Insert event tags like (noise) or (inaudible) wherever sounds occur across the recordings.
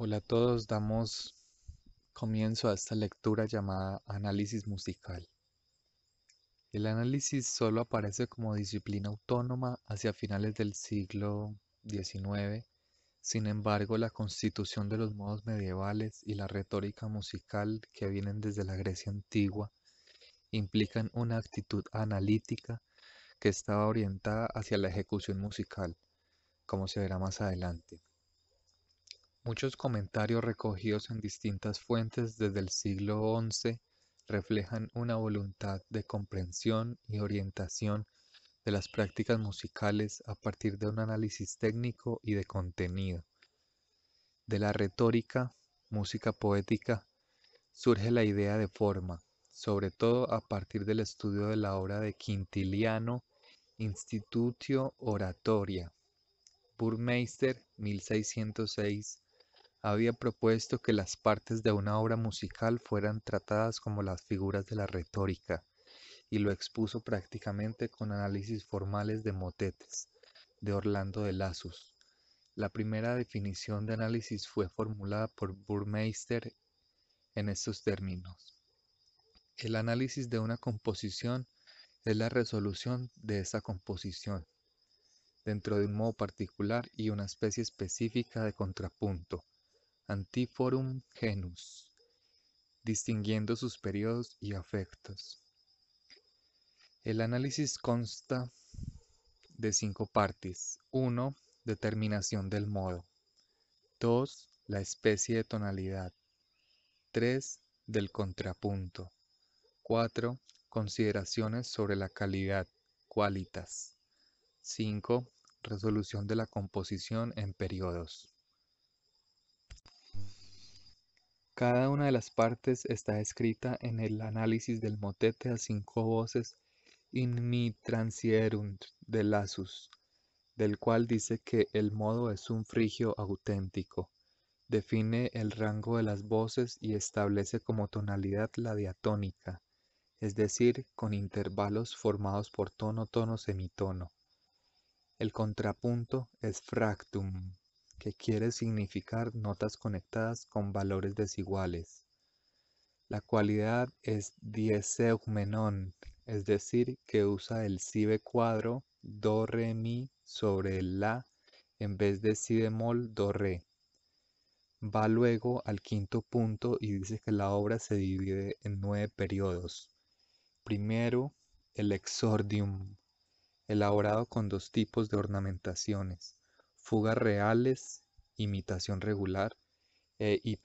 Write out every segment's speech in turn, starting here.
Hola a todos, damos comienzo a esta lectura llamada análisis musical. El análisis solo aparece como disciplina autónoma hacia finales del siglo XIX, sin embargo la constitución de los modos medievales y la retórica musical que vienen desde la Grecia antigua implican una actitud analítica que estaba orientada hacia la ejecución musical, como se verá más adelante. Muchos comentarios recogidos en distintas fuentes desde el siglo XI reflejan una voluntad de comprensión y orientación de las prácticas musicales a partir de un análisis técnico y de contenido. De la retórica, música poética, surge la idea de forma, sobre todo a partir del estudio de la obra de Quintiliano, Institutio Oratoria, Burmeister 1606 había propuesto que las partes de una obra musical fueran tratadas como las figuras de la retórica, y lo expuso prácticamente con análisis formales de motetes, de Orlando de Lazos. La primera definición de análisis fue formulada por Burmeister en estos términos. El análisis de una composición es la resolución de esa composición, dentro de un modo particular y una especie específica de contrapunto Antiforum genus, distinguiendo sus periodos y afectos. El análisis consta de cinco partes. 1. Determinación del modo. 2. La especie de tonalidad. 3. Del contrapunto. 4. Consideraciones sobre la calidad, qualitas. 5. Resolución de la composición en periodos. Cada una de las partes está escrita en el análisis del motete a cinco voces in mi transierunt de Lasus, del cual dice que el modo es un frigio auténtico, define el rango de las voces y establece como tonalidad la diatónica, es decir, con intervalos formados por tono, tono, semitono. El contrapunto es fractum, que quiere significar notas conectadas con valores desiguales. La cualidad es dieseugmenón, es decir, que usa el si cuadro do re mi sobre el la en vez de si bemol do re. Va luego al quinto punto y dice que la obra se divide en nueve periodos. Primero, el exordium, elaborado con dos tipos de ornamentaciones fugas reales, imitación regular e y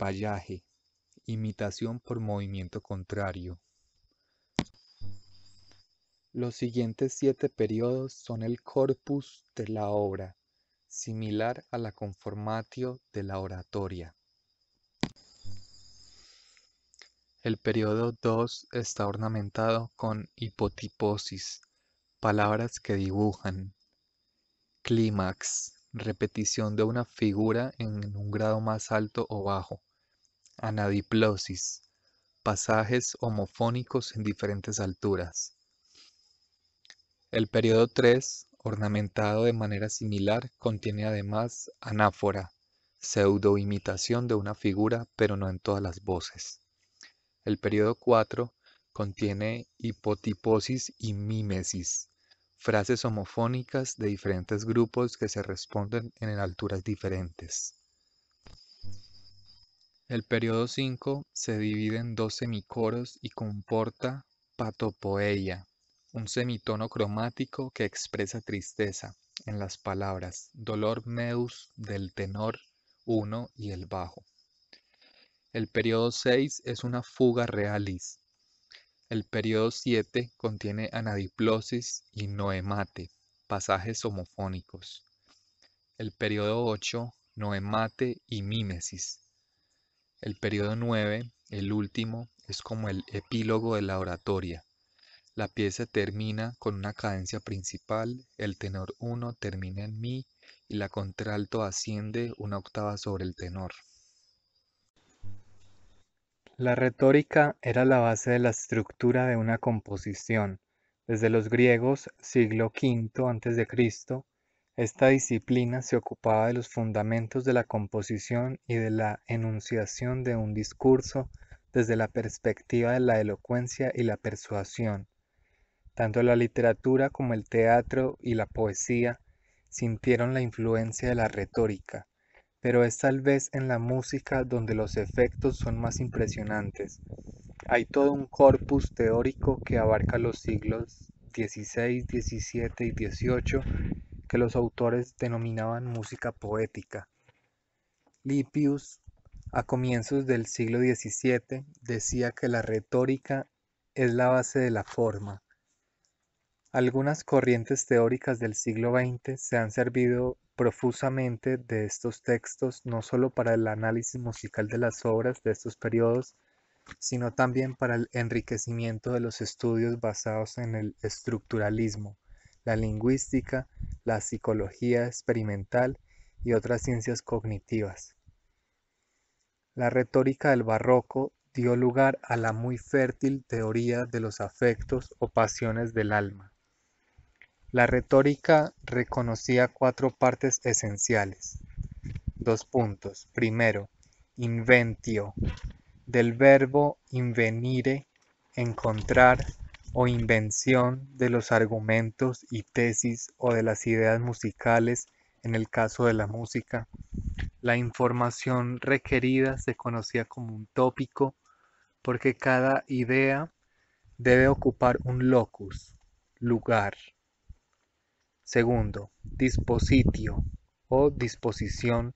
imitación por movimiento contrario. Los siguientes siete periodos son el corpus de la obra, similar a la conformatio de la oratoria. El periodo 2 está ornamentado con hipotiposis, palabras que dibujan, clímax, repetición de una figura en un grado más alto o bajo, anadiplosis, pasajes homofónicos en diferentes alturas. El periodo 3, ornamentado de manera similar, contiene además anáfora, pseudoimitación de una figura, pero no en todas las voces. El periodo 4 contiene hipotiposis y mímesis, frases homofónicas de diferentes grupos que se responden en alturas diferentes. El periodo 5 se divide en dos semicoros y comporta patopoeia, un semitono cromático que expresa tristeza en las palabras dolor meus del tenor 1 y el bajo. El periodo 6 es una fuga realis, el periodo 7 contiene anadiplosis y noemate, pasajes homofónicos. El periodo 8, noemate y mimesis. El periodo 9, el último, es como el epílogo de la oratoria. La pieza termina con una cadencia principal, el tenor 1 termina en mi y la contralto asciende una octava sobre el tenor. La retórica era la base de la estructura de una composición. Desde los griegos, siglo V a.C., esta disciplina se ocupaba de los fundamentos de la composición y de la enunciación de un discurso desde la perspectiva de la elocuencia y la persuasión. Tanto la literatura como el teatro y la poesía sintieron la influencia de la retórica pero es tal vez en la música donde los efectos son más impresionantes. Hay todo un corpus teórico que abarca los siglos XVI, XVII y XVIII que los autores denominaban música poética. Lipius, a comienzos del siglo XVII, decía que la retórica es la base de la forma. Algunas corrientes teóricas del siglo XX se han servido profusamente de estos textos, no sólo para el análisis musical de las obras de estos periodos, sino también para el enriquecimiento de los estudios basados en el estructuralismo, la lingüística, la psicología experimental y otras ciencias cognitivas. La retórica del barroco dio lugar a la muy fértil teoría de los afectos o pasiones del alma. La retórica reconocía cuatro partes esenciales. Dos puntos. Primero, inventio, del verbo invenire, encontrar o invención de los argumentos y tesis o de las ideas musicales en el caso de la música. La información requerida se conocía como un tópico porque cada idea debe ocupar un locus, lugar. Segundo, dispositio o disposición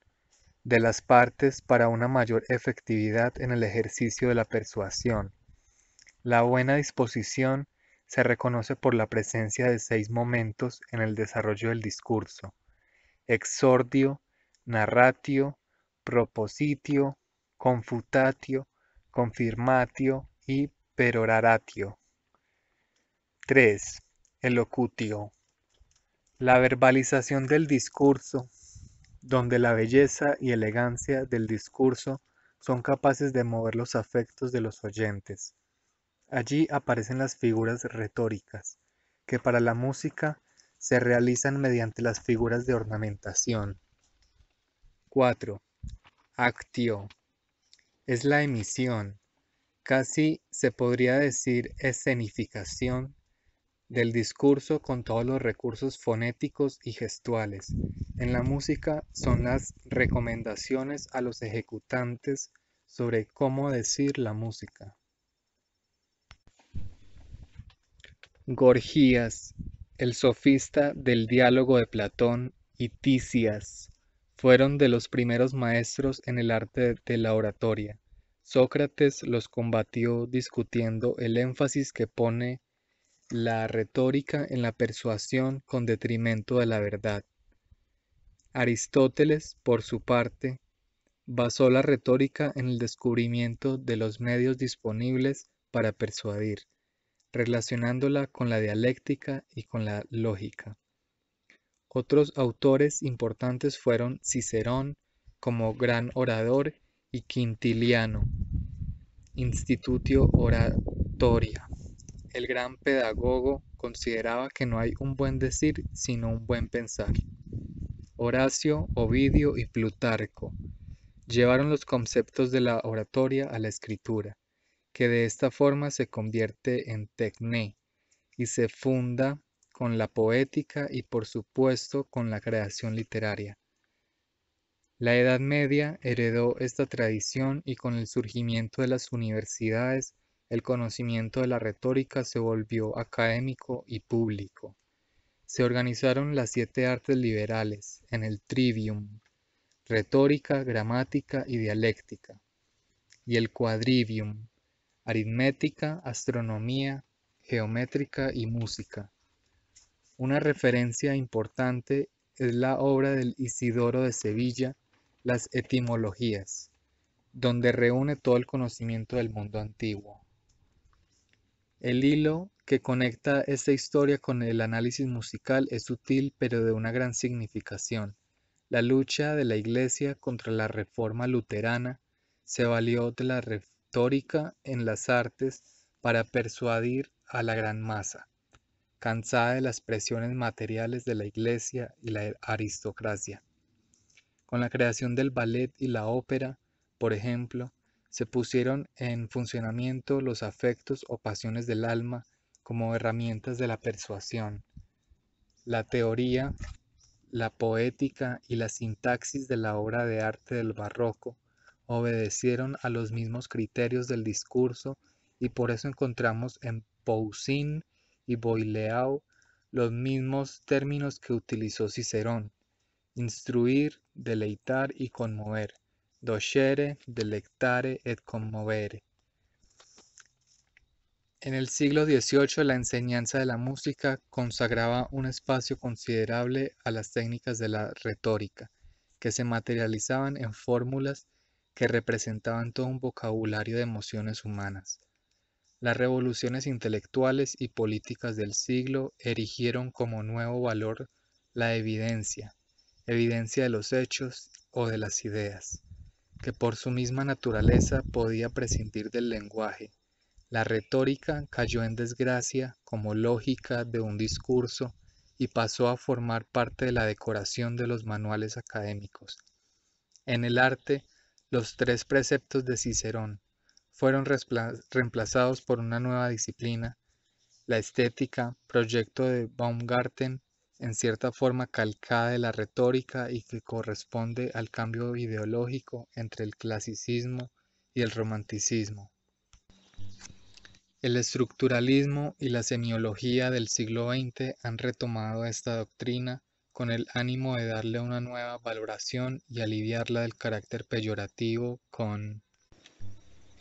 de las partes para una mayor efectividad en el ejercicio de la persuasión. La buena disposición se reconoce por la presencia de seis momentos en el desarrollo del discurso. Exordio, narratio, propositio, confutatio, confirmatio y peroraratio. 3. Elocutio la verbalización del discurso, donde la belleza y elegancia del discurso son capaces de mover los afectos de los oyentes. Allí aparecen las figuras retóricas, que para la música se realizan mediante las figuras de ornamentación. 4. Actio. Es la emisión, casi se podría decir escenificación del discurso con todos los recursos fonéticos y gestuales. En la música son las recomendaciones a los ejecutantes sobre cómo decir la música. Gorgías, el sofista del diálogo de Platón, y Tisias fueron de los primeros maestros en el arte de la oratoria. Sócrates los combatió discutiendo el énfasis que pone la retórica en la persuasión con detrimento de la verdad. Aristóteles, por su parte, basó la retórica en el descubrimiento de los medios disponibles para persuadir, relacionándola con la dialéctica y con la lógica. Otros autores importantes fueron Cicerón, como gran orador, y Quintiliano, Institutio Oratoria el gran pedagogo consideraba que no hay un buen decir sino un buen pensar. Horacio, Ovidio y Plutarco llevaron los conceptos de la oratoria a la escritura, que de esta forma se convierte en tecné y se funda con la poética y por supuesto con la creación literaria. La Edad Media heredó esta tradición y con el surgimiento de las universidades el conocimiento de la retórica se volvió académico y público. Se organizaron las siete artes liberales en el trivium, retórica, gramática y dialéctica, y el quadrivium, aritmética, astronomía, geométrica y música. Una referencia importante es la obra del Isidoro de Sevilla, Las Etimologías, donde reúne todo el conocimiento del mundo antiguo. El hilo que conecta esta historia con el análisis musical es sutil pero de una gran significación. La lucha de la Iglesia contra la reforma luterana se valió de la retórica en las artes para persuadir a la gran masa, cansada de las presiones materiales de la Iglesia y la aristocracia. Con la creación del ballet y la ópera, por ejemplo, se pusieron en funcionamiento los afectos o pasiones del alma como herramientas de la persuasión. La teoría, la poética y la sintaxis de la obra de arte del barroco obedecieron a los mismos criterios del discurso y por eso encontramos en Poussin y Boileau los mismos términos que utilizó Cicerón, instruir, deleitar y conmover docere, delectare et En el siglo XVIII la enseñanza de la música consagraba un espacio considerable a las técnicas de la retórica, que se materializaban en fórmulas que representaban todo un vocabulario de emociones humanas. Las revoluciones intelectuales y políticas del siglo erigieron como nuevo valor la evidencia, evidencia de los hechos o de las ideas que por su misma naturaleza podía prescindir del lenguaje. La retórica cayó en desgracia como lógica de un discurso y pasó a formar parte de la decoración de los manuales académicos. En el arte, los tres preceptos de Cicerón fueron reemplazados por una nueva disciplina, la estética, proyecto de Baumgarten, en cierta forma calcada de la retórica y que corresponde al cambio ideológico entre el clasicismo y el romanticismo. El estructuralismo y la semiología del siglo XX han retomado esta doctrina con el ánimo de darle una nueva valoración y aliviarla del carácter peyorativo con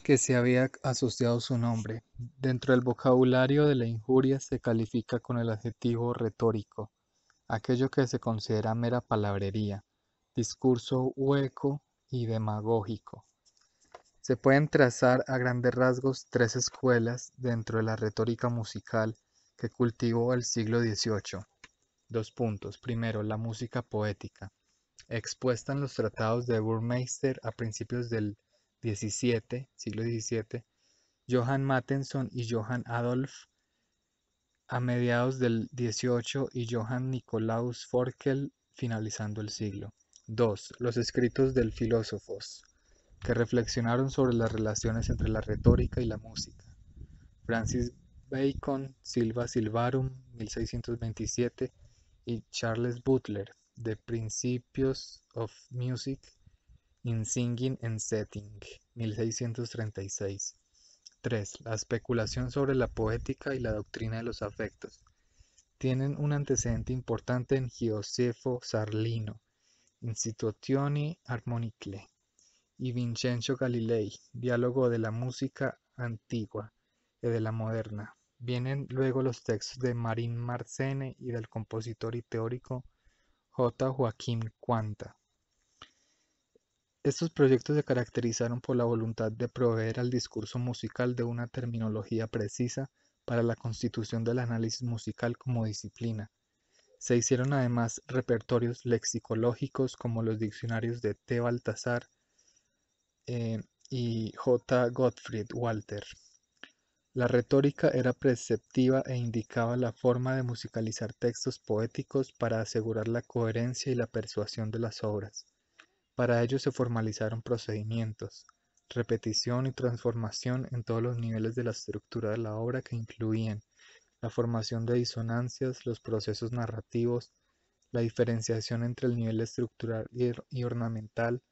que se había asociado su nombre. Dentro del vocabulario de la injuria se califica con el adjetivo retórico, aquello que se considera mera palabrería, discurso hueco y demagógico. Se pueden trazar a grandes rasgos tres escuelas dentro de la retórica musical que cultivó el siglo XVIII. Dos puntos. Primero, la música poética, expuesta en los tratados de Burmeister a principios del siglo XVII, Johann Mattenson y Johann Adolf a mediados del XVIII y Johann Nikolaus Forkel finalizando el siglo. 2. Los escritos del filósofos, que reflexionaron sobre las relaciones entre la retórica y la música. Francis Bacon, Silva Silvarum, 1627, y Charles Butler, The Principles of Music in Singing and Setting, 1636. 3. La especulación sobre la poética y la doctrina de los afectos. Tienen un antecedente importante en Giosefo Sarlino, Institutioni Armonicle, y Vincenzo Galilei, Diálogo de la música antigua y de la moderna. Vienen luego los textos de Marín Marcene y del compositor y teórico J. Joaquín Cuanta. Estos proyectos se caracterizaron por la voluntad de proveer al discurso musical de una terminología precisa para la constitución del análisis musical como disciplina. Se hicieron además repertorios lexicológicos como los diccionarios de T. Baltasar eh, y J. Gottfried Walter. La retórica era preceptiva e indicaba la forma de musicalizar textos poéticos para asegurar la coherencia y la persuasión de las obras. Para ello se formalizaron procedimientos, repetición y transformación en todos los niveles de la estructura de la obra que incluían la formación de disonancias, los procesos narrativos, la diferenciación entre el nivel estructural y ornamental,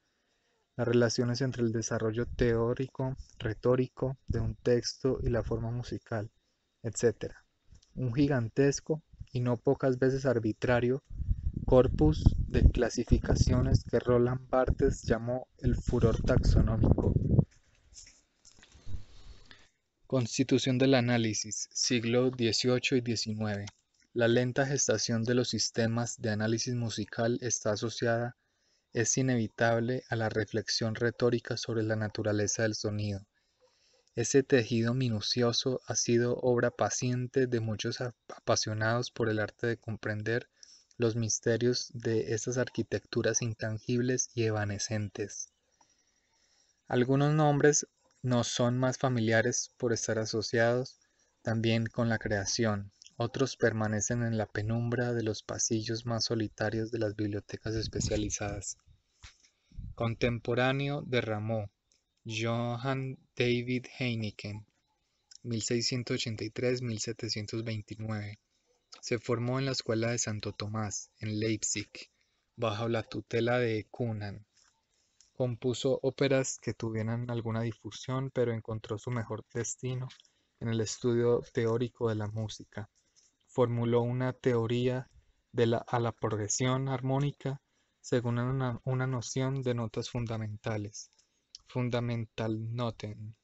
las relaciones entre el desarrollo teórico, retórico de un texto y la forma musical, etc. Un gigantesco y no pocas veces arbitrario corpus de clasificaciones que Roland Barthes llamó el furor taxonómico. Constitución del análisis, siglo XVIII y XIX. La lenta gestación de los sistemas de análisis musical está asociada, es inevitable, a la reflexión retórica sobre la naturaleza del sonido. Ese tejido minucioso ha sido obra paciente de muchos apasionados por el arte de comprender los misterios de estas arquitecturas intangibles y evanescentes. Algunos nombres nos son más familiares por estar asociados también con la creación, otros permanecen en la penumbra de los pasillos más solitarios de las bibliotecas especializadas. Contemporáneo de Rameau, Johann David Heineken, 1683-1729 se formó en la Escuela de Santo Tomás, en Leipzig, bajo la tutela de Kunan. Compuso óperas que tuvieran alguna difusión, pero encontró su mejor destino en el estudio teórico de la música. Formuló una teoría de la, a la progresión armónica según una, una noción de notas fundamentales, Fundamentalnoten,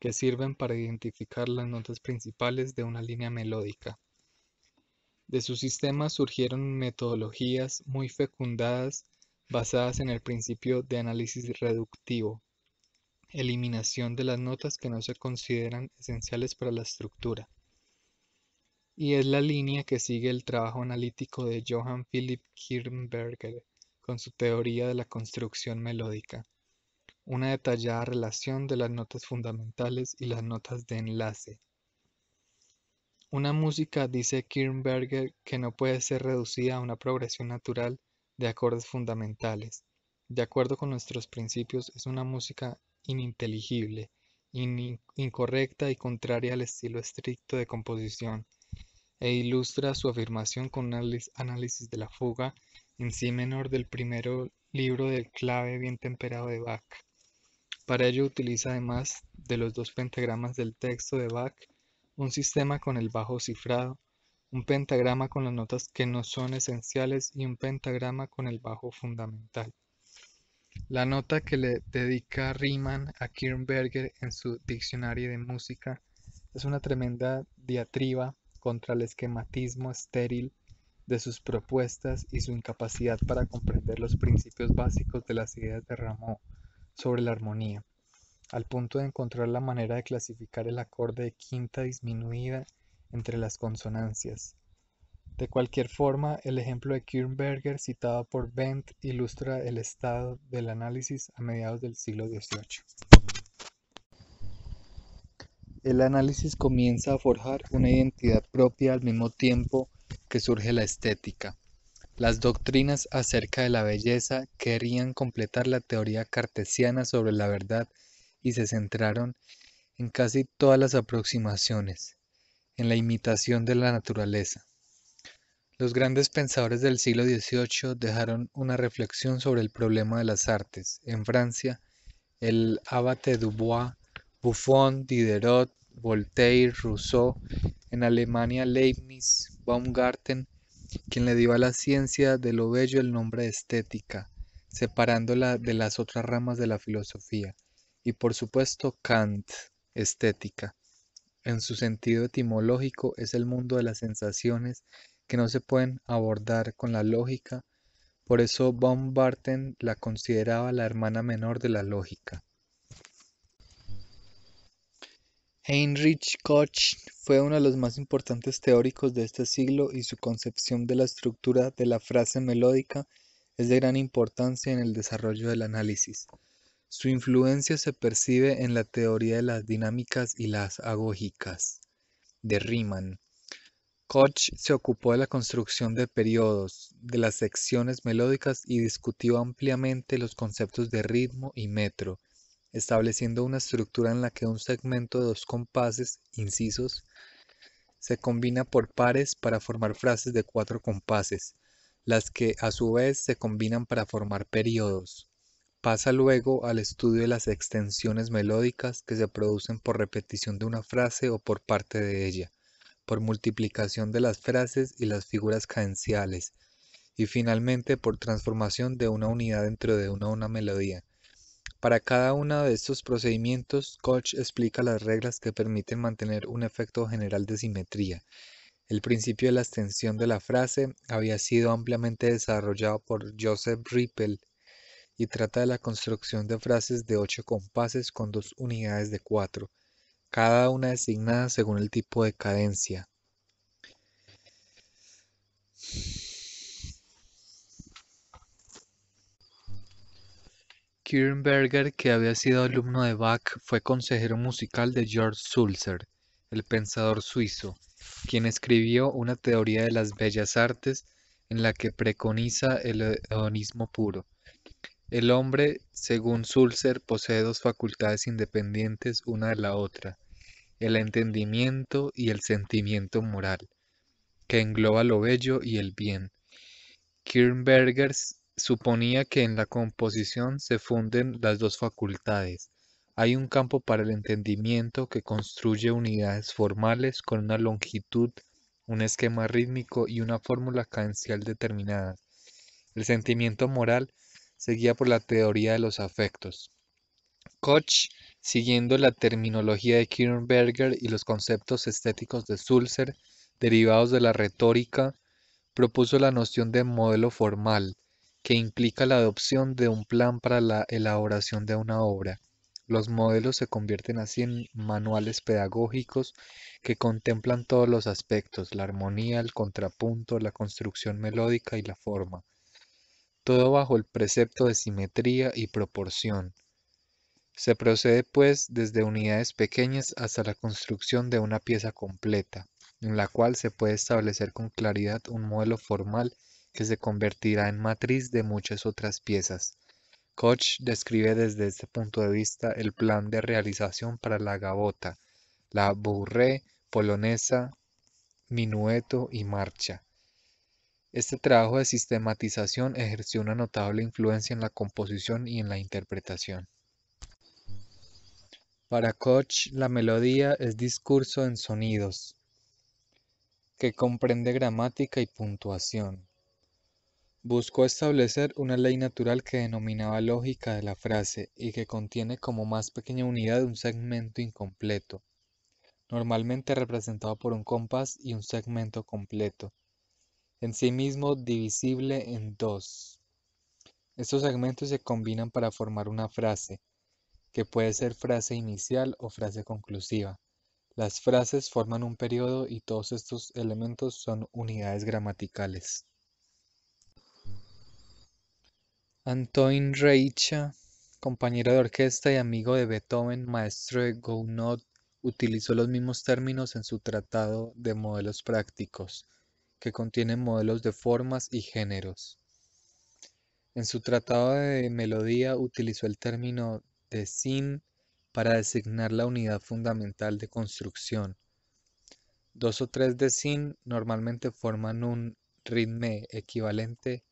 que sirven para identificar las notas principales de una línea melódica. De su sistema surgieron metodologías muy fecundadas basadas en el principio de análisis reductivo, eliminación de las notas que no se consideran esenciales para la estructura. Y es la línea que sigue el trabajo analítico de Johann Philipp Kirnberger con su teoría de la construcción melódica, una detallada relación de las notas fundamentales y las notas de enlace, una música, dice Kirnberger, que no puede ser reducida a una progresión natural de acordes fundamentales. De acuerdo con nuestros principios, es una música ininteligible, incorrecta y contraria al estilo estricto de composición, e ilustra su afirmación con un análisis de la fuga en sí menor del primer libro del clave bien temperado de Bach. Para ello utiliza además de los dos pentagramas del texto de Bach un sistema con el bajo cifrado, un pentagrama con las notas que no son esenciales y un pentagrama con el bajo fundamental. La nota que le dedica Riemann a Kirnberger en su Diccionario de Música es una tremenda diatriba contra el esquematismo estéril de sus propuestas y su incapacidad para comprender los principios básicos de las ideas de Rameau sobre la armonía al punto de encontrar la manera de clasificar el acorde de quinta disminuida entre las consonancias. De cualquier forma, el ejemplo de Kirnberger citado por Bent ilustra el estado del análisis a mediados del siglo XVIII. El análisis comienza a forjar una identidad propia al mismo tiempo que surge la estética. Las doctrinas acerca de la belleza querían completar la teoría cartesiana sobre la verdad y se centraron en casi todas las aproximaciones, en la imitación de la naturaleza. Los grandes pensadores del siglo XVIII dejaron una reflexión sobre el problema de las artes. En Francia, el abate Dubois, Buffon, Diderot, Voltaire, Rousseau, en Alemania Leibniz, Baumgarten, quien le dio a la ciencia de lo bello el nombre de estética, separándola de las otras ramas de la filosofía y por supuesto Kant, estética. En su sentido etimológico es el mundo de las sensaciones que no se pueden abordar con la lógica, por eso Baumgarten la consideraba la hermana menor de la lógica. Heinrich Koch fue uno de los más importantes teóricos de este siglo y su concepción de la estructura de la frase melódica es de gran importancia en el desarrollo del análisis. Su influencia se percibe en la teoría de las dinámicas y las agógicas de Riemann. Koch se ocupó de la construcción de periodos, de las secciones melódicas y discutió ampliamente los conceptos de ritmo y metro, estableciendo una estructura en la que un segmento de dos compases, incisos, se combina por pares para formar frases de cuatro compases, las que a su vez se combinan para formar periodos. Pasa luego al estudio de las extensiones melódicas que se producen por repetición de una frase o por parte de ella, por multiplicación de las frases y las figuras cadenciales, y finalmente por transformación de una unidad dentro de una, una melodía. Para cada uno de estos procedimientos, Koch explica las reglas que permiten mantener un efecto general de simetría. El principio de la extensión de la frase había sido ampliamente desarrollado por Joseph Ripple y trata de la construcción de frases de ocho compases con dos unidades de cuatro, cada una designada según el tipo de cadencia. Kirnberger, que había sido alumno de Bach, fue consejero musical de George Sulzer, el pensador suizo, quien escribió una teoría de las bellas artes en la que preconiza el hedonismo puro. El hombre, según Sulzer, posee dos facultades independientes una de la otra, el entendimiento y el sentimiento moral, que engloba lo bello y el bien. Kirnberger suponía que en la composición se funden las dos facultades. Hay un campo para el entendimiento que construye unidades formales con una longitud, un esquema rítmico y una fórmula cadencial determinada. El sentimiento moral Seguía por la teoría de los afectos. Koch, siguiendo la terminología de Kirnberger y los conceptos estéticos de Sulzer, derivados de la retórica, propuso la noción de modelo formal, que implica la adopción de un plan para la elaboración de una obra. Los modelos se convierten así en manuales pedagógicos que contemplan todos los aspectos, la armonía, el contrapunto, la construcción melódica y la forma todo bajo el precepto de simetría y proporción. Se procede pues desde unidades pequeñas hasta la construcción de una pieza completa, en la cual se puede establecer con claridad un modelo formal que se convertirá en matriz de muchas otras piezas. Koch describe desde este punto de vista el plan de realización para la gavota, la bourrée polonesa, minueto y marcha. Este trabajo de sistematización ejerció una notable influencia en la composición y en la interpretación. Para Koch, la melodía es discurso en sonidos, que comprende gramática y puntuación. Buscó establecer una ley natural que denominaba lógica de la frase y que contiene como más pequeña unidad un segmento incompleto, normalmente representado por un compás y un segmento completo, en sí mismo divisible en dos. Estos segmentos se combinan para formar una frase, que puede ser frase inicial o frase conclusiva. Las frases forman un periodo y todos estos elementos son unidades gramaticales. Antoine Reicha, compañero de orquesta y amigo de Beethoven, maestro de Gounod, utilizó los mismos términos en su tratado de modelos prácticos que contiene modelos de formas y géneros. En su tratado de melodía utilizó el término de sin para designar la unidad fundamental de construcción. Dos o tres de sin normalmente forman un ritme equivalente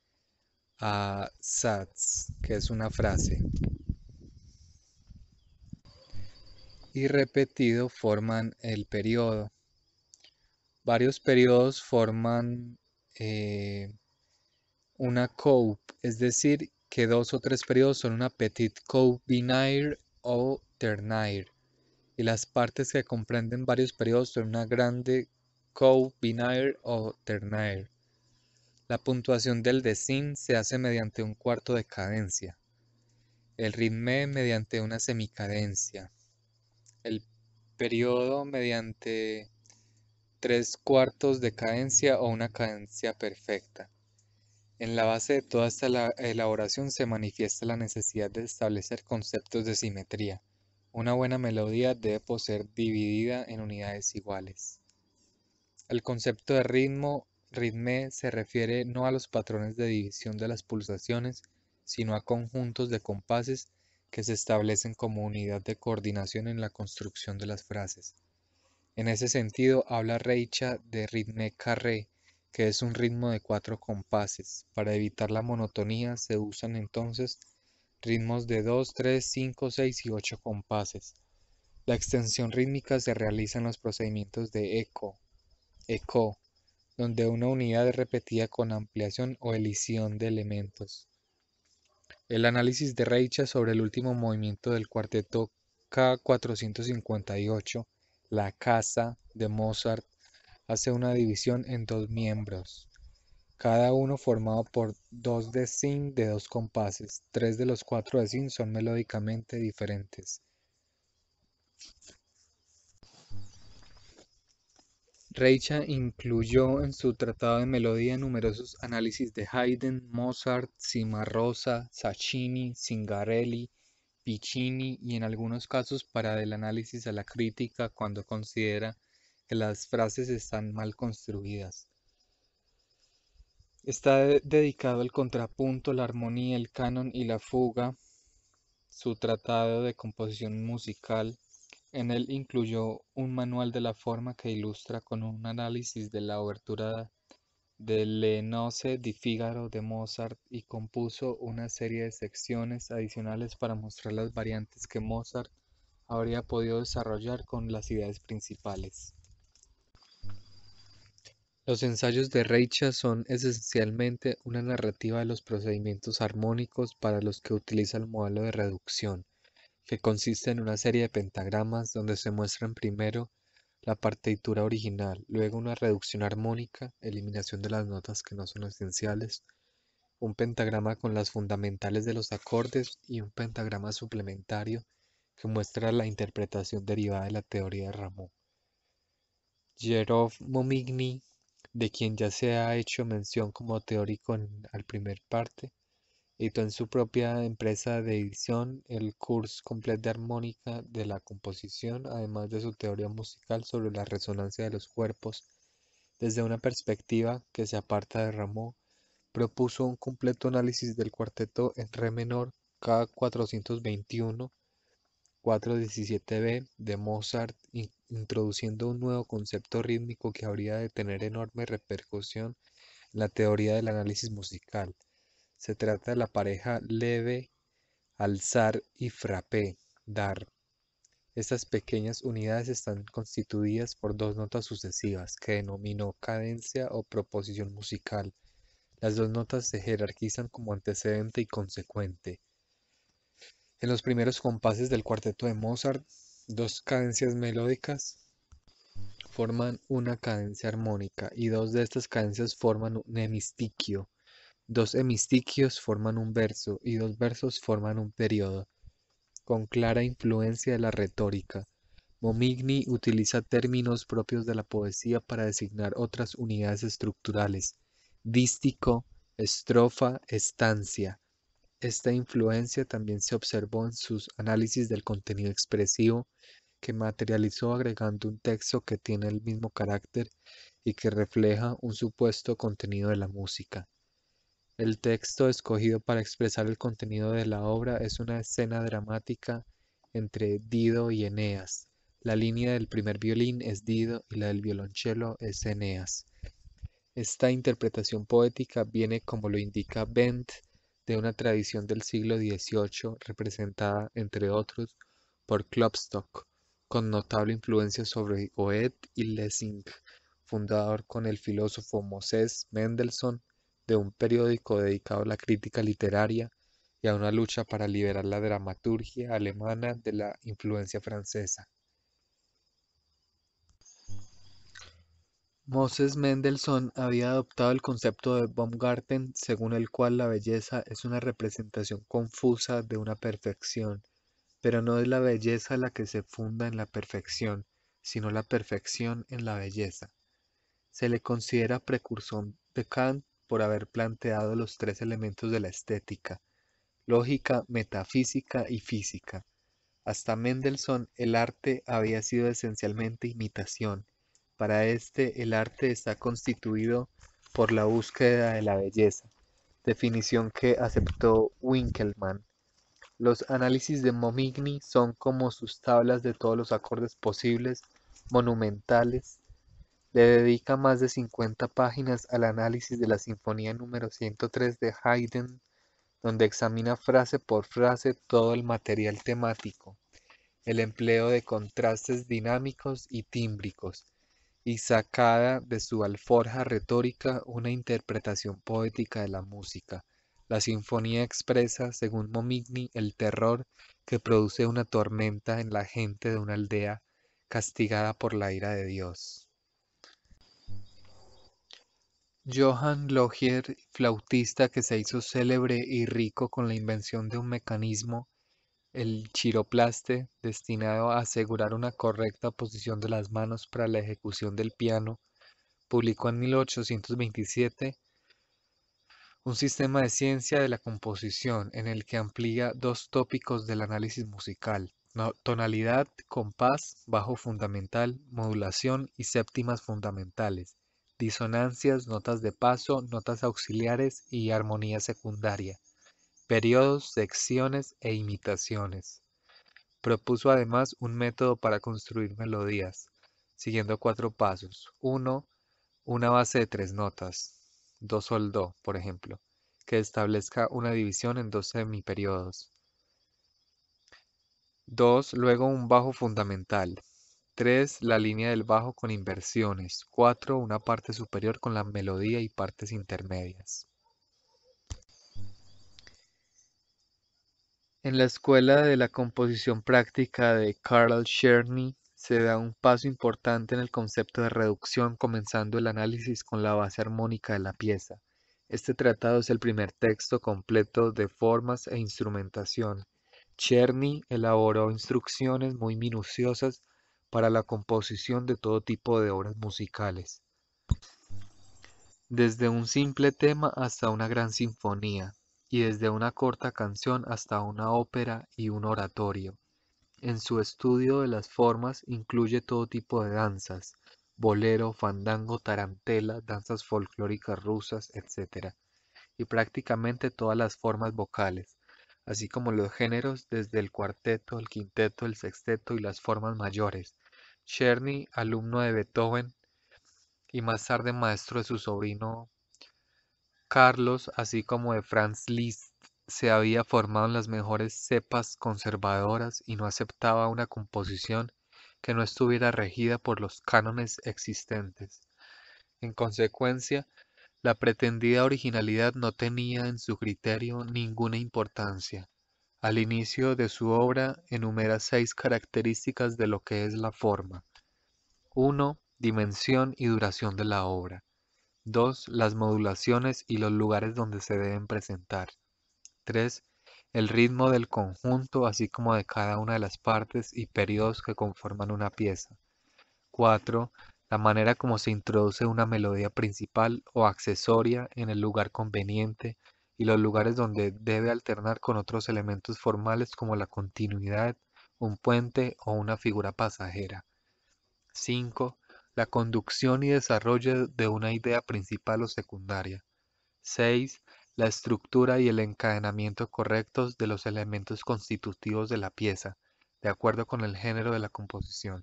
a sats, que es una frase. Y repetido forman el periodo varios periodos forman eh, una coupe, es decir, que dos o tres periodos son una petite coupe binaire o ternaire, y las partes que comprenden varios periodos son una grande coupe binaire o ternaire. La puntuación del desin se hace mediante un cuarto de cadencia, el ritme mediante una semicadencia, el periodo mediante tres cuartos de cadencia o una cadencia perfecta. En la base de toda esta elaboración se manifiesta la necesidad de establecer conceptos de simetría. Una buena melodía debe poseer dividida en unidades iguales. El concepto de ritmo, ritme, se refiere no a los patrones de división de las pulsaciones, sino a conjuntos de compases que se establecen como unidad de coordinación en la construcción de las frases. En ese sentido habla Reicha de ritme carré, que es un ritmo de cuatro compases. Para evitar la monotonía se usan entonces ritmos de 2, 3, 5, 6 y 8 compases. La extensión rítmica se realiza en los procedimientos de eco, eco, donde una unidad es repetida con ampliación o elisión de elementos. El análisis de Reicha sobre el último movimiento del cuarteto K458 la Casa de Mozart hace una división en dos miembros, cada uno formado por dos de sin de dos compases. Tres de los cuatro de sin son melódicamente diferentes. Reicha incluyó en su tratado de melodía numerosos análisis de Haydn, Mozart, Cimarosa, Sacchini, Cingarelli, Piccini y en algunos casos para el análisis a la crítica cuando considera que las frases están mal construidas. Está dedicado al contrapunto, la armonía, el canon y la fuga. Su tratado de composición musical en él incluyó un manual de la forma que ilustra con un análisis de la obertura de Noce di Figaro de Mozart y compuso una serie de secciones adicionales para mostrar las variantes que Mozart habría podido desarrollar con las ideas principales. Los ensayos de Reicha son esencialmente una narrativa de los procedimientos armónicos para los que utiliza el modelo de reducción, que consiste en una serie de pentagramas donde se muestran primero la partitura original, luego una reducción armónica, eliminación de las notas que no son esenciales, un pentagrama con las fundamentales de los acordes y un pentagrama suplementario que muestra la interpretación derivada de la teoría de Rameau. Jerov Momigny, de quien ya se ha hecho mención como teórico en, la primera parte, Editó en su propia empresa de edición el completo de armónica de la composición, además de su teoría musical sobre la resonancia de los cuerpos. Desde una perspectiva que se aparta de Rameau, propuso un completo análisis del cuarteto en re menor K421 417b de Mozart, introduciendo un nuevo concepto rítmico que habría de tener enorme repercusión en la teoría del análisis musical. Se trata de la pareja leve, alzar y frappé, dar. Estas pequeñas unidades están constituidas por dos notas sucesivas que denominó cadencia o proposición musical. Las dos notas se jerarquizan como antecedente y consecuente. En los primeros compases del cuarteto de Mozart, dos cadencias melódicas forman una cadencia armónica y dos de estas cadencias forman un hemistiquio. Dos hemistiquios forman un verso y dos versos forman un periodo, con clara influencia de la retórica. Momigny utiliza términos propios de la poesía para designar otras unidades estructurales, dístico, estrofa, estancia. Esta influencia también se observó en sus análisis del contenido expresivo, que materializó agregando un texto que tiene el mismo carácter y que refleja un supuesto contenido de la música. El texto escogido para expresar el contenido de la obra es una escena dramática entre Dido y Eneas. La línea del primer violín es Dido y la del violonchelo es Eneas. Esta interpretación poética viene, como lo indica Bent, de una tradición del siglo XVIII representada, entre otros, por Klopstock, con notable influencia sobre Goethe y Lessing, fundador con el filósofo Moses Mendelssohn de un periódico dedicado a la crítica literaria y a una lucha para liberar la dramaturgia alemana de la influencia francesa. Moses Mendelssohn había adoptado el concepto de Baumgarten según el cual la belleza es una representación confusa de una perfección, pero no es la belleza la que se funda en la perfección, sino la perfección en la belleza. Se le considera precursor de Kant por haber planteado los tres elementos de la estética, lógica, metafísica y física. Hasta Mendelssohn el arte había sido esencialmente imitación. Para este el arte está constituido por la búsqueda de la belleza, definición que aceptó Winkelmann. Los análisis de Momigny son como sus tablas de todos los acordes posibles, monumentales, le dedica más de 50 páginas al análisis de la Sinfonía número 103 de Haydn, donde examina frase por frase todo el material temático, el empleo de contrastes dinámicos y tímbricos, y sacada de su alforja retórica una interpretación poética de la música. La sinfonía expresa, según Momigny, el terror que produce una tormenta en la gente de una aldea castigada por la ira de Dios. Johann Logier, flautista que se hizo célebre y rico con la invención de un mecanismo, el chiroplaste, destinado a asegurar una correcta posición de las manos para la ejecución del piano, publicó en 1827 un sistema de ciencia de la composición en el que amplía dos tópicos del análisis musical, tonalidad, compás, bajo fundamental, modulación y séptimas fundamentales disonancias, notas de paso, notas auxiliares y armonía secundaria, periodos, secciones e imitaciones. Propuso además un método para construir melodías, siguiendo cuatro pasos. Uno, una base de tres notas, do sol do, por ejemplo, que establezca una división en dos semiperiodos. Dos, luego un bajo fundamental, 3. La línea del bajo con inversiones. 4. Una parte superior con la melodía y partes intermedias. En la escuela de la composición práctica de Carl Czerny se da un paso importante en el concepto de reducción comenzando el análisis con la base armónica de la pieza. Este tratado es el primer texto completo de formas e instrumentación. Czerny elaboró instrucciones muy minuciosas para la composición de todo tipo de obras musicales, desde un simple tema hasta una gran sinfonía, y desde una corta canción hasta una ópera y un oratorio. En su estudio de las formas incluye todo tipo de danzas, bolero, fandango, tarantela, danzas folclóricas rusas, etc. Y prácticamente todas las formas vocales, así como los géneros desde el cuarteto, el quinteto, el sexteto y las formas mayores, Czerny, alumno de Beethoven y más tarde maestro de su sobrino Carlos, así como de Franz Liszt, se había formado en las mejores cepas conservadoras y no aceptaba una composición que no estuviera regida por los cánones existentes. En consecuencia, la pretendida originalidad no tenía en su criterio ninguna importancia. Al inicio de su obra enumera seis características de lo que es la forma. 1. Dimensión y duración de la obra. 2. Las modulaciones y los lugares donde se deben presentar. 3. El ritmo del conjunto, así como de cada una de las partes y periodos que conforman una pieza. 4. La manera como se introduce una melodía principal o accesoria en el lugar conveniente y los lugares donde debe alternar con otros elementos formales como la continuidad, un puente o una figura pasajera. 5. La conducción y desarrollo de una idea principal o secundaria. 6. La estructura y el encadenamiento correctos de los elementos constitutivos de la pieza, de acuerdo con el género de la composición.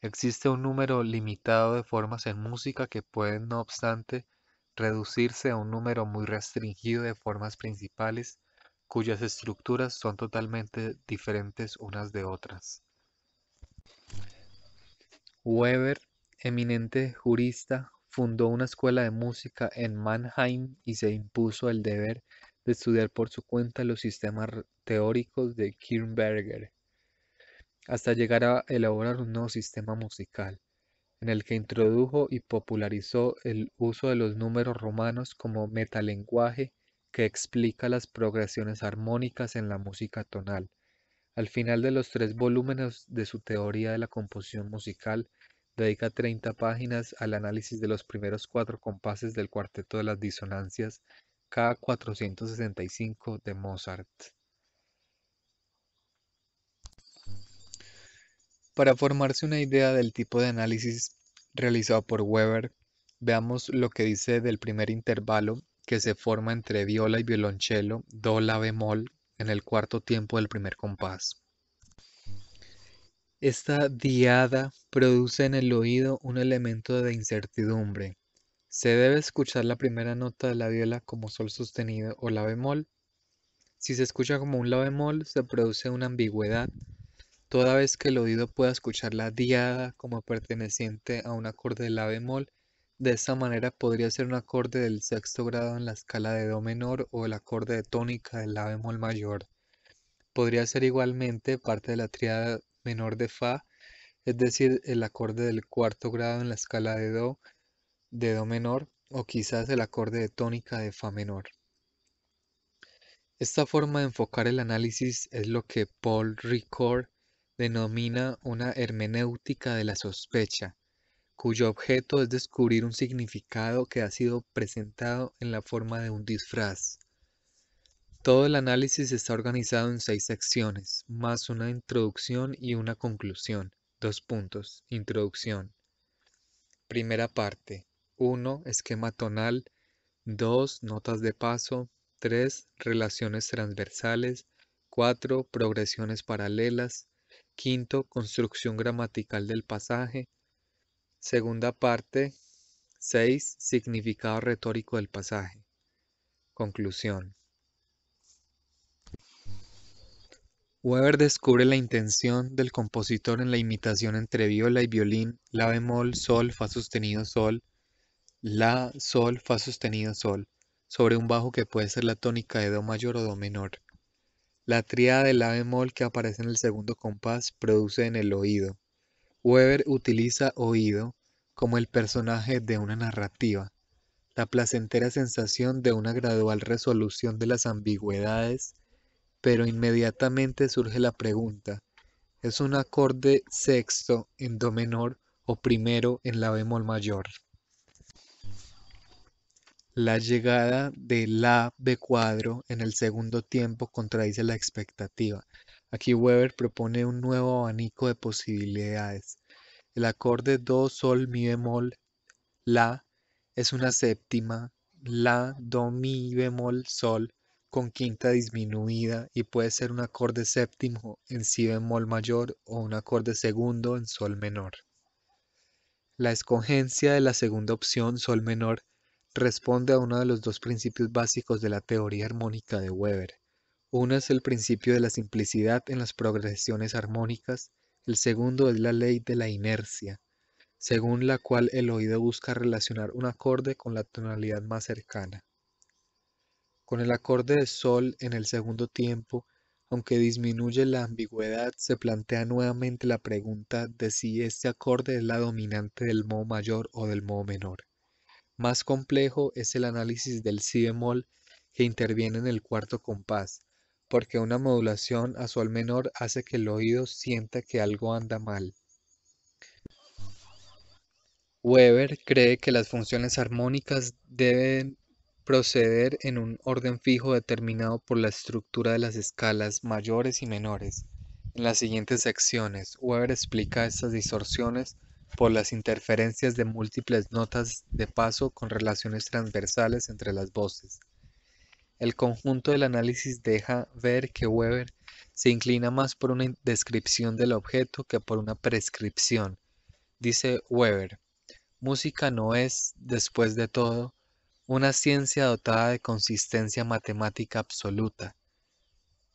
Existe un número limitado de formas en música que pueden, no obstante, reducirse a un número muy restringido de formas principales cuyas estructuras son totalmente diferentes unas de otras. Weber, eminente jurista, fundó una escuela de música en Mannheim y se impuso el deber de estudiar por su cuenta los sistemas teóricos de Kirnberger, hasta llegar a elaborar un nuevo sistema musical en el que introdujo y popularizó el uso de los números romanos como metalenguaje que explica las progresiones armónicas en la música tonal. Al final de los tres volúmenes de su teoría de la composición musical, dedica 30 páginas al análisis de los primeros cuatro compases del cuarteto de las disonancias K465 de Mozart. Para formarse una idea del tipo de análisis realizado por Weber, veamos lo que dice del primer intervalo que se forma entre viola y violonchelo, do la bemol, en el cuarto tiempo del primer compás. Esta diada produce en el oído un elemento de incertidumbre. Se debe escuchar la primera nota de la viola como sol sostenido o la bemol. Si se escucha como un la bemol, se produce una ambigüedad toda vez que el oído pueda escuchar la diada como perteneciente a un acorde de la bemol, de esta manera podría ser un acorde del sexto grado en la escala de do menor o el acorde de tónica del la bemol mayor. Podría ser igualmente parte de la tríada menor de fa, es decir, el acorde del cuarto grado en la escala de do, de do menor o quizás el acorde de tónica de fa menor. Esta forma de enfocar el análisis es lo que Paul Ricord denomina una hermenéutica de la sospecha, cuyo objeto es descubrir un significado que ha sido presentado en la forma de un disfraz. Todo el análisis está organizado en seis secciones, más una introducción y una conclusión. Dos puntos. Introducción. Primera parte. 1. Esquema tonal. 2. Notas de paso. 3. Relaciones transversales. 4. Progresiones paralelas. Quinto, construcción gramatical del pasaje. Segunda parte. Seis, Significado retórico del pasaje. Conclusión. Weber descubre la intención del compositor en la imitación entre viola y violín, la bemol, sol, fa sostenido, sol, la, sol, fa sostenido, sol, sobre un bajo que puede ser la tónica de do mayor o do menor. La tríada de la bemol que aparece en el segundo compás produce en el oído. Weber utiliza oído como el personaje de una narrativa, la placentera sensación de una gradual resolución de las ambigüedades, pero inmediatamente surge la pregunta, ¿es un acorde sexto en do menor o primero en la bemol mayor? La llegada de La B Cuadro en el segundo tiempo contradice la expectativa. Aquí Weber propone un nuevo abanico de posibilidades. El acorde Do, Sol, Mi bemol, La es una séptima, La, Do, Mi bemol, Sol con quinta disminuida y puede ser un acorde séptimo en Si bemol mayor o un acorde segundo en Sol menor. La escogencia de la segunda opción, Sol menor, responde a uno de los dos principios básicos de la teoría armónica de Weber. Uno es el principio de la simplicidad en las progresiones armónicas, el segundo es la ley de la inercia, según la cual el oído busca relacionar un acorde con la tonalidad más cercana. Con el acorde de sol en el segundo tiempo, aunque disminuye la ambigüedad, se plantea nuevamente la pregunta de si este acorde es la dominante del modo mayor o del modo menor. Más complejo es el análisis del si que interviene en el cuarto compás, porque una modulación a al menor hace que el oído sienta que algo anda mal. Weber cree que las funciones armónicas deben proceder en un orden fijo determinado por la estructura de las escalas mayores y menores. En las siguientes secciones, Weber explica estas distorsiones por las interferencias de múltiples notas de paso con relaciones transversales entre las voces. El conjunto del análisis deja ver que Weber se inclina más por una descripción del objeto que por una prescripción. Dice Weber, música no es, después de todo, una ciencia dotada de consistencia matemática absoluta,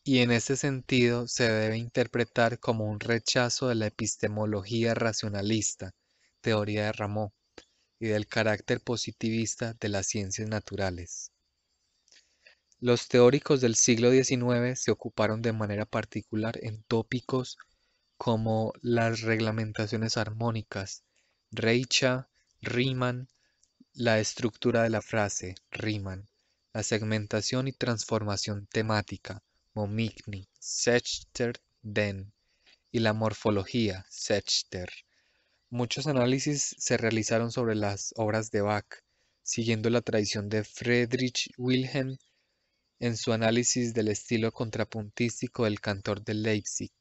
y en ese sentido se debe interpretar como un rechazo de la epistemología racionalista, teoría de Rameau, y del carácter positivista de las ciencias naturales. Los teóricos del siglo XIX se ocuparon de manera particular en tópicos como las reglamentaciones armónicas, Reicha, Riemann, la estructura de la frase, Riemann, la segmentación y transformación temática, Momigny, Sechter, Den y la morfología, Sechter. Muchos análisis se realizaron sobre las obras de Bach, siguiendo la tradición de Friedrich Wilhelm en su análisis del estilo contrapuntístico del cantor de Leipzig.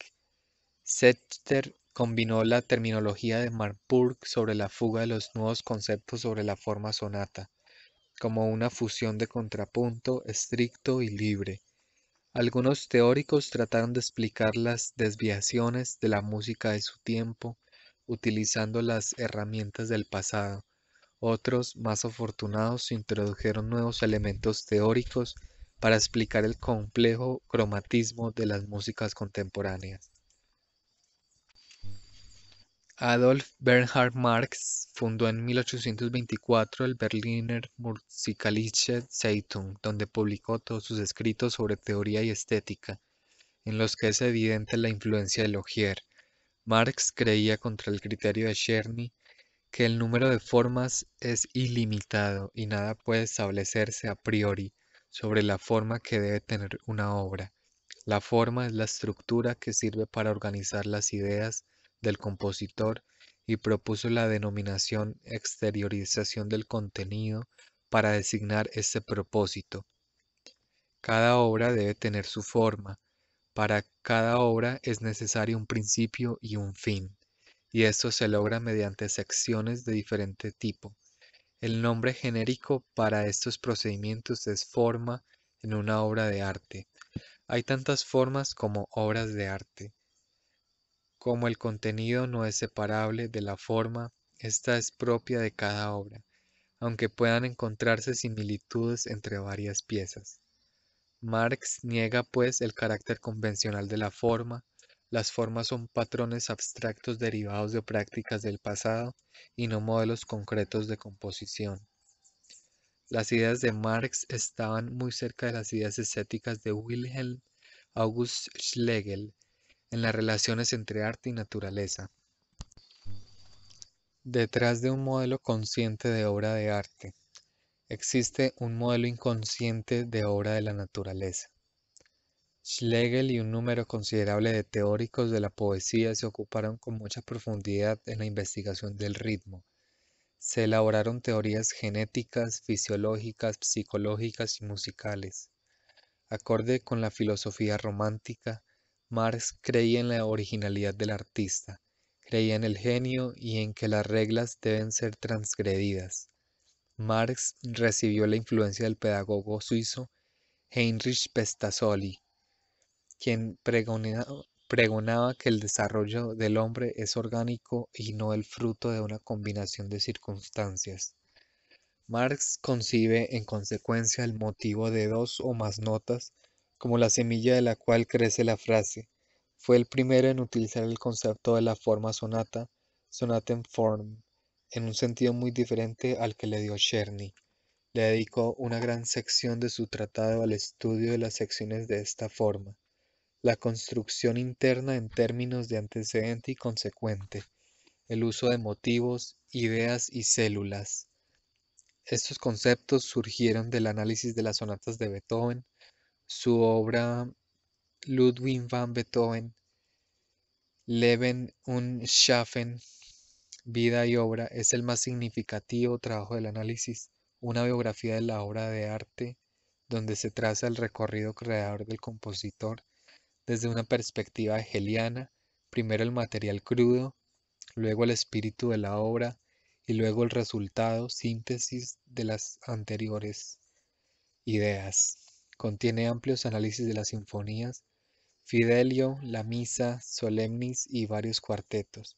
Sechter combinó la terminología de Marburg sobre la fuga de los nuevos conceptos sobre la forma sonata, como una fusión de contrapunto estricto y libre algunos teóricos trataron de explicar las desviaciones de la música de su tiempo utilizando las herramientas del pasado. Otros, más afortunados, introdujeron nuevos elementos teóricos para explicar el complejo cromatismo de las músicas contemporáneas. Adolf Bernhard Marx fundó en 1824 el Berliner Musikalische Zeitung, donde publicó todos sus escritos sobre teoría y estética, en los que es evidente la influencia de Logier. Marx creía contra el criterio de Czerny que el número de formas es ilimitado y nada puede establecerse a priori sobre la forma que debe tener una obra. La forma es la estructura que sirve para organizar las ideas del compositor y propuso la denominación exteriorización del contenido para designar ese propósito. Cada obra debe tener su forma. Para cada obra es necesario un principio y un fin, y esto se logra mediante secciones de diferente tipo. El nombre genérico para estos procedimientos es forma en una obra de arte. Hay tantas formas como obras de arte. Como el contenido no es separable de la forma, esta es propia de cada obra, aunque puedan encontrarse similitudes entre varias piezas. Marx niega pues el carácter convencional de la forma, las formas son patrones abstractos derivados de prácticas del pasado y no modelos concretos de composición. Las ideas de Marx estaban muy cerca de las ideas estéticas de Wilhelm August Schlegel, en las relaciones entre arte y naturaleza. Detrás de un modelo consciente de obra de arte, existe un modelo inconsciente de obra de la naturaleza. Schlegel y un número considerable de teóricos de la poesía se ocuparon con mucha profundidad en la investigación del ritmo. Se elaboraron teorías genéticas, fisiológicas, psicológicas y musicales. Acorde con la filosofía romántica, Marx creía en la originalidad del artista, creía en el genio y en que las reglas deben ser transgredidas. Marx recibió la influencia del pedagogo suizo Heinrich Pestasoli, quien pregonaba, que el desarrollo del hombre es orgánico y no el fruto de una combinación de circunstancias. Marx concibe en consecuencia el motivo de dos o más notas como la semilla de la cual crece la frase. Fue el primero en utilizar el concepto de la forma sonata, form, en un sentido muy diferente al que le dio Czerny. Le dedicó una gran sección de su tratado al estudio de las secciones de esta forma, la construcción interna en términos de antecedente y consecuente, el uso de motivos, ideas y células. Estos conceptos surgieron del análisis de las sonatas de Beethoven, su obra Ludwig van Beethoven, Leben und Schaffen, Vida y Obra, es el más significativo trabajo del análisis, una biografía de la obra de arte donde se traza el recorrido creador del compositor desde una perspectiva hegeliana, primero el material crudo, luego el espíritu de la obra y luego el resultado, síntesis de las anteriores ideas. Contiene amplios análisis de las sinfonías, Fidelio, la Misa, Solemnis y varios cuartetos.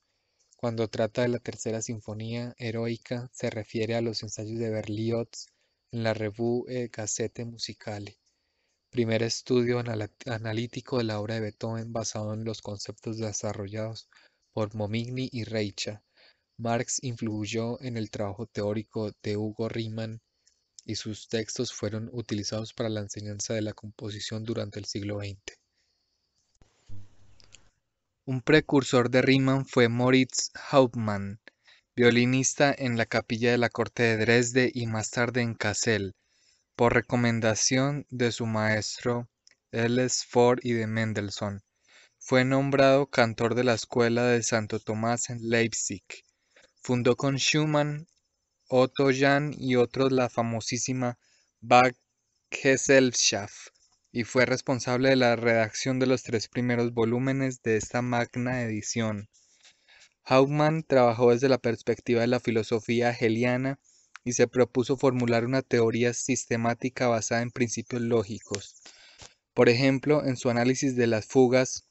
Cuando trata de la tercera sinfonía heroica, se refiere a los ensayos de Berlioz en la Revue e Gazette Musicale, primer estudio analítico de la obra de Beethoven basado en los conceptos desarrollados por Momigny y Reicha. Marx influyó en el trabajo teórico de Hugo Riemann y sus textos fueron utilizados para la enseñanza de la composición durante el siglo XX. Un precursor de Riemann fue Moritz Hauptmann, violinista en la capilla de la corte de Dresde y más tarde en Kassel, por recomendación de su maestro Ellis Ford y de Mendelssohn. Fue nombrado cantor de la escuela de Santo Tomás en Leipzig. Fundó con Schumann Otto Jahn y otros la famosísima Bach y fue responsable de la redacción de los tres primeros volúmenes de esta magna edición. Hauptmann trabajó desde la perspectiva de la filosofía heliana y se propuso formular una teoría sistemática basada en principios lógicos. Por ejemplo, en su análisis de las fugas,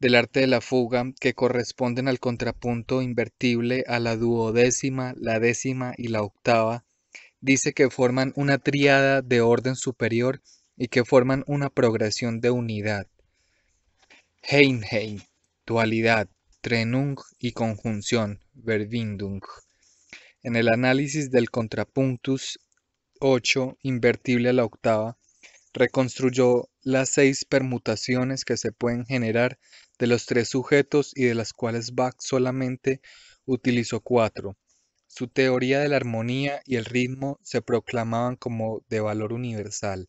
del arte de la fuga que corresponden al contrapunto invertible a la duodécima, la décima y la octava, dice que forman una tríada de orden superior y que forman una progresión de unidad. Heinheim, dualidad, Trenung y conjunción, Verbindung. En el análisis del contrapuntus 8, invertible a la octava, Reconstruyó las seis permutaciones que se pueden generar de los tres sujetos y de las cuales Bach solamente utilizó cuatro. Su teoría de la armonía y el ritmo se proclamaban como de valor universal.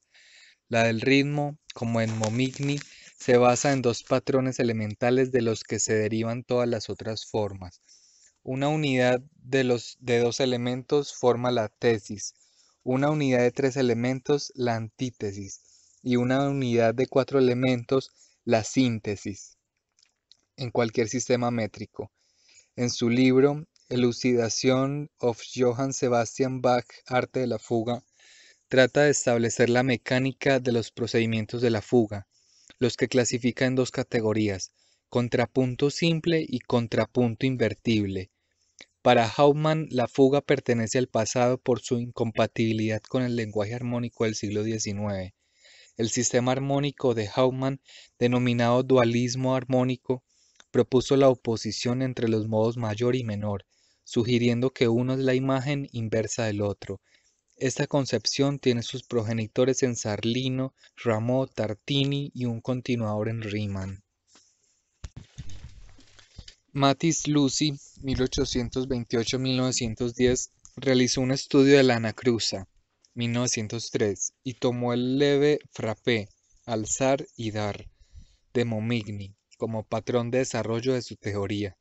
La del ritmo, como en Momigni, se basa en dos patrones elementales de los que se derivan todas las otras formas. Una unidad de, de dos elementos forma la tesis, una unidad de tres elementos, la antítesis, y una unidad de cuatro elementos, la síntesis, en cualquier sistema métrico. En su libro Elucidación of Johann Sebastian Bach, Arte de la Fuga, trata de establecer la mecánica de los procedimientos de la fuga, los que clasifica en dos categorías, contrapunto simple y contrapunto invertible, para Hauptmann, la fuga pertenece al pasado por su incompatibilidad con el lenguaje armónico del siglo XIX. El sistema armónico de Hauptmann, denominado dualismo armónico, propuso la oposición entre los modos mayor y menor, sugiriendo que uno es la imagen inversa del otro. Esta concepción tiene sus progenitores en Sarlino, Rameau, Tartini y un continuador en Riemann. Matis Lucy, 1828-1910, realizó un estudio de la anacruza, 1903, y tomó el leve frappé, alzar y dar, de Momigny, como patrón de desarrollo de su teoría.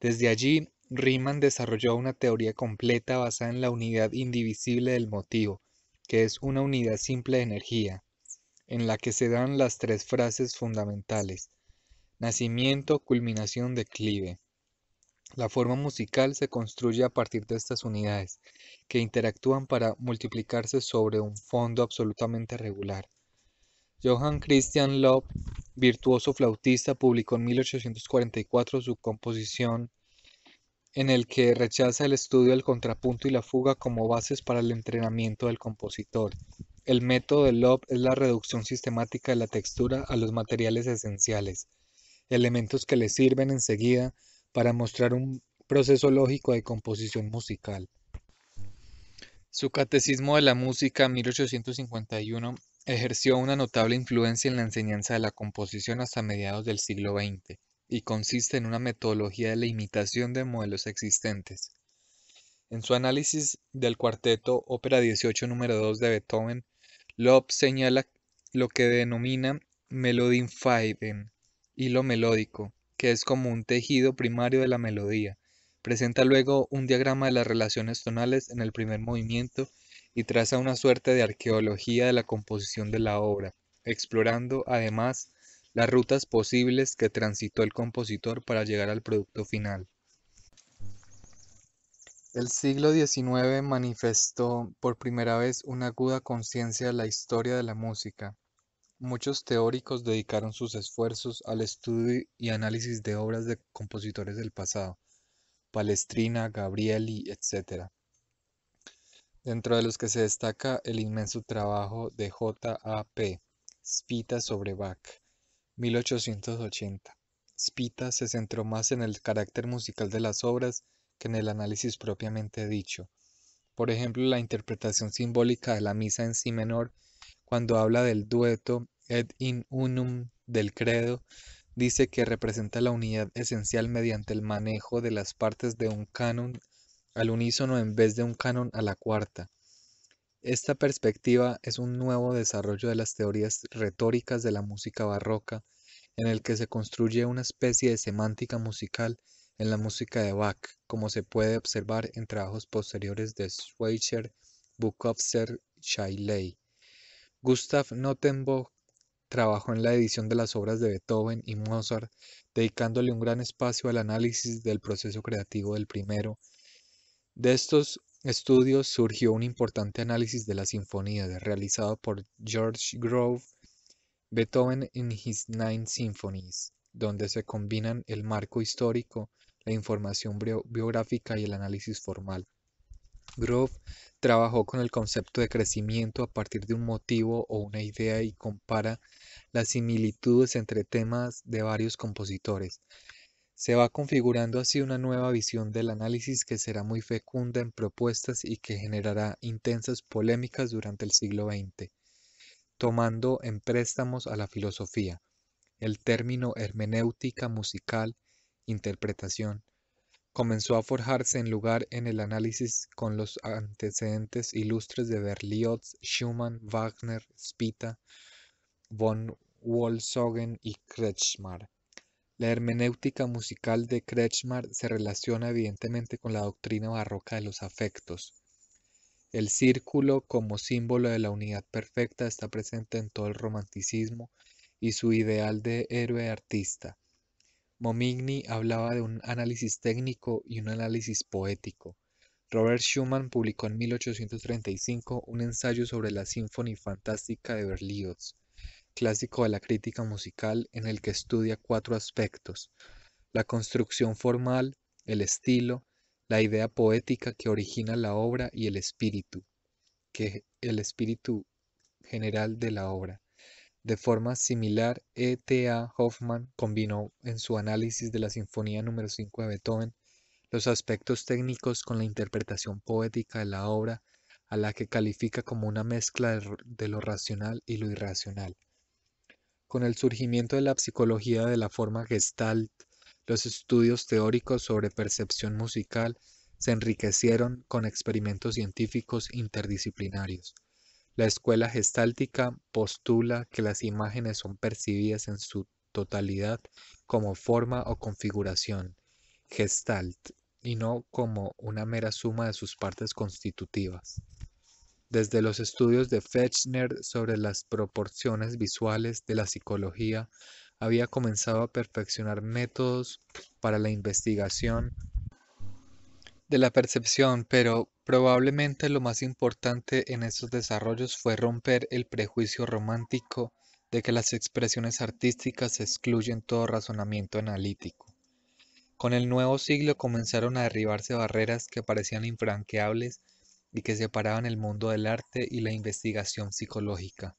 Desde allí, Riemann desarrolló una teoría completa basada en la unidad indivisible del motivo, que es una unidad simple de energía, en la que se dan las tres frases fundamentales Nacimiento, culminación, declive. La forma musical se construye a partir de estas unidades, que interactúan para multiplicarse sobre un fondo absolutamente regular. Johann Christian Loeb, virtuoso flautista, publicó en 1844 su composición en el que rechaza el estudio del contrapunto y la fuga como bases para el entrenamiento del compositor. El método de Loeb es la reducción sistemática de la textura a los materiales esenciales elementos que le sirven enseguida para mostrar un proceso lógico de composición musical. Su Catecismo de la Música 1851 ejerció una notable influencia en la enseñanza de la composición hasta mediados del siglo XX y consiste en una metodología de la imitación de modelos existentes. En su análisis del cuarteto Ópera 18 número 2 de Beethoven, Loeb señala lo que denomina Melodie hilo melódico, que es como un tejido primario de la melodía. Presenta luego un diagrama de las relaciones tonales en el primer movimiento y traza una suerte de arqueología de la composición de la obra, explorando además las rutas posibles que transitó el compositor para llegar al producto final. El siglo XIX manifestó por primera vez una aguda conciencia de la historia de la música, Muchos teóricos dedicaron sus esfuerzos al estudio y análisis de obras de compositores del pasado, Palestrina, Gabrieli, etc. Dentro de los que se destaca el inmenso trabajo de J.A.P. Spita sobre Bach, 1880. Spita se centró más en el carácter musical de las obras que en el análisis propiamente dicho. Por ejemplo, la interpretación simbólica de la misa en sí menor cuando habla del dueto et in unum del credo, dice que representa la unidad esencial mediante el manejo de las partes de un canon al unísono en vez de un canon a la cuarta. Esta perspectiva es un nuevo desarrollo de las teorías retóricas de la música barroca, en el que se construye una especie de semántica musical en la música de Bach, como se puede observar en trabajos posteriores de Schweitzer, Bukowski, Shiley. Gustav Notenbohm trabajó en la edición de las obras de Beethoven y Mozart, dedicándole un gran espacio al análisis del proceso creativo del primero. De estos estudios surgió un importante análisis de las sinfonías realizado por George Grove, Beethoven in His Nine Symphonies, donde se combinan el marco histórico, la información biográfica y el análisis formal. Grove trabajó con el concepto de crecimiento a partir de un motivo o una idea y compara las similitudes entre temas de varios compositores. Se va configurando así una nueva visión del análisis que será muy fecunda en propuestas y que generará intensas polémicas durante el siglo XX, tomando en préstamos a la filosofía, el término hermenéutica musical, interpretación, Comenzó a forjarse en lugar en el análisis con los antecedentes ilustres de Berlioz, Schumann, Wagner, Spita, von Wolzogen y Kretschmar. La hermenéutica musical de Kretschmar se relaciona evidentemente con la doctrina barroca de los afectos. El círculo como símbolo de la unidad perfecta está presente en todo el romanticismo y su ideal de héroe artista. Momigny hablaba de un análisis técnico y un análisis poético. Robert Schumann publicó en 1835 un ensayo sobre la Sinfonía Fantástica de Berlioz, clásico de la crítica musical en el que estudia cuatro aspectos, la construcción formal, el estilo, la idea poética que origina la obra y el espíritu, que el espíritu general de la obra. De forma similar, E.T.A. Hoffmann Hoffman combinó en su análisis de la Sinfonía número 5 de Beethoven los aspectos técnicos con la interpretación poética de la obra, a la que califica como una mezcla de lo racional y lo irracional. Con el surgimiento de la psicología de la forma gestalt, los estudios teóricos sobre percepción musical se enriquecieron con experimentos científicos interdisciplinarios. La escuela gestáltica postula que las imágenes son percibidas en su totalidad como forma o configuración, gestalt, y no como una mera suma de sus partes constitutivas. Desde los estudios de Fechner sobre las proporciones visuales de la psicología, había comenzado a perfeccionar métodos para la investigación de la percepción, pero probablemente lo más importante en estos desarrollos fue romper el prejuicio romántico de que las expresiones artísticas excluyen todo razonamiento analítico. Con el nuevo siglo comenzaron a derribarse barreras que parecían infranqueables y que separaban el mundo del arte y la investigación psicológica.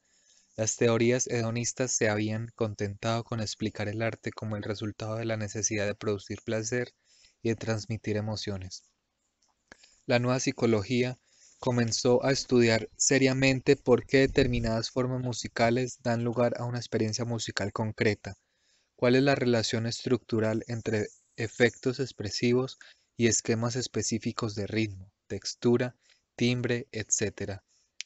Las teorías hedonistas se habían contentado con explicar el arte como el resultado de la necesidad de producir placer y de transmitir emociones la nueva psicología, comenzó a estudiar seriamente por qué determinadas formas musicales dan lugar a una experiencia musical concreta, cuál es la relación estructural entre efectos expresivos y esquemas específicos de ritmo, textura, timbre, etc.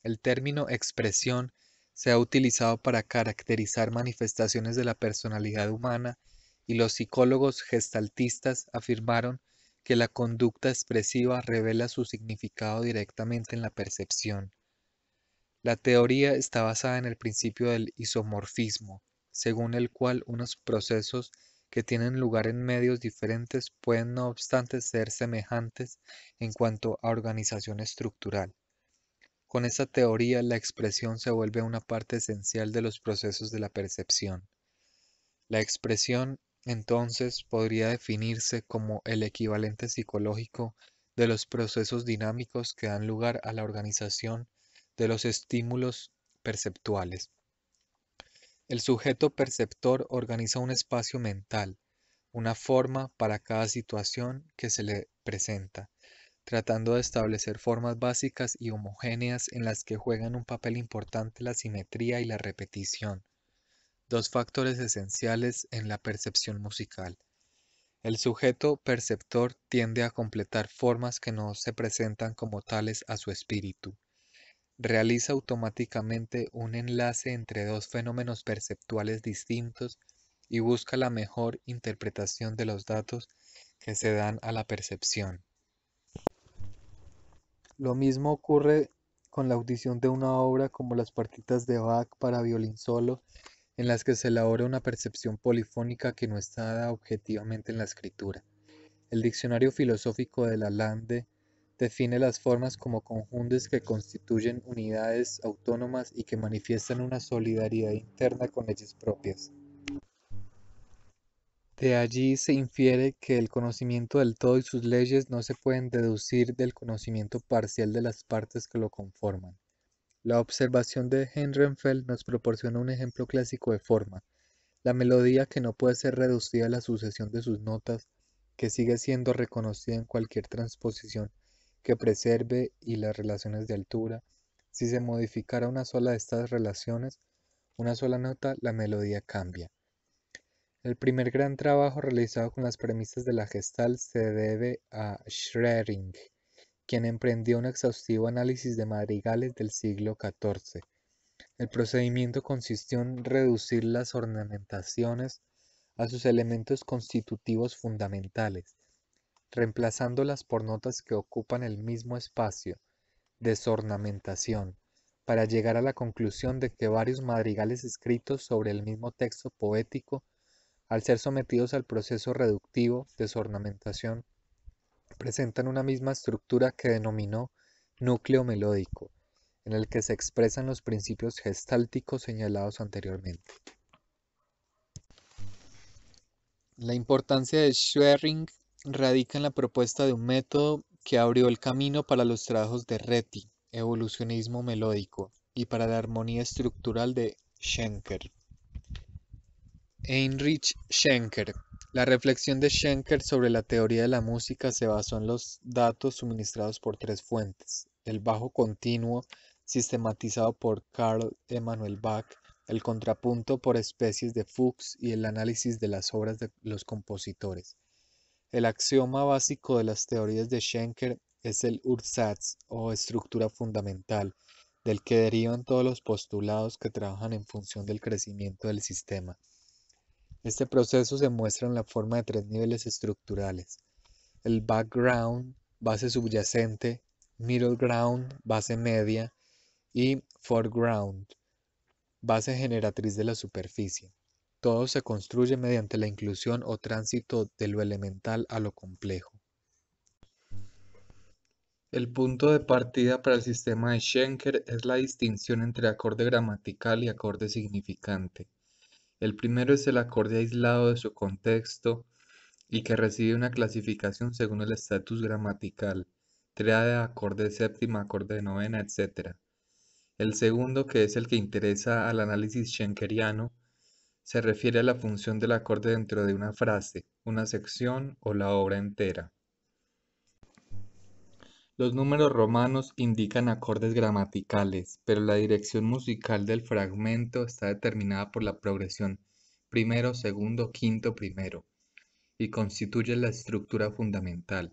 El término expresión se ha utilizado para caracterizar manifestaciones de la personalidad humana y los psicólogos gestaltistas afirmaron que la conducta expresiva revela su significado directamente en la percepción. La teoría está basada en el principio del isomorfismo, según el cual unos procesos que tienen lugar en medios diferentes pueden no obstante ser semejantes en cuanto a organización estructural. Con esa teoría la expresión se vuelve una parte esencial de los procesos de la percepción. La expresión entonces podría definirse como el equivalente psicológico de los procesos dinámicos que dan lugar a la organización de los estímulos perceptuales. El sujeto perceptor organiza un espacio mental, una forma para cada situación que se le presenta, tratando de establecer formas básicas y homogéneas en las que juegan un papel importante la simetría y la repetición dos factores esenciales en la percepción musical. El sujeto perceptor tiende a completar formas que no se presentan como tales a su espíritu. Realiza automáticamente un enlace entre dos fenómenos perceptuales distintos y busca la mejor interpretación de los datos que se dan a la percepción. Lo mismo ocurre con la audición de una obra como las partitas de Bach para violín solo en las que se elabora una percepción polifónica que no está dada objetivamente en la escritura. El diccionario filosófico de Lalande define las formas como conjuntos que constituyen unidades autónomas y que manifiestan una solidaridad interna con ellas propias. De allí se infiere que el conocimiento del todo y sus leyes no se pueden deducir del conocimiento parcial de las partes que lo conforman. La observación de Henrenfeld nos proporciona un ejemplo clásico de forma, la melodía que no puede ser reducida a la sucesión de sus notas, que sigue siendo reconocida en cualquier transposición que preserve y las relaciones de altura. Si se modificara una sola de estas relaciones, una sola nota, la melodía cambia. El primer gran trabajo realizado con las premisas de la gestal se debe a Schrödinger quien emprendió un exhaustivo análisis de madrigales del siglo XIV. El procedimiento consistió en reducir las ornamentaciones a sus elementos constitutivos fundamentales, reemplazándolas por notas que ocupan el mismo espacio, desornamentación, para llegar a la conclusión de que varios madrigales escritos sobre el mismo texto poético, al ser sometidos al proceso reductivo, desornamentación, presentan una misma estructura que denominó núcleo melódico, en el que se expresan los principios gestálticos señalados anteriormente. La importancia de Schwering radica en la propuesta de un método que abrió el camino para los trabajos de Reti, evolucionismo melódico, y para la armonía estructural de Schenker. Heinrich Schenker La reflexión de Schenker sobre la teoría de la música se basó en los datos suministrados por tres fuentes, el bajo continuo sistematizado por Carl Emanuel Bach, el contrapunto por especies de Fuchs y el análisis de las obras de los compositores. El axioma básico de las teorías de Schenker es el Ursatz o estructura fundamental, del que derivan todos los postulados que trabajan en función del crecimiento del sistema. Este proceso se muestra en la forma de tres niveles estructurales. El background, base subyacente, middle ground, base media y foreground, base generatriz de la superficie. Todo se construye mediante la inclusión o tránsito de lo elemental a lo complejo. El punto de partida para el sistema de Schenker es la distinción entre acorde gramatical y acorde significante. El primero es el acorde aislado de su contexto y que recibe una clasificación según el estatus gramatical, triada, acorde séptima, acorde novena, etc. El segundo, que es el que interesa al análisis schenkeriano, se refiere a la función del acorde dentro de una frase, una sección o la obra entera. Los números romanos indican acordes gramaticales, pero la dirección musical del fragmento está determinada por la progresión primero, segundo, quinto, primero, y constituye la estructura fundamental.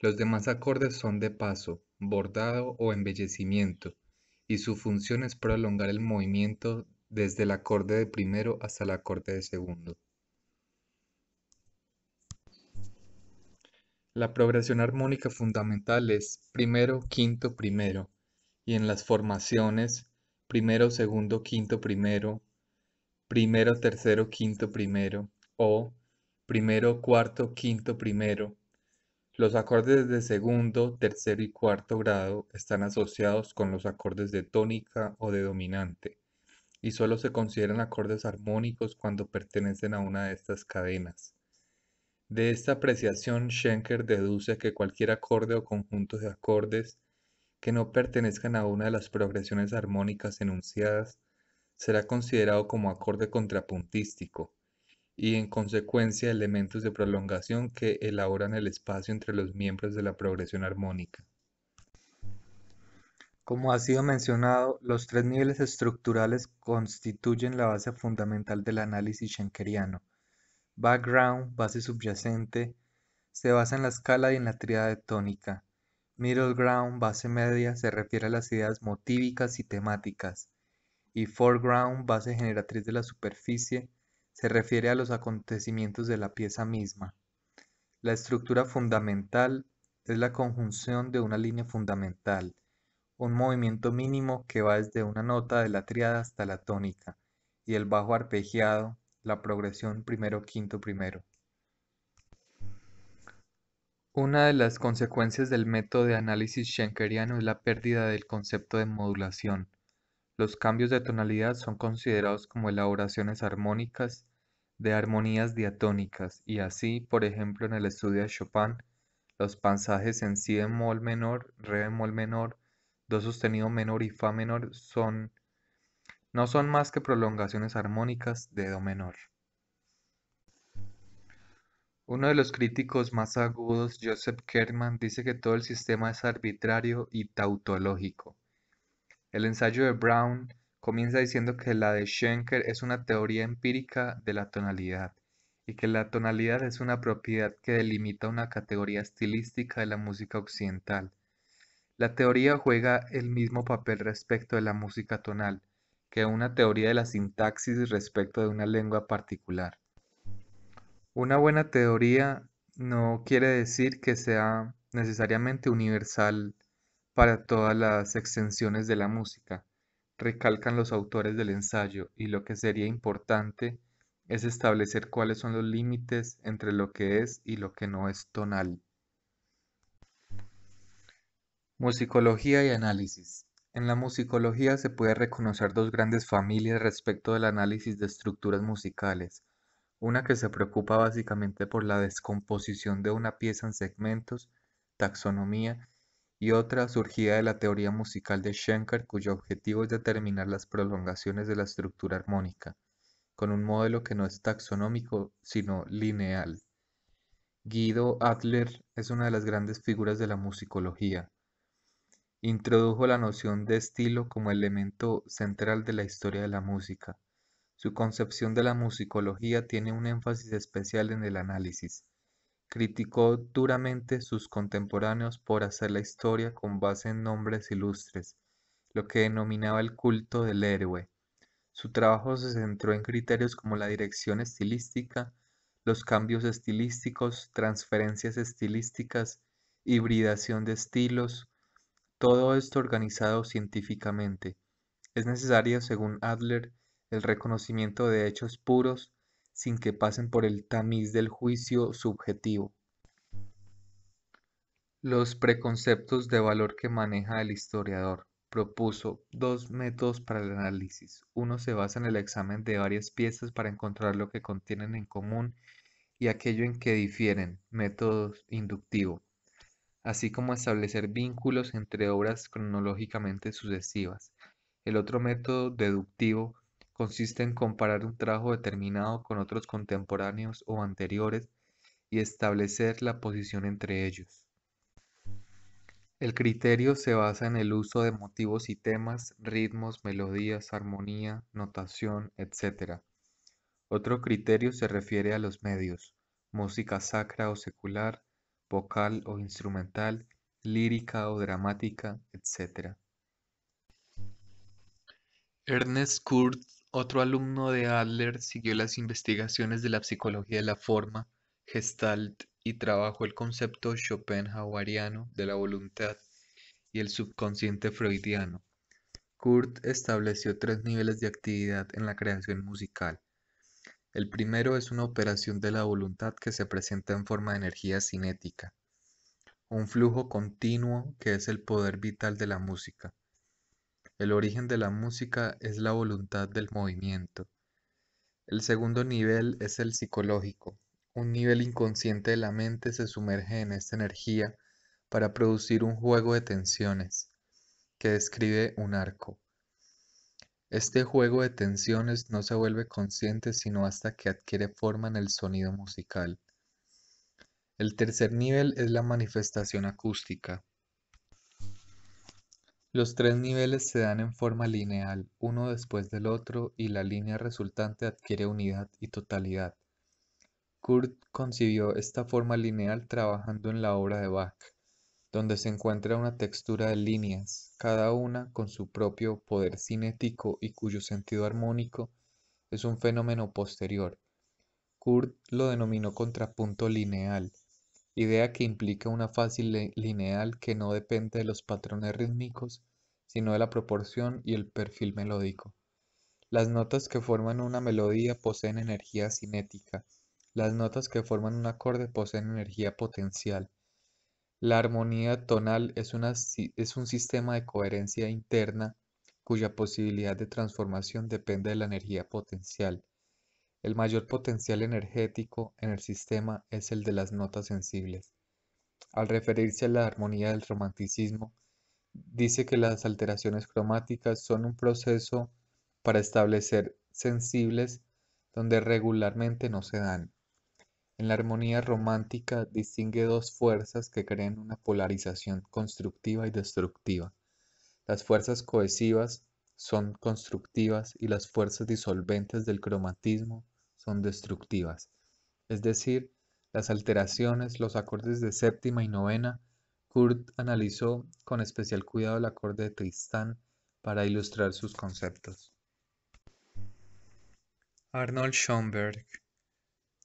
Los demás acordes son de paso, bordado o embellecimiento, y su función es prolongar el movimiento desde el acorde de primero hasta el acorde de segundo. La progresión armónica fundamental es primero, quinto, primero, y en las formaciones primero, segundo, quinto, primero, primero, tercero, quinto, primero, o primero, cuarto, quinto, primero. Los acordes de segundo, tercero y cuarto grado están asociados con los acordes de tónica o de dominante, y solo se consideran acordes armónicos cuando pertenecen a una de estas cadenas. De esta apreciación, Schenker deduce que cualquier acorde o conjunto de acordes que no pertenezcan a una de las progresiones armónicas enunciadas será considerado como acorde contrapuntístico y en consecuencia elementos de prolongación que elaboran el espacio entre los miembros de la progresión armónica. Como ha sido mencionado, los tres niveles estructurales constituyen la base fundamental del análisis schenkeriano background, base subyacente, se basa en la escala y en la tríada tónica. Middle ground, base media, se refiere a las ideas motívicas y temáticas. Y foreground, base generatriz de la superficie, se refiere a los acontecimientos de la pieza misma. La estructura fundamental es la conjunción de una línea fundamental, un movimiento mínimo que va desde una nota de la tríada hasta la tónica, y el bajo arpegiado la progresión primero quinto primero. Una de las consecuencias del método de análisis schenkeriano es la pérdida del concepto de modulación. Los cambios de tonalidad son considerados como elaboraciones armónicas de armonías diatónicas y así, por ejemplo, en el estudio de Chopin, los pasajes en si bemol menor, re bemol menor, do sostenido menor y fa menor son no son más que prolongaciones armónicas de Do menor. Uno de los críticos más agudos, Joseph Kerman, dice que todo el sistema es arbitrario y tautológico. El ensayo de Brown comienza diciendo que la de Schenker es una teoría empírica de la tonalidad y que la tonalidad es una propiedad que delimita una categoría estilística de la música occidental. La teoría juega el mismo papel respecto de la música tonal, que una teoría de la sintaxis respecto de una lengua particular. Una buena teoría no quiere decir que sea necesariamente universal para todas las extensiones de la música, recalcan los autores del ensayo, y lo que sería importante es establecer cuáles son los límites entre lo que es y lo que no es tonal. Musicología y análisis. En la musicología se puede reconocer dos grandes familias respecto del análisis de estructuras musicales, una que se preocupa básicamente por la descomposición de una pieza en segmentos, taxonomía, y otra surgida de la teoría musical de Schenker cuyo objetivo es determinar las prolongaciones de la estructura armónica, con un modelo que no es taxonómico sino lineal. Guido Adler es una de las grandes figuras de la musicología. Introdujo la noción de estilo como elemento central de la historia de la música. Su concepción de la musicología tiene un énfasis especial en el análisis. Criticó duramente sus contemporáneos por hacer la historia con base en nombres ilustres, lo que denominaba el culto del héroe. Su trabajo se centró en criterios como la dirección estilística, los cambios estilísticos, transferencias estilísticas, hibridación de estilos, todo esto organizado científicamente. Es necesario, según Adler, el reconocimiento de hechos puros sin que pasen por el tamiz del juicio subjetivo. Los preconceptos de valor que maneja el historiador propuso dos métodos para el análisis. Uno se basa en el examen de varias piezas para encontrar lo que contienen en común y aquello en que difieren, método inductivo así como establecer vínculos entre obras cronológicamente sucesivas. El otro método deductivo consiste en comparar un trabajo determinado con otros contemporáneos o anteriores y establecer la posición entre ellos. El criterio se basa en el uso de motivos y temas, ritmos, melodías, armonía, notación, etc. Otro criterio se refiere a los medios, música sacra o secular, vocal o instrumental, lírica o dramática, etc. Ernest Kurt, otro alumno de Adler, siguió las investigaciones de la psicología de la forma, gestalt, y trabajó el concepto schopenhaueriano de la voluntad y el subconsciente freudiano. Kurt estableció tres niveles de actividad en la creación musical el primero es una operación de la voluntad que se presenta en forma de energía cinética, un flujo continuo que es el poder vital de la música. El origen de la música es la voluntad del movimiento. El segundo nivel es el psicológico. Un nivel inconsciente de la mente se sumerge en esta energía para producir un juego de tensiones que describe un arco. Este juego de tensiones no se vuelve consciente sino hasta que adquiere forma en el sonido musical. El tercer nivel es la manifestación acústica. Los tres niveles se dan en forma lineal, uno después del otro, y la línea resultante adquiere unidad y totalidad. Kurt concibió esta forma lineal trabajando en la obra de Bach donde se encuentra una textura de líneas, cada una con su propio poder cinético y cuyo sentido armónico es un fenómeno posterior. Kurt lo denominó contrapunto lineal, idea que implica una fase lineal que no depende de los patrones rítmicos, sino de la proporción y el perfil melódico. Las notas que forman una melodía poseen energía cinética. Las notas que forman un acorde poseen energía potencial. La armonía tonal es, un sistema de coherencia interna cuya posibilidad de transformación depende de la energía potencial. El mayor potencial energético en el sistema es el de las notas sensibles. Al referirse a la armonía del romanticismo, dice que las alteraciones cromáticas son un proceso para establecer sensibles donde regularmente no se dan. En la armonía romántica distingue dos fuerzas que crean una polarización constructiva y destructiva. Las fuerzas cohesivas son constructivas y las fuerzas disolventes del cromatismo son destructivas. Es decir, las alteraciones, los acordes de séptima y novena, Kurt analizó con especial cuidado el acorde de Tristán para ilustrar sus conceptos. Arnold Schoenberg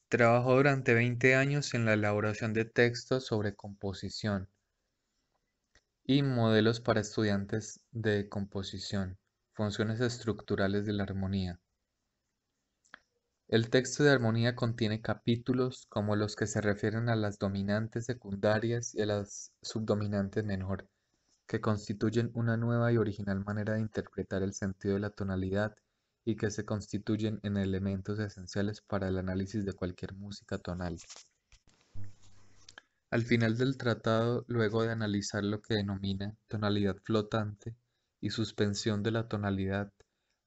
Trabajó durante 20 años en la elaboración de textos sobre composición y modelos para estudiantes de composición, funciones estructurales de la armonía. El texto de armonía contiene capítulos como los que se refieren a las dominantes secundarias y a las subdominantes menor, que constituyen una nueva y original manera de interpretar el sentido de la tonalidad y que se constituyen en elementos esenciales para el análisis de cualquier música tonal. Al final del tratado, luego de analizar lo que denomina tonalidad flotante y suspensión de la tonalidad,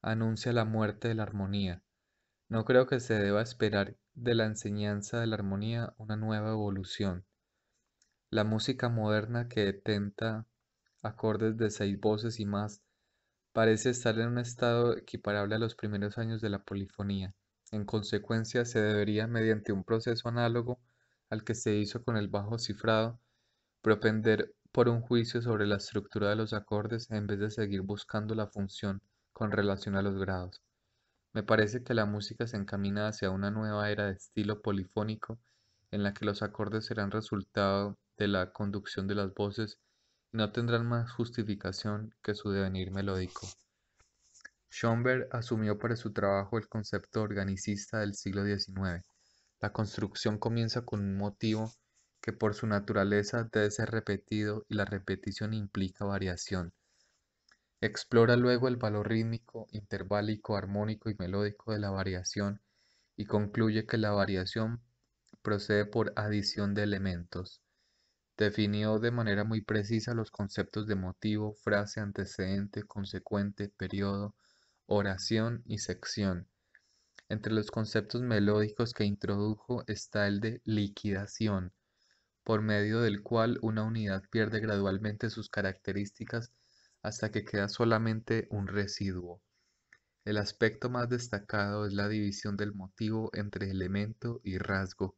anuncia la muerte de la armonía. No creo que se deba esperar de la enseñanza de la armonía una nueva evolución. La música moderna que detenta acordes de seis voces y más parece estar en un estado equiparable a los primeros años de la polifonía. En consecuencia, se debería, mediante un proceso análogo al que se hizo con el bajo cifrado, propender por un juicio sobre la estructura de los acordes en vez de seguir buscando la función con relación a los grados. Me parece que la música se encamina hacia una nueva era de estilo polifónico en la que los acordes serán resultado de la conducción de las voces no tendrán más justificación que su devenir melódico. Schomberg asumió para su trabajo el concepto organicista del siglo XIX. La construcción comienza con un motivo que por su naturaleza debe ser repetido y la repetición implica variación. Explora luego el valor rítmico, interválico, armónico y melódico de la variación y concluye que la variación procede por adición de elementos. Definió de manera muy precisa los conceptos de motivo, frase, antecedente, consecuente, periodo, oración y sección. Entre los conceptos melódicos que introdujo está el de liquidación, por medio del cual una unidad pierde gradualmente sus características hasta que queda solamente un residuo. El aspecto más destacado es la división del motivo entre elemento y rasgo,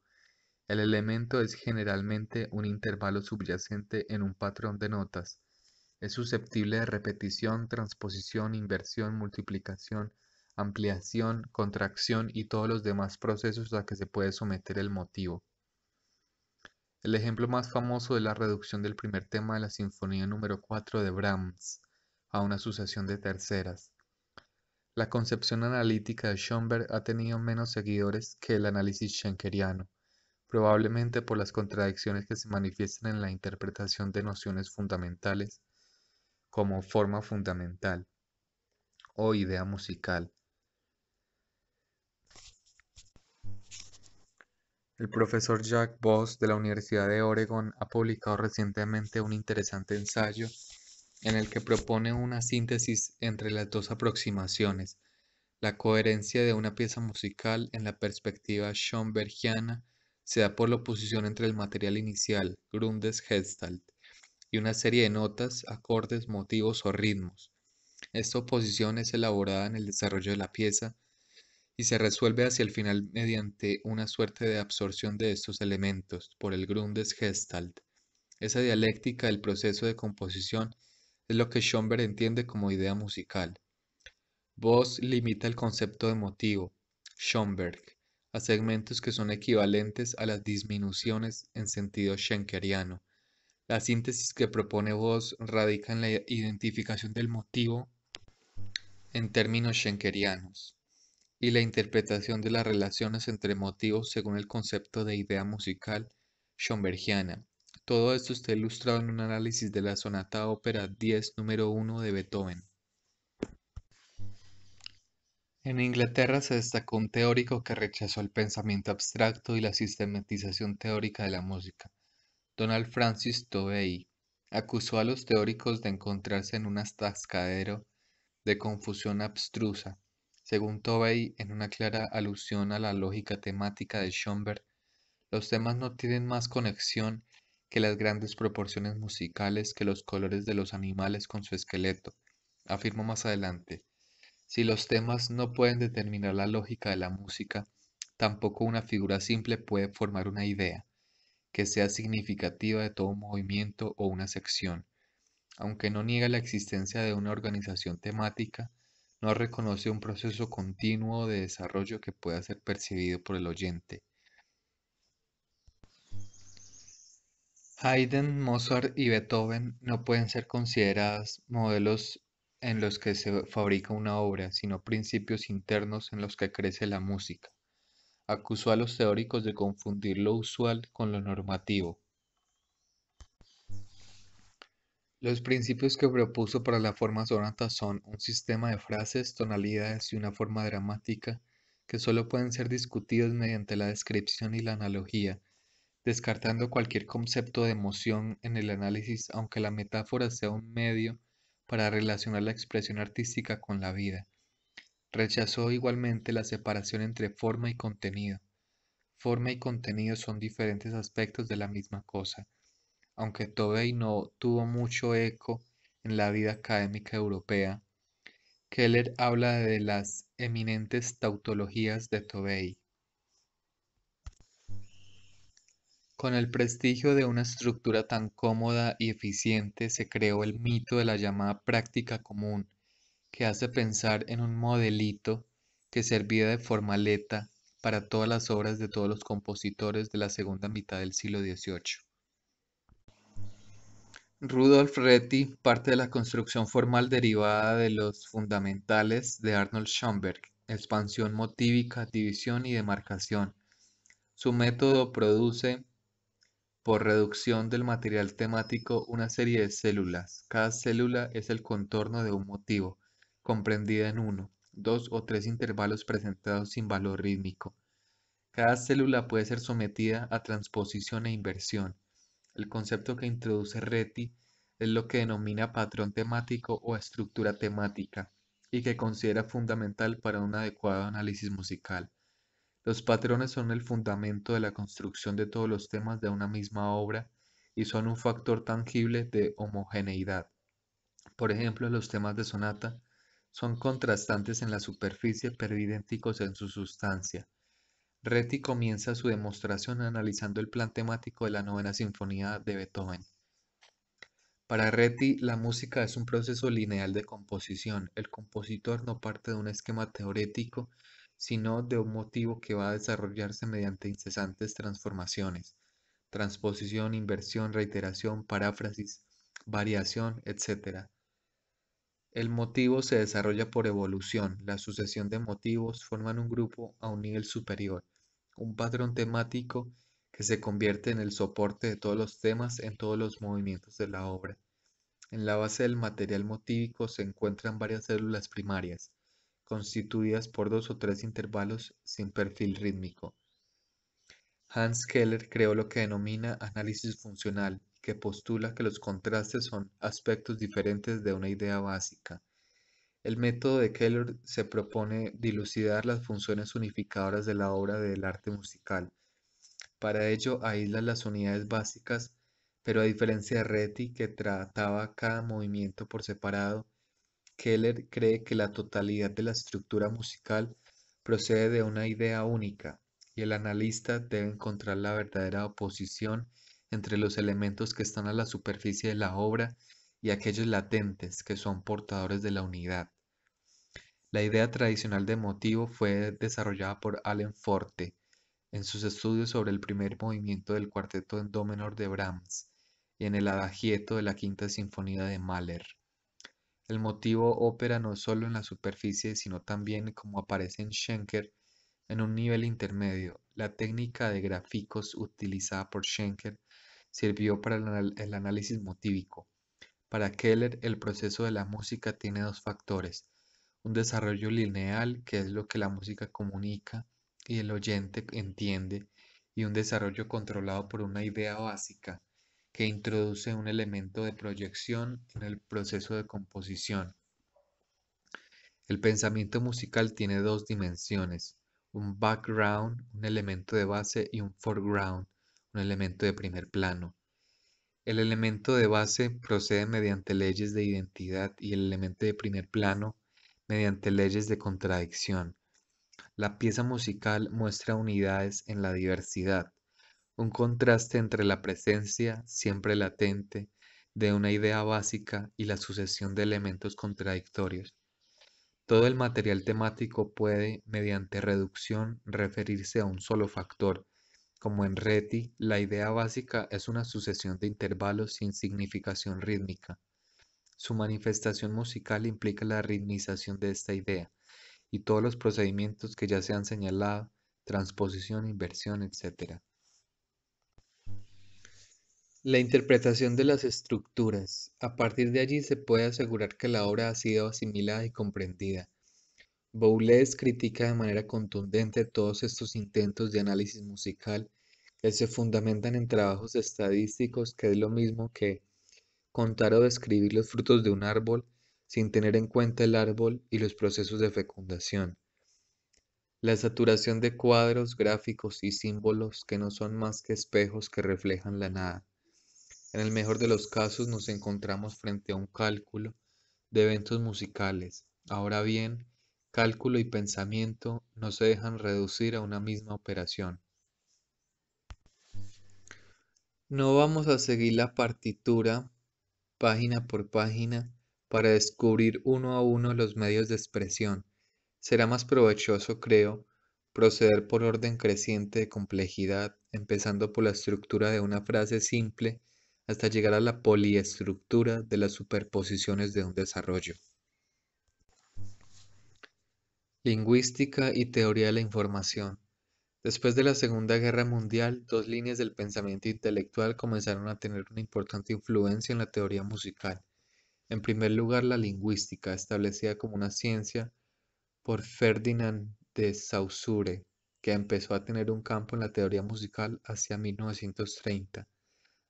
el elemento es generalmente un intervalo subyacente en un patrón de notas. Es susceptible de repetición, transposición, inversión, multiplicación, ampliación, contracción y todos los demás procesos a que se puede someter el motivo. El ejemplo más famoso es la reducción del primer tema de la Sinfonía número 4 de Brahms a una sucesión de terceras. La concepción analítica de Schoenberg ha tenido menos seguidores que el análisis schenkeriano probablemente por las contradicciones que se manifiestan en la interpretación de nociones fundamentales como forma fundamental o idea musical. El profesor Jack Boss de la Universidad de Oregon ha publicado recientemente un interesante ensayo en el que propone una síntesis entre las dos aproximaciones, la coherencia de una pieza musical en la perspectiva Schoenbergiana se da por la oposición entre el material inicial, Grundes-Gestalt, y una serie de notas, acordes, motivos o ritmos. Esta oposición es elaborada en el desarrollo de la pieza y se resuelve hacia el final mediante una suerte de absorción de estos elementos por el Grundes-Gestalt. Esa dialéctica del proceso de composición es lo que Schoenberg entiende como idea musical. Voss limita el concepto de motivo, Schoenberg, a segmentos que son equivalentes a las disminuciones en sentido schenkeriano. La síntesis que propone Voss radica en la identificación del motivo en términos schenkerianos y la interpretación de las relaciones entre motivos según el concepto de idea musical schoenbergiana. Todo esto está ilustrado en un análisis de la sonata ópera 10 número 1 de Beethoven. En Inglaterra se destacó un teórico que rechazó el pensamiento abstracto y la sistematización teórica de la música. Donald Francis Tovey acusó a los teóricos de encontrarse en un atascadero de confusión abstrusa, según Tovey, en una clara alusión a la lógica temática de Schoenberg, los temas no tienen más conexión que las grandes proporciones musicales que los colores de los animales con su esqueleto, afirmó más adelante. Si los temas no pueden determinar la lógica de la música, tampoco una figura simple puede formar una idea que sea significativa de todo un movimiento o una sección. Aunque no niega la existencia de una organización temática, no reconoce un proceso continuo de desarrollo que pueda ser percibido por el oyente. Haydn, Mozart y Beethoven no pueden ser consideradas modelos en los que se fabrica una obra, sino principios internos en los que crece la música. Acusó a los teóricos de confundir lo usual con lo normativo. Los principios que propuso para la forma sonata son un sistema de frases, tonalidades y una forma dramática que solo pueden ser discutidos mediante la descripción y la analogía, descartando cualquier concepto de emoción en el análisis, aunque la metáfora sea un medio para relacionar la expresión artística con la vida. Rechazó igualmente la separación entre forma y contenido. Forma y contenido son diferentes aspectos de la misma cosa. Aunque Tobey no tuvo mucho eco en la vida académica europea, Keller habla de las eminentes tautologías de Tobey. Con el prestigio de una estructura tan cómoda y eficiente se creó el mito de la llamada práctica común, que hace pensar en un modelito que servía de formaleta para todas las obras de todos los compositores de la segunda mitad del siglo XVIII. Rudolf Reti parte de la construcción formal derivada de los fundamentales de Arnold Schoenberg, expansión motívica, división y demarcación. Su método produce por reducción del material temático una serie de células. Cada célula es el contorno de un motivo, comprendida en uno, dos o tres intervalos presentados sin valor rítmico. Cada célula puede ser sometida a transposición e inversión. El concepto que introduce Reti es lo que denomina patrón temático o estructura temática y que considera fundamental para un adecuado análisis musical. Los patrones son el fundamento de la construcción de todos los temas de una misma obra y son un factor tangible de homogeneidad. Por ejemplo, los temas de sonata son contrastantes en la superficie pero idénticos en su sustancia. Reti comienza su demostración analizando el plan temático de la novena sinfonía de Beethoven. Para Reti, la música es un proceso lineal de composición. El compositor no parte de un esquema teórico, sino de un motivo que va a desarrollarse mediante incesantes transformaciones, transposición, inversión, reiteración, paráfrasis, variación, etc. El motivo se desarrolla por evolución, la sucesión de motivos forman un grupo a un nivel superior, un patrón temático que se convierte en el soporte de todos los temas en todos los movimientos de la obra. En la base del material motívico se encuentran varias células primarias, constituidas por dos o tres intervalos sin perfil rítmico. Hans Keller creó lo que denomina análisis funcional, que postula que los contrastes son aspectos diferentes de una idea básica. El método de Keller se propone dilucidar las funciones unificadoras de la obra del arte musical. Para ello aísla las unidades básicas, pero a diferencia de Reti, que trataba cada movimiento por separado, Keller cree que la totalidad de la estructura musical procede de una idea única y el analista debe encontrar la verdadera oposición entre los elementos que están a la superficie de la obra y aquellos latentes que son portadores de la unidad. La idea tradicional de motivo fue desarrollada por Allen Forte en sus estudios sobre el primer movimiento del cuarteto en do menor de Brahms y en el adagieto de la quinta sinfonía de Mahler. El motivo opera no solo en la superficie, sino también, como aparece en Schenker, en un nivel intermedio. La técnica de gráficos utilizada por Schenker sirvió para el análisis motívico. Para Keller, el proceso de la música tiene dos factores, un desarrollo lineal, que es lo que la música comunica y el oyente entiende, y un desarrollo controlado por una idea básica, que introduce un elemento de proyección en el proceso de composición. El pensamiento musical tiene dos dimensiones, un background, un elemento de base, y un foreground, un elemento de primer plano. El elemento de base procede mediante leyes de identidad y el elemento de primer plano mediante leyes de contradicción. La pieza musical muestra unidades en la diversidad un contraste entre la presencia siempre latente de una idea básica y la sucesión de elementos contradictorios. Todo el material temático puede, mediante reducción, referirse a un solo factor. Como en Reti, la idea básica es una sucesión de intervalos sin significación rítmica. Su manifestación musical implica la ritmización de esta idea y todos los procedimientos que ya se han señalado, transposición, inversión, etc. La interpretación de las estructuras. A partir de allí se puede asegurar que la obra ha sido asimilada y comprendida. Boulez critica de manera contundente todos estos intentos de análisis musical que se fundamentan en trabajos estadísticos, que es lo mismo que contar o describir los frutos de un árbol sin tener en cuenta el árbol y los procesos de fecundación. La saturación de cuadros, gráficos y símbolos que no son más que espejos que reflejan la nada. En el mejor de los casos nos encontramos frente a un cálculo de eventos musicales. Ahora bien, cálculo y pensamiento no se dejan reducir a una misma operación. No vamos a seguir la partitura página por página para descubrir uno a uno los medios de expresión. Será más provechoso, creo, proceder por orden creciente de complejidad, empezando por la estructura de una frase simple hasta llegar a la poliestructura de las superposiciones de un desarrollo. Lingüística y teoría de la información. Después de la Segunda Guerra Mundial, dos líneas del pensamiento intelectual comenzaron a tener una importante influencia en la teoría musical. En primer lugar, la lingüística, establecida como una ciencia por Ferdinand de Saussure, que empezó a tener un campo en la teoría musical hacia 1930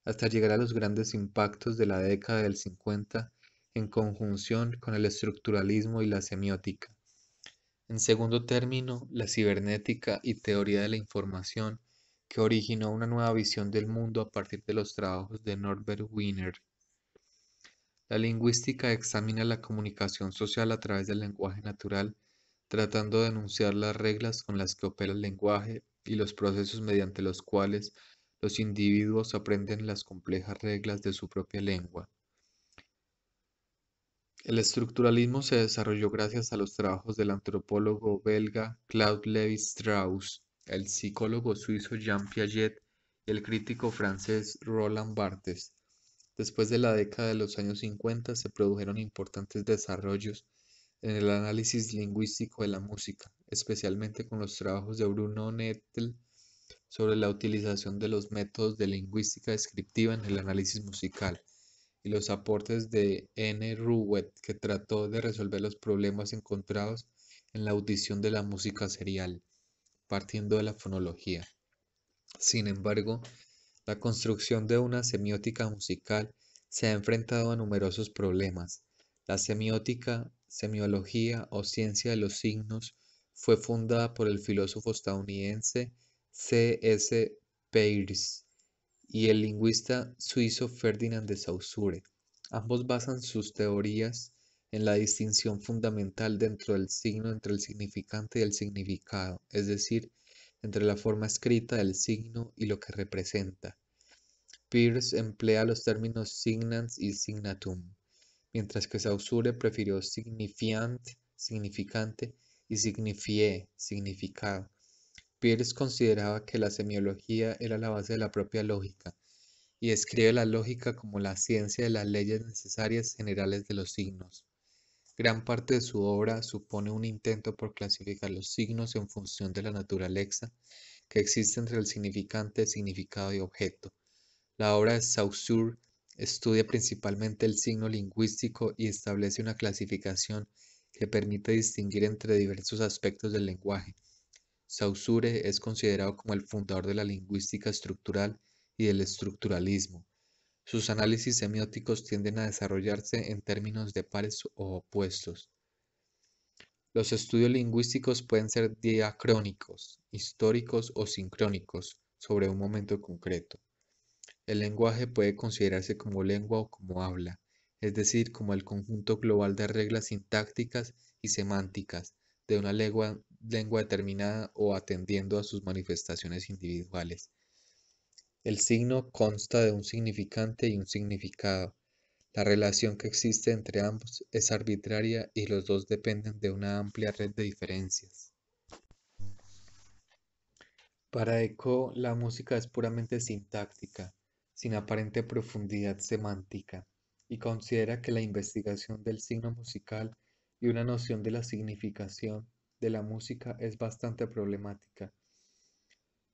hasta llegar a los grandes impactos de la década del 50 en conjunción con el estructuralismo y la semiótica. En segundo término, la cibernética y teoría de la información, que originó una nueva visión del mundo a partir de los trabajos de Norbert Wiener. La lingüística examina la comunicación social a través del lenguaje natural, tratando de enunciar las reglas con las que opera el lenguaje y los procesos mediante los cuales los individuos aprenden las complejas reglas de su propia lengua. El estructuralismo se desarrolló gracias a los trabajos del antropólogo belga Claude Lévi-Strauss, el psicólogo suizo Jean Piaget y el crítico francés Roland Barthes. Después de la década de los años 50 se produjeron importantes desarrollos en el análisis lingüístico de la música, especialmente con los trabajos de Bruno Nettel sobre la utilización de los métodos de lingüística descriptiva en el análisis musical y los aportes de N. Ruwet, que trató de resolver los problemas encontrados en la audición de la música serial, partiendo de la fonología. Sin embargo, la construcción de una semiótica musical se ha enfrentado a numerosos problemas. La semiótica, semiología o ciencia de los signos fue fundada por el filósofo estadounidense C. S. Peirce y el lingüista suizo Ferdinand de Saussure. Ambos basan sus teorías en la distinción fundamental dentro del signo entre el significante y el significado, es decir, entre la forma escrita del signo y lo que representa. Peirce emplea los términos signans y signatum, mientras que Saussure prefirió signifiant, significante, y signifié, significado. Pierce consideraba que la semiología era la base de la propia lógica y escribe la lógica como la ciencia de las leyes necesarias generales de los signos. Gran parte de su obra supone un intento por clasificar los signos en función de la naturaleza que existe entre el significante, significado y objeto. La obra de Saussure estudia principalmente el signo lingüístico y establece una clasificación que permite distinguir entre diversos aspectos del lenguaje Saussure es considerado como el fundador de la lingüística estructural y del estructuralismo. Sus análisis semióticos tienden a desarrollarse en términos de pares o opuestos. Los estudios lingüísticos pueden ser diacrónicos, históricos o sincrónicos sobre un momento concreto. El lenguaje puede considerarse como lengua o como habla, es decir, como el conjunto global de reglas sintácticas y semánticas de una lengua, lengua determinada o atendiendo a sus manifestaciones individuales. El signo consta de un significante y un significado. La relación que existe entre ambos es arbitraria y los dos dependen de una amplia red de diferencias. Para Eco, la música es puramente sintáctica, sin aparente profundidad semántica, y considera que la investigación del signo musical y una noción de la significación de la música es bastante problemática.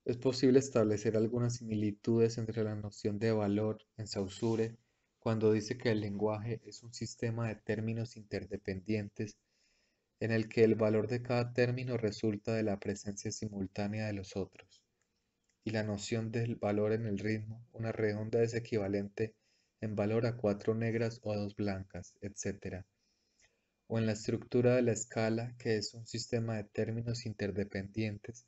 Es posible establecer algunas similitudes entre la noción de valor en Saussure cuando dice que el lenguaje es un sistema de términos interdependientes en el que el valor de cada término resulta de la presencia simultánea de los otros, y la noción del valor en el ritmo, una redonda es equivalente en valor a cuatro negras o a dos blancas, etc., o en la estructura de la escala, que es un sistema de términos interdependientes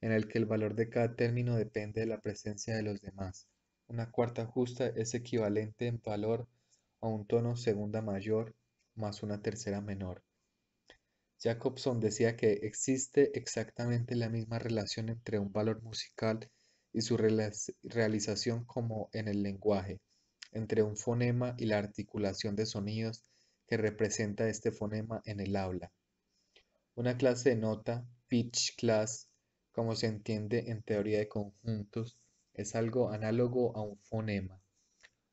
en el que el valor de cada término depende de la presencia de los demás. Una cuarta justa es equivalente en valor a un tono segunda mayor más una tercera menor. Jacobson decía que existe exactamente la misma relación entre un valor musical y su realización como en el lenguaje, entre un fonema y la articulación de sonidos, que representa este fonema en el habla. Una clase de nota, pitch class, como se entiende en teoría de conjuntos, es algo análogo a un fonema,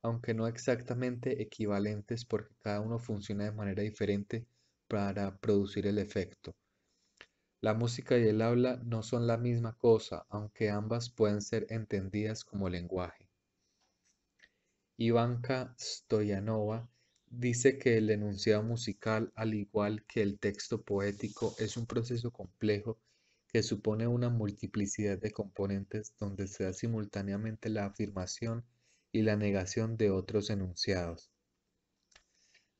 aunque no exactamente equivalentes porque cada uno funciona de manera diferente para producir el efecto. La música y el habla no son la misma cosa, aunque ambas pueden ser entendidas como lenguaje. Ivanka Stoyanova dice que el enunciado musical, al igual que el texto poético, es un proceso complejo que supone una multiplicidad de componentes donde se da simultáneamente la afirmación y la negación de otros enunciados.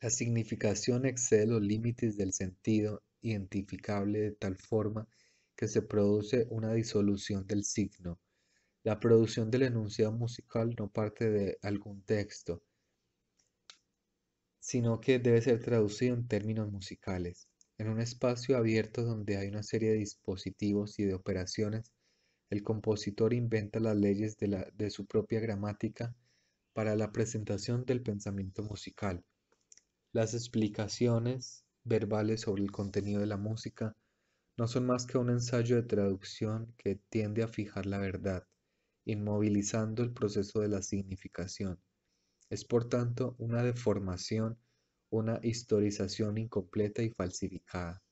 La significación excede los límites del sentido identificable de tal forma que se produce una disolución del signo. La producción del enunciado musical no parte de algún texto, sino que debe ser traducido en términos musicales. En un espacio abierto donde hay una serie de dispositivos y de operaciones, el compositor inventa las leyes de, de su propia gramática para la presentación del pensamiento musical. Las explicaciones verbales sobre el contenido de la música no son más que un ensayo de traducción que tiende a fijar la verdad, inmovilizando el proceso de la significación. Es por tanto una deformación, una historización incompleta y falsificada.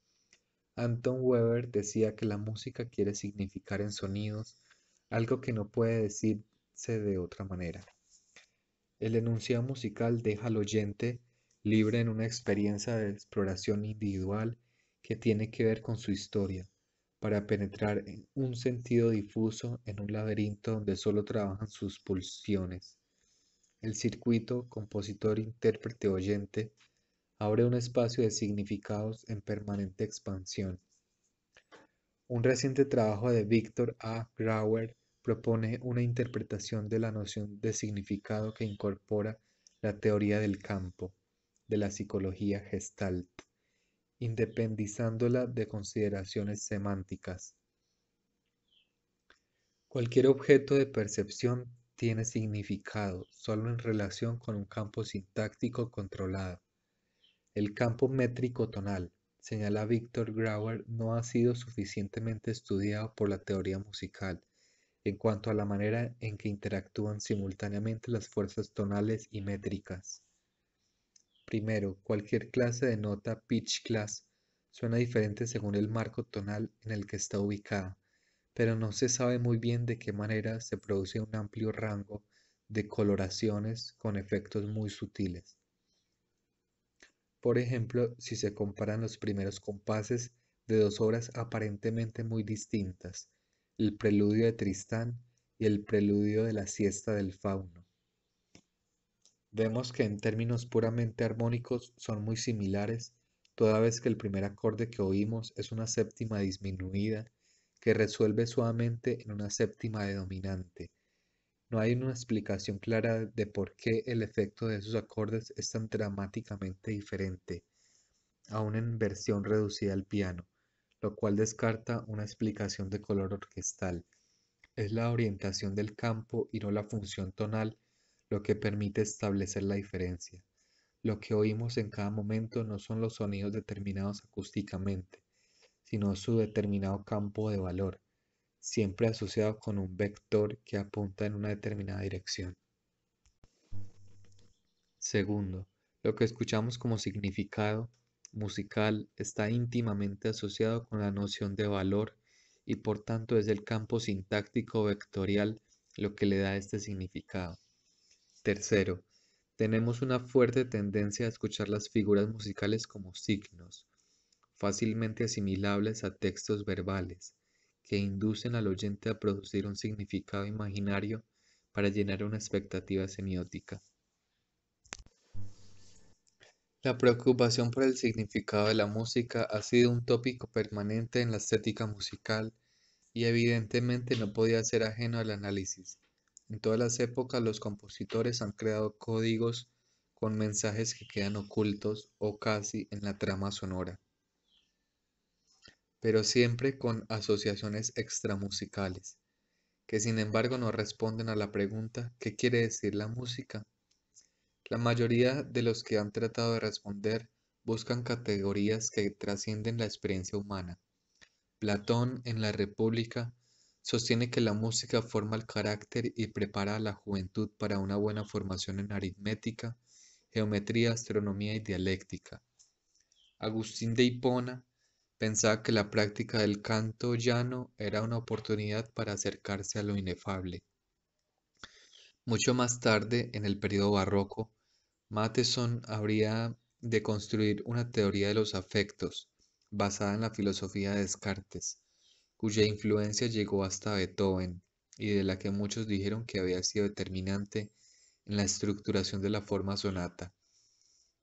Anton Weber decía que la música quiere significar en sonidos algo que no puede decirse de otra manera. El enunciado musical deja al oyente libre en una experiencia de exploración individual que tiene que ver con su historia, para penetrar en un sentido difuso en un laberinto donde solo trabajan sus pulsiones. El circuito compositor-intérprete-oyente abre un espacio de significados en permanente expansión. Un reciente trabajo de Víctor A. Grauer propone una interpretación de la noción de significado que incorpora la teoría del campo de la psicología gestalt, independizándola de consideraciones semánticas. Cualquier objeto de percepción tiene significado solo en relación con un campo sintáctico controlado. El campo métrico tonal, señala Victor Grauer, no ha sido suficientemente estudiado por la teoría musical en cuanto a la manera en que interactúan simultáneamente las fuerzas tonales y métricas. Primero, cualquier clase de nota pitch class suena diferente según el marco tonal en el que está ubicada pero no se sabe muy bien de qué manera se produce un amplio rango de coloraciones con efectos muy sutiles. Por ejemplo, si se comparan los primeros compases de dos obras aparentemente muy distintas, el preludio de Tristán y el preludio de la siesta del fauno. Vemos que en términos puramente armónicos son muy similares, toda vez que el primer acorde que oímos es una séptima disminuida que resuelve suavemente en una séptima de dominante. No hay una explicación clara de por qué el efecto de esos acordes es tan dramáticamente diferente, a una versión reducida al piano, lo cual descarta una explicación de color orquestal. Es la orientación del campo y no la función tonal lo que permite establecer la diferencia. Lo que oímos en cada momento no son los sonidos determinados acústicamente, sino su determinado campo de valor, siempre asociado con un vector que apunta en una determinada dirección. Segundo, lo que escuchamos como significado musical está íntimamente asociado con la noción de valor y por tanto es el campo sintáctico vectorial lo que le da este significado. Tercero, tenemos una fuerte tendencia a escuchar las figuras musicales como signos, fácilmente asimilables a textos verbales, que inducen al oyente a producir un significado imaginario para llenar una expectativa semiótica. La preocupación por el significado de la música ha sido un tópico permanente en la estética musical y evidentemente no podía ser ajeno al análisis. En todas las épocas los compositores han creado códigos con mensajes que quedan ocultos o casi en la trama sonora pero siempre con asociaciones extramusicales, que sin embargo no responden a la pregunta ¿qué quiere decir la música? La mayoría de los que han tratado de responder buscan categorías que trascienden la experiencia humana. Platón en la República sostiene que la música forma el carácter y prepara a la juventud para una buena formación en aritmética, geometría, astronomía y dialéctica. Agustín de Hipona Pensaba que la práctica del canto llano era una oportunidad para acercarse a lo inefable. Mucho más tarde, en el periodo barroco, Matheson habría de construir una teoría de los afectos, basada en la filosofía de Descartes, cuya influencia llegó hasta Beethoven y de la que muchos dijeron que había sido determinante en la estructuración de la forma sonata.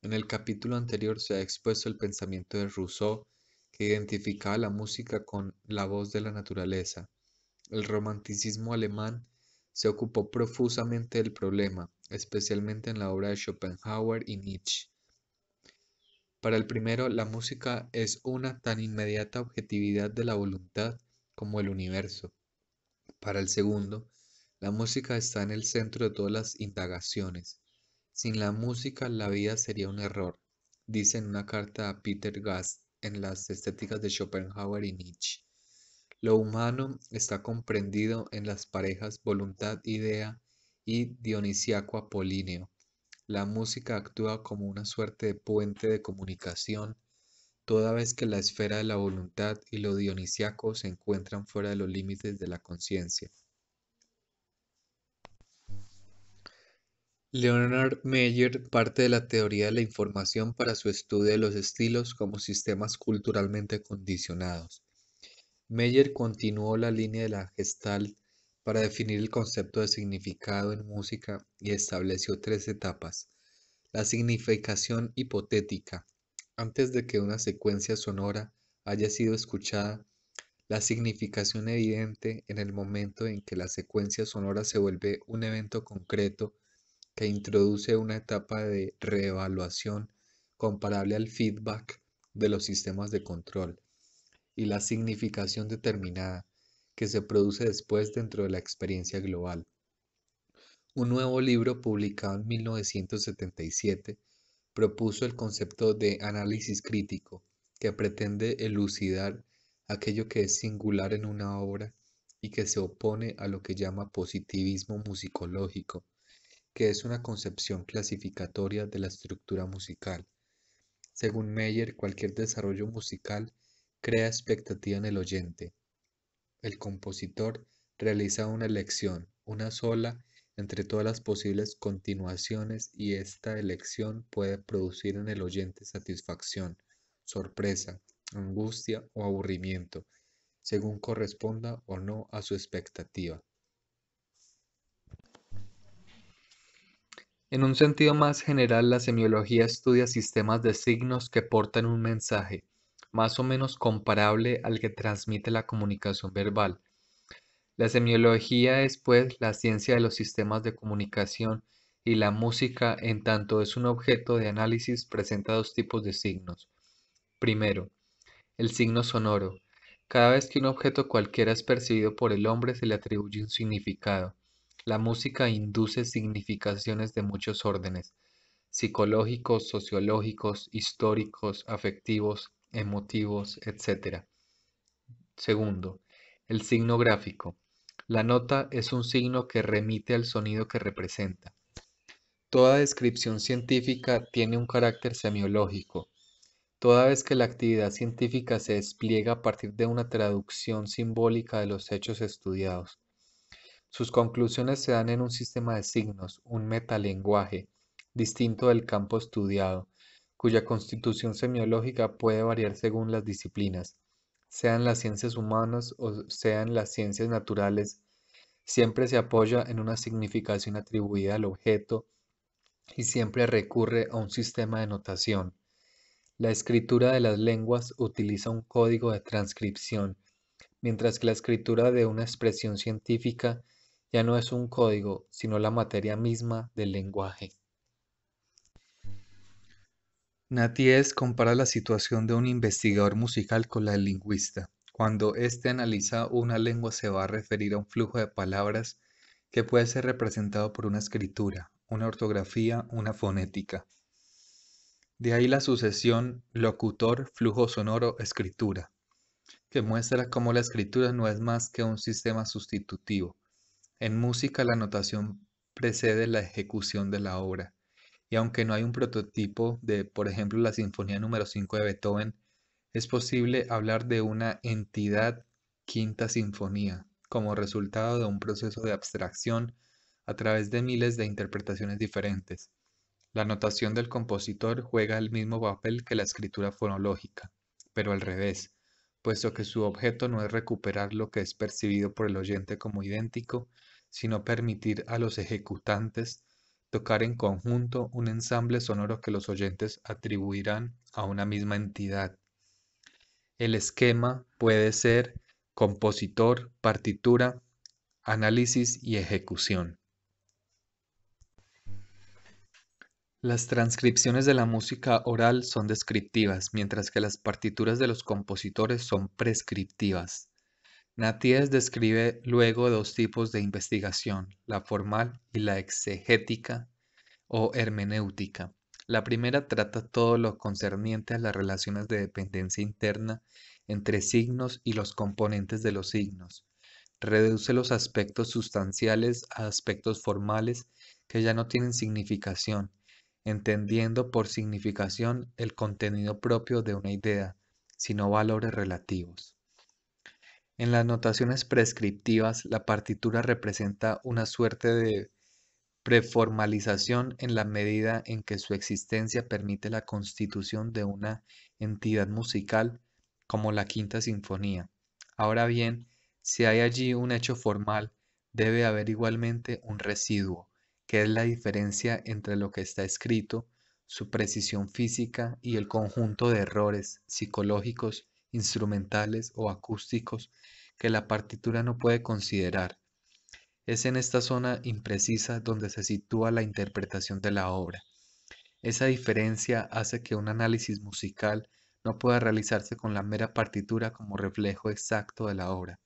En el capítulo anterior se ha expuesto el pensamiento de Rousseau se identificaba la música con la voz de la naturaleza. El romanticismo alemán se ocupó profusamente del problema, especialmente en la obra de Schopenhauer y Nietzsche. Para el primero, la música es una tan inmediata objetividad de la voluntad como el universo. Para el segundo, la música está en el centro de todas las indagaciones. Sin la música la vida sería un error, dice en una carta a Peter Gast en las estéticas de Schopenhauer y Nietzsche. Lo humano está comprendido en las parejas voluntad, idea y dionisiaco apolíneo. La música actúa como una suerte de puente de comunicación, toda vez que la esfera de la voluntad y lo dionisiaco se encuentran fuera de los límites de la conciencia. Leonard Meyer parte de la teoría de la información para su estudio de los estilos como sistemas culturalmente condicionados. Meyer continuó la línea de la Gestalt para definir el concepto de significado en música y estableció tres etapas. La significación hipotética. Antes de que una secuencia sonora haya sido escuchada, la significación evidente en el momento en que la secuencia sonora se vuelve un evento concreto que introduce una etapa de reevaluación comparable al feedback de los sistemas de control y la significación determinada que se produce después dentro de la experiencia global. Un nuevo libro publicado en 1977 propuso el concepto de análisis crítico que pretende elucidar aquello que es singular en una obra y que se opone a lo que llama positivismo musicológico que es una concepción clasificatoria de la estructura musical. Según Meyer, cualquier desarrollo musical crea expectativa en el oyente. El compositor realiza una elección, una sola, entre todas las posibles continuaciones y esta elección puede producir en el oyente satisfacción, sorpresa, angustia o aburrimiento, según corresponda o no a su expectativa. En un sentido más general, la semiología estudia sistemas de signos que portan un mensaje, más o menos comparable al que transmite la comunicación verbal. La semiología es pues la ciencia de los sistemas de comunicación y la música en tanto es un objeto de análisis presenta dos tipos de signos. Primero, el signo sonoro. Cada vez que un objeto cualquiera es percibido por el hombre se le atribuye un significado. La música induce significaciones de muchos órdenes, psicológicos, sociológicos, históricos, afectivos, emotivos, etc. Segundo, el signo gráfico. La nota es un signo que remite al sonido que representa. Toda descripción científica tiene un carácter semiológico. Toda vez que la actividad científica se despliega a partir de una traducción simbólica de los hechos estudiados. Sus conclusiones se dan en un sistema de signos, un metalenguaje, distinto del campo estudiado, cuya constitución semiológica puede variar según las disciplinas, sean las ciencias humanas o sean las ciencias naturales, siempre se apoya en una significación atribuida al objeto y siempre recurre a un sistema de notación. La escritura de las lenguas utiliza un código de transcripción, mientras que la escritura de una expresión científica ya no es un código, sino la materia misma del lenguaje. Naties compara la situación de un investigador musical con la del lingüista. Cuando éste analiza una lengua se va a referir a un flujo de palabras que puede ser representado por una escritura, una ortografía, una fonética. De ahí la sucesión locutor, flujo sonoro, escritura, que muestra cómo la escritura no es más que un sistema sustitutivo, en música la notación precede la ejecución de la obra, y aunque no hay un prototipo de, por ejemplo, la Sinfonía número 5 de Beethoven, es posible hablar de una entidad quinta sinfonía como resultado de un proceso de abstracción a través de miles de interpretaciones diferentes. La notación del compositor juega el mismo papel que la escritura fonológica, pero al revés, puesto que su objeto no es recuperar lo que es percibido por el oyente como idéntico, sino permitir a los ejecutantes tocar en conjunto un ensamble sonoro que los oyentes atribuirán a una misma entidad. El esquema puede ser compositor, partitura, análisis y ejecución. Las transcripciones de la música oral son descriptivas, mientras que las partituras de los compositores son prescriptivas. Naties describe luego dos tipos de investigación, la formal y la exegética o hermenéutica. La primera trata todo lo concerniente a las relaciones de dependencia interna entre signos y los componentes de los signos. Reduce los aspectos sustanciales a aspectos formales que ya no tienen significación, entendiendo por significación el contenido propio de una idea, sino valores relativos. En las notaciones prescriptivas, la partitura representa una suerte de preformalización en la medida en que su existencia permite la constitución de una entidad musical como la Quinta Sinfonía. Ahora bien, si hay allí un hecho formal, debe haber igualmente un residuo, que es la diferencia entre lo que está escrito, su precisión física y el conjunto de errores psicológicos instrumentales o acústicos que la partitura no puede considerar. Es en esta zona imprecisa donde se sitúa la interpretación de la obra. Esa diferencia hace que un análisis musical no pueda realizarse con la mera partitura como reflejo exacto de la obra.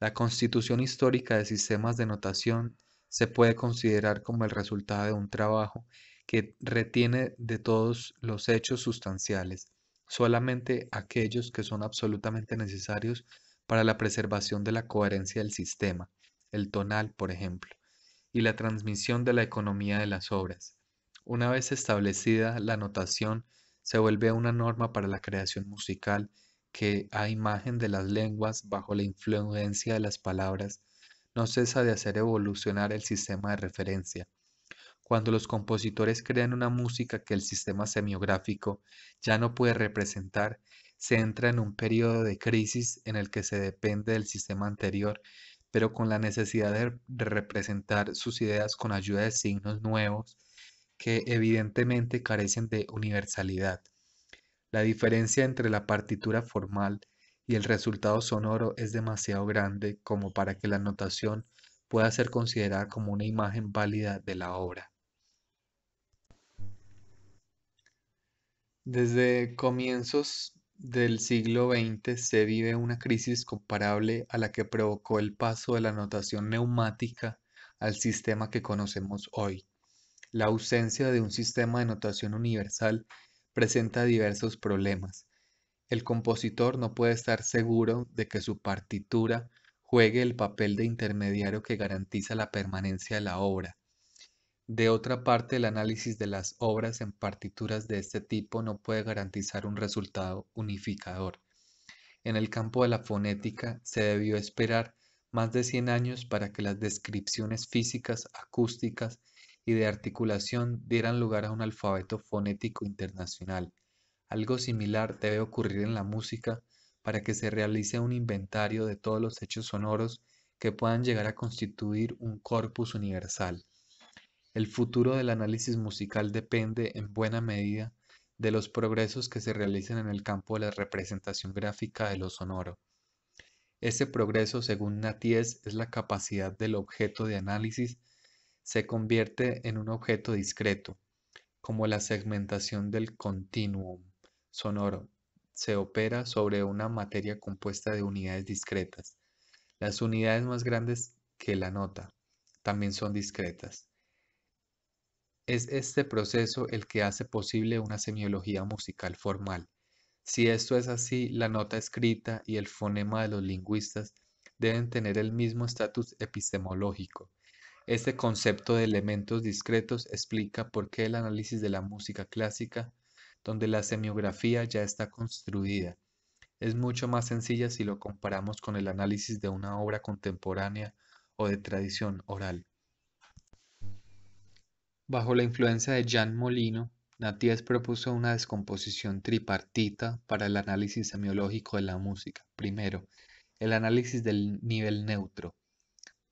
La constitución histórica de sistemas de notación se puede considerar como el resultado de un trabajo que retiene de todos los hechos sustanciales, solamente aquellos que son absolutamente necesarios para la preservación de la coherencia del sistema, el tonal, por ejemplo, y la transmisión de la economía de las obras. Una vez establecida la notación, se vuelve una norma para la creación musical que, a imagen de las lenguas bajo la influencia de las palabras, no cesa de hacer evolucionar el sistema de referencia, cuando los compositores crean una música que el sistema semiográfico ya no puede representar, se entra en un periodo de crisis en el que se depende del sistema anterior, pero con la necesidad de representar sus ideas con ayuda de signos nuevos que evidentemente carecen de universalidad. La diferencia entre la partitura formal y el resultado sonoro es demasiado grande como para que la notación pueda ser considerada como una imagen válida de la obra. Desde comienzos del siglo XX se vive una crisis comparable a la que provocó el paso de la notación neumática al sistema que conocemos hoy. La ausencia de un sistema de notación universal presenta diversos problemas. El compositor no puede estar seguro de que su partitura juegue el papel de intermediario que garantiza la permanencia de la obra de otra parte, el análisis de las obras en partituras de este tipo no puede garantizar un resultado unificador. En el campo de la fonética se debió esperar más de 100 años para que las descripciones físicas, acústicas y de articulación dieran lugar a un alfabeto fonético internacional. Algo similar debe ocurrir en la música para que se realice un inventario de todos los hechos sonoros que puedan llegar a constituir un corpus universal. El futuro del análisis musical depende en buena medida de los progresos que se realicen en el campo de la representación gráfica de lo sonoro. Ese progreso, según Naties, es la capacidad del objeto de análisis se convierte en un objeto discreto, como la segmentación del continuum sonoro. Se opera sobre una materia compuesta de unidades discretas. Las unidades más grandes que la nota también son discretas. Es este proceso el que hace posible una semiología musical formal. Si esto es así, la nota escrita y el fonema de los lingüistas deben tener el mismo estatus epistemológico. Este concepto de elementos discretos explica por qué el análisis de la música clásica, donde la semiografía ya está construida, es mucho más sencilla si lo comparamos con el análisis de una obra contemporánea o de tradición oral. Bajo la influencia de Jan Molino, Naties propuso una descomposición tripartita para el análisis semiológico de la música. Primero, el análisis del nivel neutro.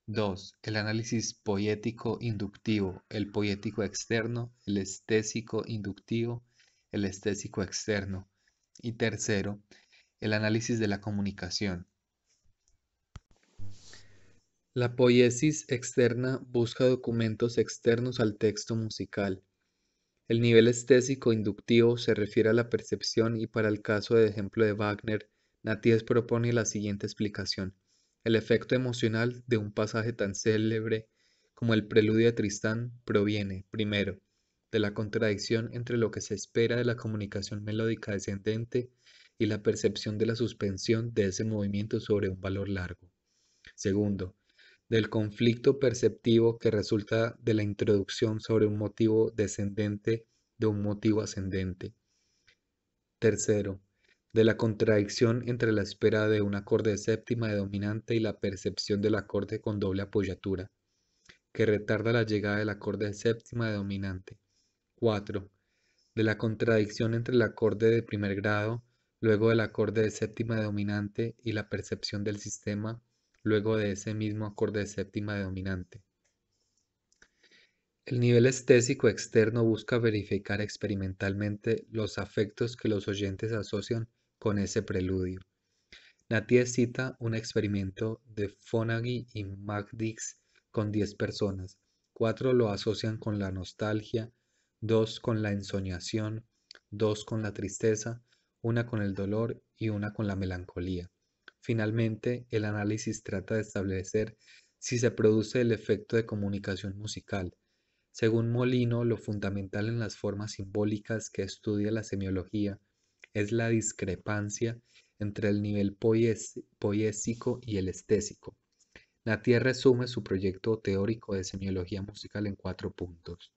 Dos, El análisis poético inductivo, el poético externo, el estésico inductivo, el estésico externo. Y tercero, el análisis de la comunicación, la poiesis externa busca documentos externos al texto musical. El nivel estésico inductivo se refiere a la percepción y para el caso de ejemplo de Wagner, Naties propone la siguiente explicación. El efecto emocional de un pasaje tan célebre como el preludio a Tristán proviene, primero, de la contradicción entre lo que se espera de la comunicación melódica descendente y la percepción de la suspensión de ese movimiento sobre un valor largo. Segundo, del conflicto perceptivo que resulta de la introducción sobre un motivo descendente de un motivo ascendente. Tercero, de la contradicción entre la espera de un acorde de séptima de dominante y la percepción del acorde con doble apoyatura, que retarda la llegada del acorde de séptima de dominante. 4. De la contradicción entre el acorde de primer grado, luego del acorde de séptima de dominante y la percepción del sistema luego de ese mismo acorde de séptima de dominante. El nivel estésico externo busca verificar experimentalmente los afectos que los oyentes asocian con ese preludio. Natie cita un experimento de Fonagy y Magdix con 10 personas. Cuatro lo asocian con la nostalgia, dos con la ensoñación, dos con la tristeza, una con el dolor y una con la melancolía. Finalmente, el análisis trata de establecer si se produce el efecto de comunicación musical. Según Molino, lo fundamental en las formas simbólicas que estudia la semiología es la discrepancia entre el nivel poiesico y el estésico. Natier resume su proyecto teórico de semiología musical en cuatro puntos.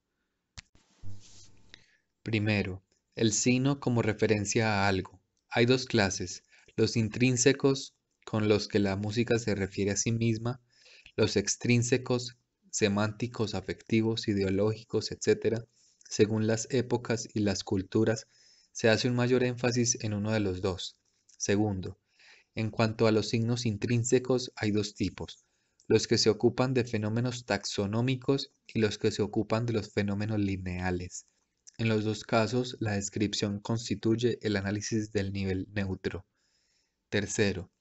Primero, el signo como referencia a algo. Hay dos clases, los intrínsecos con los que la música se refiere a sí misma, los extrínsecos, semánticos, afectivos, ideológicos, etc., según las épocas y las culturas, se hace un mayor énfasis en uno de los dos. Segundo, en cuanto a los signos intrínsecos hay dos tipos, los que se ocupan de fenómenos taxonómicos y los que se ocupan de los fenómenos lineales. En los dos casos, la descripción constituye el análisis del nivel neutro. Tercero,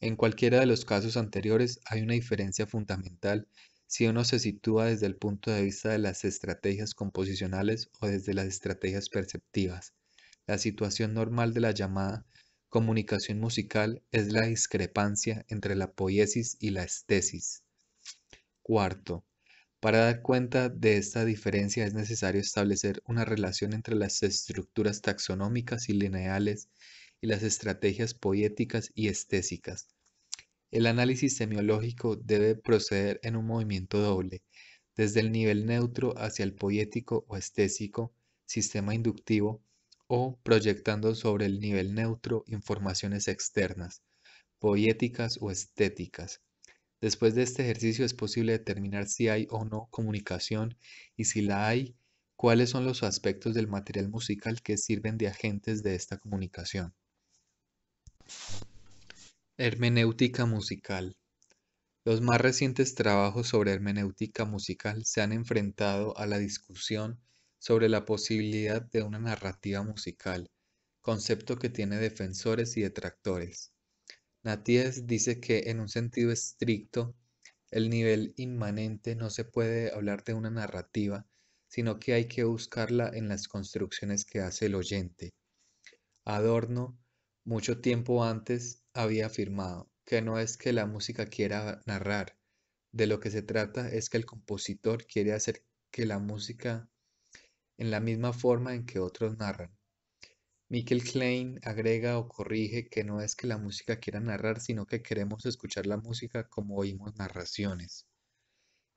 en cualquiera de los casos anteriores hay una diferencia fundamental si uno se sitúa desde el punto de vista de las estrategias composicionales o desde las estrategias perceptivas. La situación normal de la llamada comunicación musical es la discrepancia entre la poiesis y la estesis. Cuarto, para dar cuenta de esta diferencia es necesario establecer una relación entre las estructuras taxonómicas y lineales y las estrategias poéticas y estésicas. El análisis semiológico debe proceder en un movimiento doble, desde el nivel neutro hacia el poético o estésico, sistema inductivo, o proyectando sobre el nivel neutro informaciones externas, poéticas o estéticas. Después de este ejercicio es posible determinar si hay o no comunicación y si la hay, cuáles son los aspectos del material musical que sirven de agentes de esta comunicación. Hermenéutica musical. Los más recientes trabajos sobre hermenéutica musical se han enfrentado a la discusión sobre la posibilidad de una narrativa musical, concepto que tiene defensores y detractores. Natías dice que en un sentido estricto, el nivel inmanente no se puede hablar de una narrativa, sino que hay que buscarla en las construcciones que hace el oyente. Adorno mucho tiempo antes había afirmado que no es que la música quiera narrar, de lo que se trata es que el compositor quiere hacer que la música en la misma forma en que otros narran. Michael Klein agrega o corrige que no es que la música quiera narrar, sino que queremos escuchar la música como oímos narraciones.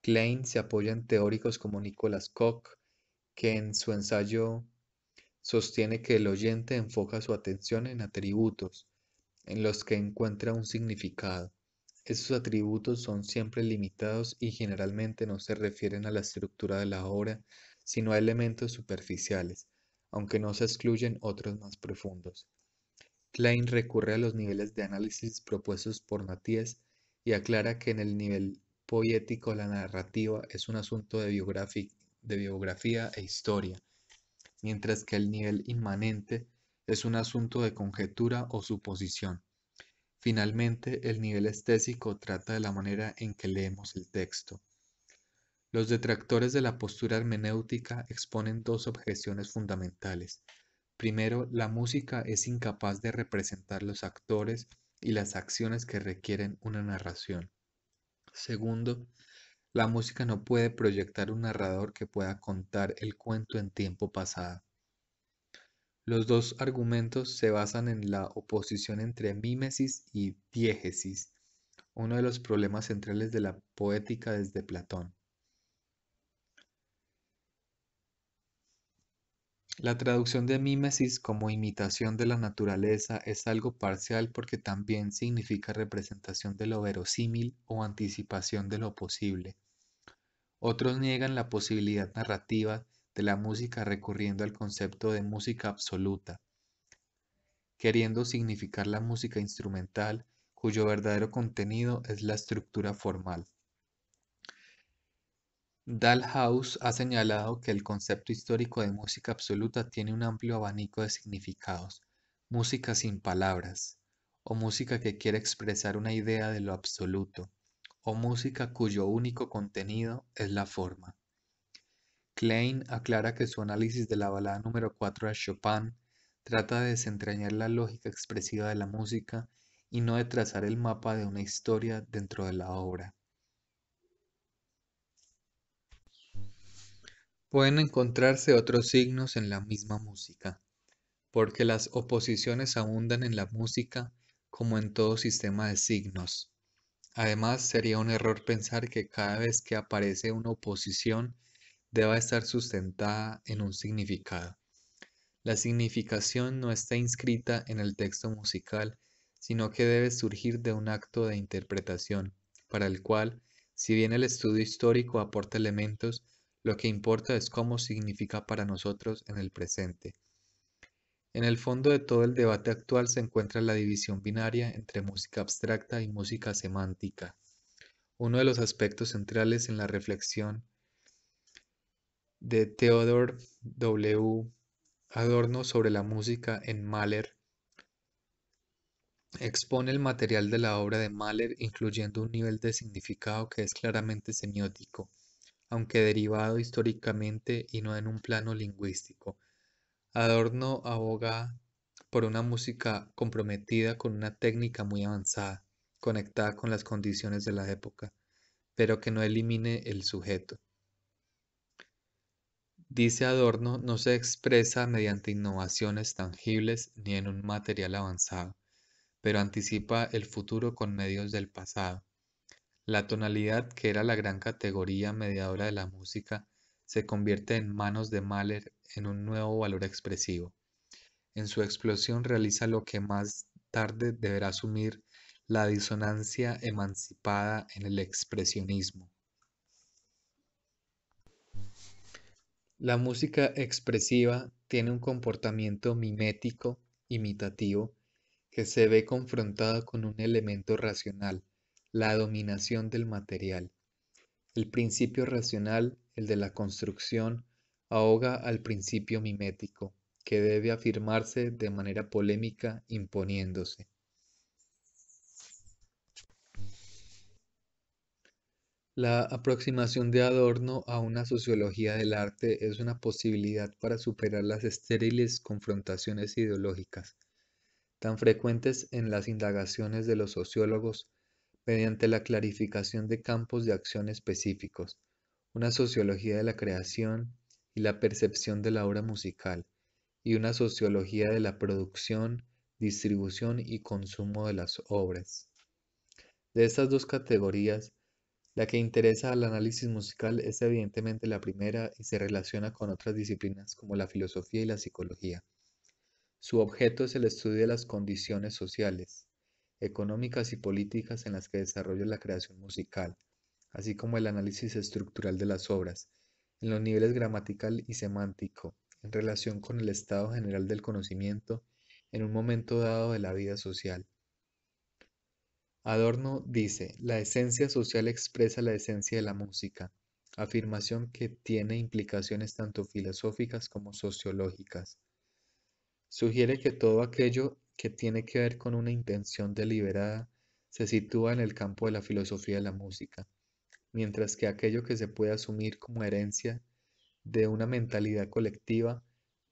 Klein se apoya en teóricos como Nicholas Koch, que en su ensayo sostiene que el oyente enfoca su atención en atributos en los que encuentra un significado. Esos atributos son siempre limitados y generalmente no se refieren a la estructura de la obra, sino a elementos superficiales, aunque no se excluyen otros más profundos. Klein recurre a los niveles de análisis propuestos por Matías y aclara que en el nivel poético la narrativa es un asunto de, de biografía e historia mientras que el nivel inmanente es un asunto de conjetura o suposición. Finalmente, el nivel estésico trata de la manera en que leemos el texto. Los detractores de la postura hermenéutica exponen dos objeciones fundamentales. Primero, la música es incapaz de representar los actores y las acciones que requieren una narración. Segundo, la música no puede proyectar un narrador que pueda contar el cuento en tiempo pasado. Los dos argumentos se basan en la oposición entre mímesis y diégesis, uno de los problemas centrales de la poética desde Platón. La traducción de mímesis como imitación de la naturaleza es algo parcial porque también significa representación de lo verosímil o anticipación de lo posible. Otros niegan la posibilidad narrativa de la música recurriendo al concepto de música absoluta, queriendo significar la música instrumental cuyo verdadero contenido es la estructura formal. Dalhouse ha señalado que el concepto histórico de música absoluta tiene un amplio abanico de significados, música sin palabras, o música que quiere expresar una idea de lo absoluto, o música cuyo único contenido es la forma. Klein aclara que su análisis de la balada número 4 de Chopin trata de desentrañar la lógica expresiva de la música y no de trazar el mapa de una historia dentro de la obra. Pueden encontrarse otros signos en la misma música, porque las oposiciones abundan en la música como en todo sistema de signos. Además, sería un error pensar que cada vez que aparece una oposición deba estar sustentada en un significado. La significación no está inscrita en el texto musical, sino que debe surgir de un acto de interpretación, para el cual, si bien el estudio histórico aporta elementos, lo que importa es cómo significa para nosotros en el presente. En el fondo de todo el debate actual se encuentra la división binaria entre música abstracta y música semántica. Uno de los aspectos centrales en la reflexión de Theodor W. Adorno sobre la música en Mahler expone el material de la obra de Mahler incluyendo un nivel de significado que es claramente semiótico aunque derivado históricamente y no en un plano lingüístico. Adorno aboga por una música comprometida con una técnica muy avanzada, conectada con las condiciones de la época, pero que no elimine el sujeto. Dice Adorno, no se expresa mediante innovaciones tangibles ni en un material avanzado, pero anticipa el futuro con medios del pasado la tonalidad, que era la gran categoría mediadora de la música, se convierte en manos de Mahler en un nuevo valor expresivo. En su explosión realiza lo que más tarde deberá asumir la disonancia emancipada en el expresionismo. La música expresiva tiene un comportamiento mimético, imitativo, que se ve confrontado con un elemento racional, la dominación del material. El principio racional, el de la construcción, ahoga al principio mimético, que debe afirmarse de manera polémica imponiéndose. La aproximación de Adorno a una sociología del arte es una posibilidad para superar las estériles confrontaciones ideológicas, tan frecuentes en las indagaciones de los sociólogos mediante la clarificación de campos de acción específicos, una sociología de la creación y la percepción de la obra musical, y una sociología de la producción, distribución y consumo de las obras. De estas dos categorías, la que interesa al análisis musical es evidentemente la primera y se relaciona con otras disciplinas como la filosofía y la psicología. Su objeto es el estudio de las condiciones sociales, económicas y políticas en las que desarrolla la creación musical, así como el análisis estructural de las obras, en los niveles gramatical y semántico, en relación con el estado general del conocimiento en un momento dado de la vida social. Adorno dice, la esencia social expresa la esencia de la música, afirmación que tiene implicaciones tanto filosóficas como sociológicas. Sugiere que todo aquello que tiene que ver con una intención deliberada, se sitúa en el campo de la filosofía de la música, mientras que aquello que se puede asumir como herencia de una mentalidad colectiva,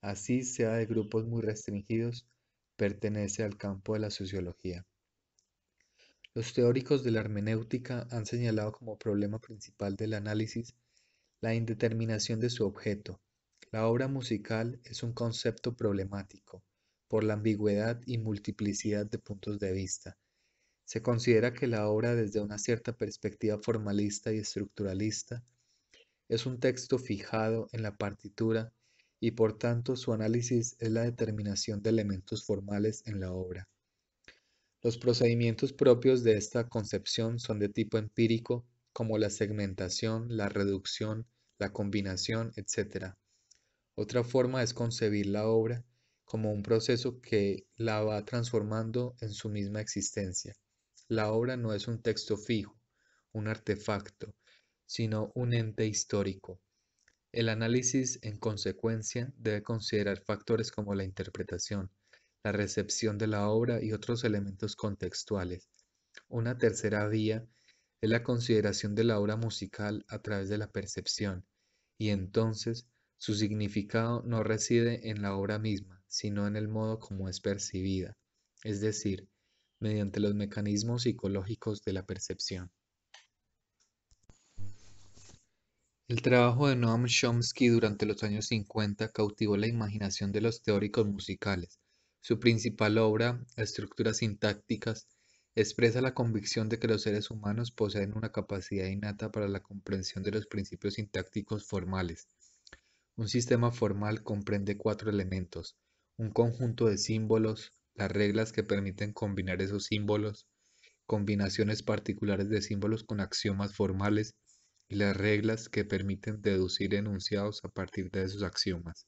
así sea de grupos muy restringidos, pertenece al campo de la sociología. Los teóricos de la hermenéutica han señalado como problema principal del análisis la indeterminación de su objeto. La obra musical es un concepto problemático por la ambigüedad y multiplicidad de puntos de vista. Se considera que la obra desde una cierta perspectiva formalista y estructuralista es un texto fijado en la partitura y por tanto su análisis es la determinación de elementos formales en la obra. Los procedimientos propios de esta concepción son de tipo empírico, como la segmentación, la reducción, la combinación, etc. Otra forma es concebir la obra como un proceso que la va transformando en su misma existencia. La obra no es un texto fijo, un artefacto, sino un ente histórico. El análisis, en consecuencia, debe considerar factores como la interpretación, la recepción de la obra y otros elementos contextuales. Una tercera vía es la consideración de la obra musical a través de la percepción, y entonces su significado no reside en la obra misma, sino en el modo como es percibida, es decir, mediante los mecanismos psicológicos de la percepción. El trabajo de Noam Chomsky durante los años 50 cautivó la imaginación de los teóricos musicales. Su principal obra, Estructuras sintácticas, expresa la convicción de que los seres humanos poseen una capacidad innata para la comprensión de los principios sintácticos formales. Un sistema formal comprende cuatro elementos, un conjunto de símbolos, las reglas que permiten combinar esos símbolos, combinaciones particulares de símbolos con axiomas formales y las reglas que permiten deducir enunciados a partir de esos axiomas.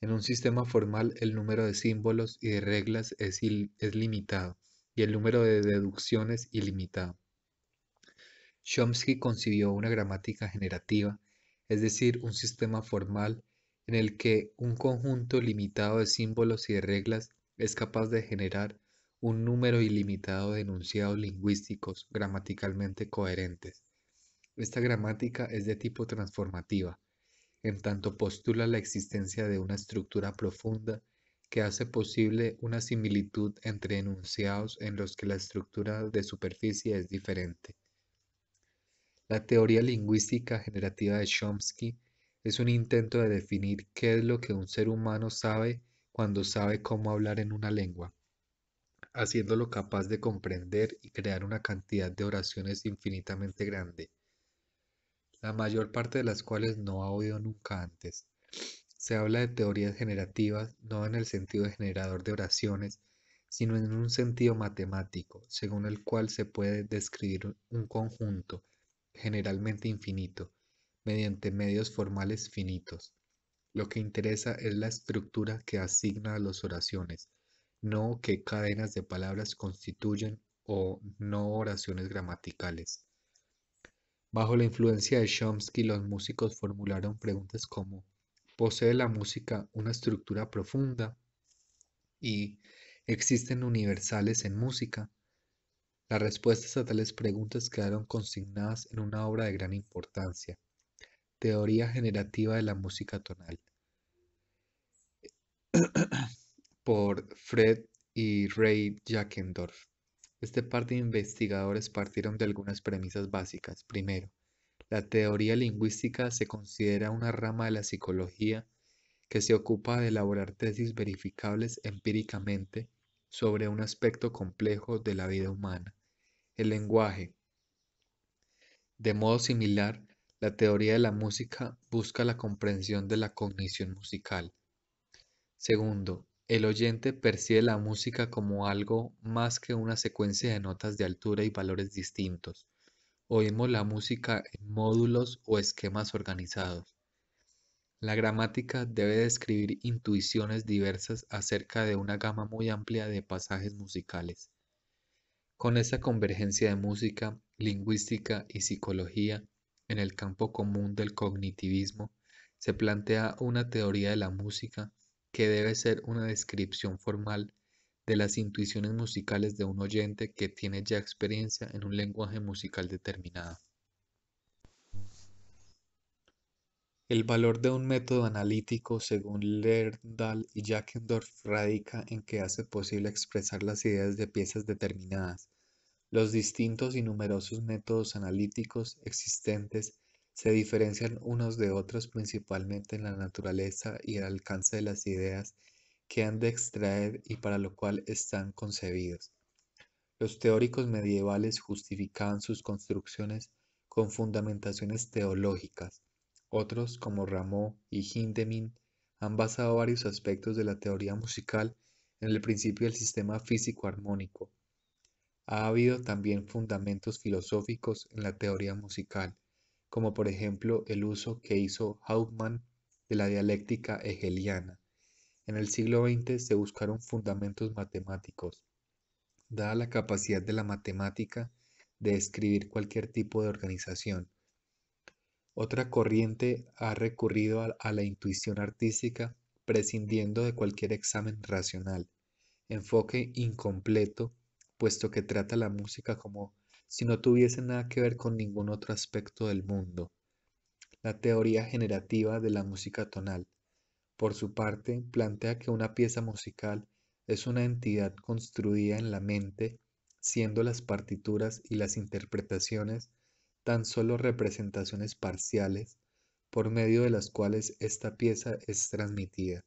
En un sistema formal el número de símbolos y de reglas es, es limitado y el número de deducciones ilimitado. Chomsky concibió una gramática generativa, es decir, un sistema formal en el que un conjunto limitado de símbolos y de reglas es capaz de generar un número ilimitado de enunciados lingüísticos gramaticalmente coherentes. Esta gramática es de tipo transformativa, en tanto postula la existencia de una estructura profunda que hace posible una similitud entre enunciados en los que la estructura de superficie es diferente. La teoría lingüística generativa de Chomsky es un intento de definir qué es lo que un ser humano sabe cuando sabe cómo hablar en una lengua, haciéndolo capaz de comprender y crear una cantidad de oraciones infinitamente grande, la mayor parte de las cuales no ha oído nunca antes. Se habla de teorías generativas no en el sentido de generador de oraciones, sino en un sentido matemático, según el cual se puede describir un conjunto, generalmente infinito, mediante medios formales finitos. Lo que interesa es la estructura que asigna a las oraciones, no qué cadenas de palabras constituyen o no oraciones gramaticales. Bajo la influencia de Chomsky, los músicos formularon preguntas como ¿Posee la música una estructura profunda? ¿Y existen universales en música? Las respuestas a tales preguntas quedaron consignadas en una obra de gran importancia, teoría generativa de la música tonal (clears throat) por Fred y Ray Jackendorf. Este par de investigadores partieron de algunas premisas básicas. Primero, la teoría lingüística se considera una rama de la psicología que se ocupa de elaborar tesis verificables empíricamente sobre un aspecto complejo de la vida humana, el lenguaje. De modo similar, la teoría de la música busca la comprensión de la cognición musical. Segundo, el oyente percibe la música como algo más que una secuencia de notas de altura y valores distintos. Oímos la música en módulos o esquemas organizados. La gramática debe describir intuiciones diversas acerca de una gama muy amplia de pasajes musicales. Con esa convergencia de música, lingüística y psicología, en el campo común del cognitivismo, se plantea una teoría de la música que debe ser una descripción formal de las intuiciones musicales de un oyente que tiene ya experiencia en un lenguaje musical determinado. El valor de un método analítico, según Lerdahl y Jackendorf, radica en que hace posible expresar las ideas de piezas determinadas, los distintos y numerosos métodos analíticos existentes se diferencian unos de otros principalmente en la naturaleza y el alcance de las ideas que han de extraer y para lo cual están concebidos. Los teóricos medievales justificaban sus construcciones con fundamentaciones teológicas. Otros, como Rameau y Hindemith, han basado varios aspectos de la teoría musical en el principio del sistema físico armónico, ha habido también fundamentos filosóficos en la teoría musical, como por ejemplo el uso que hizo Hauptmann de la dialéctica hegeliana. En el siglo XX se buscaron fundamentos matemáticos. Dada la capacidad de la matemática de describir cualquier tipo de organización, otra corriente ha recurrido a, la intuición artística prescindiendo de cualquier examen racional, enfoque incompleto puesto que trata la música como si no tuviese nada que ver con ningún otro aspecto del mundo. La teoría generativa de la música tonal, por su parte, plantea que una pieza musical es una entidad construida en la mente, siendo las partituras y las interpretaciones tan solo representaciones parciales por medio de las cuales esta pieza es transmitida.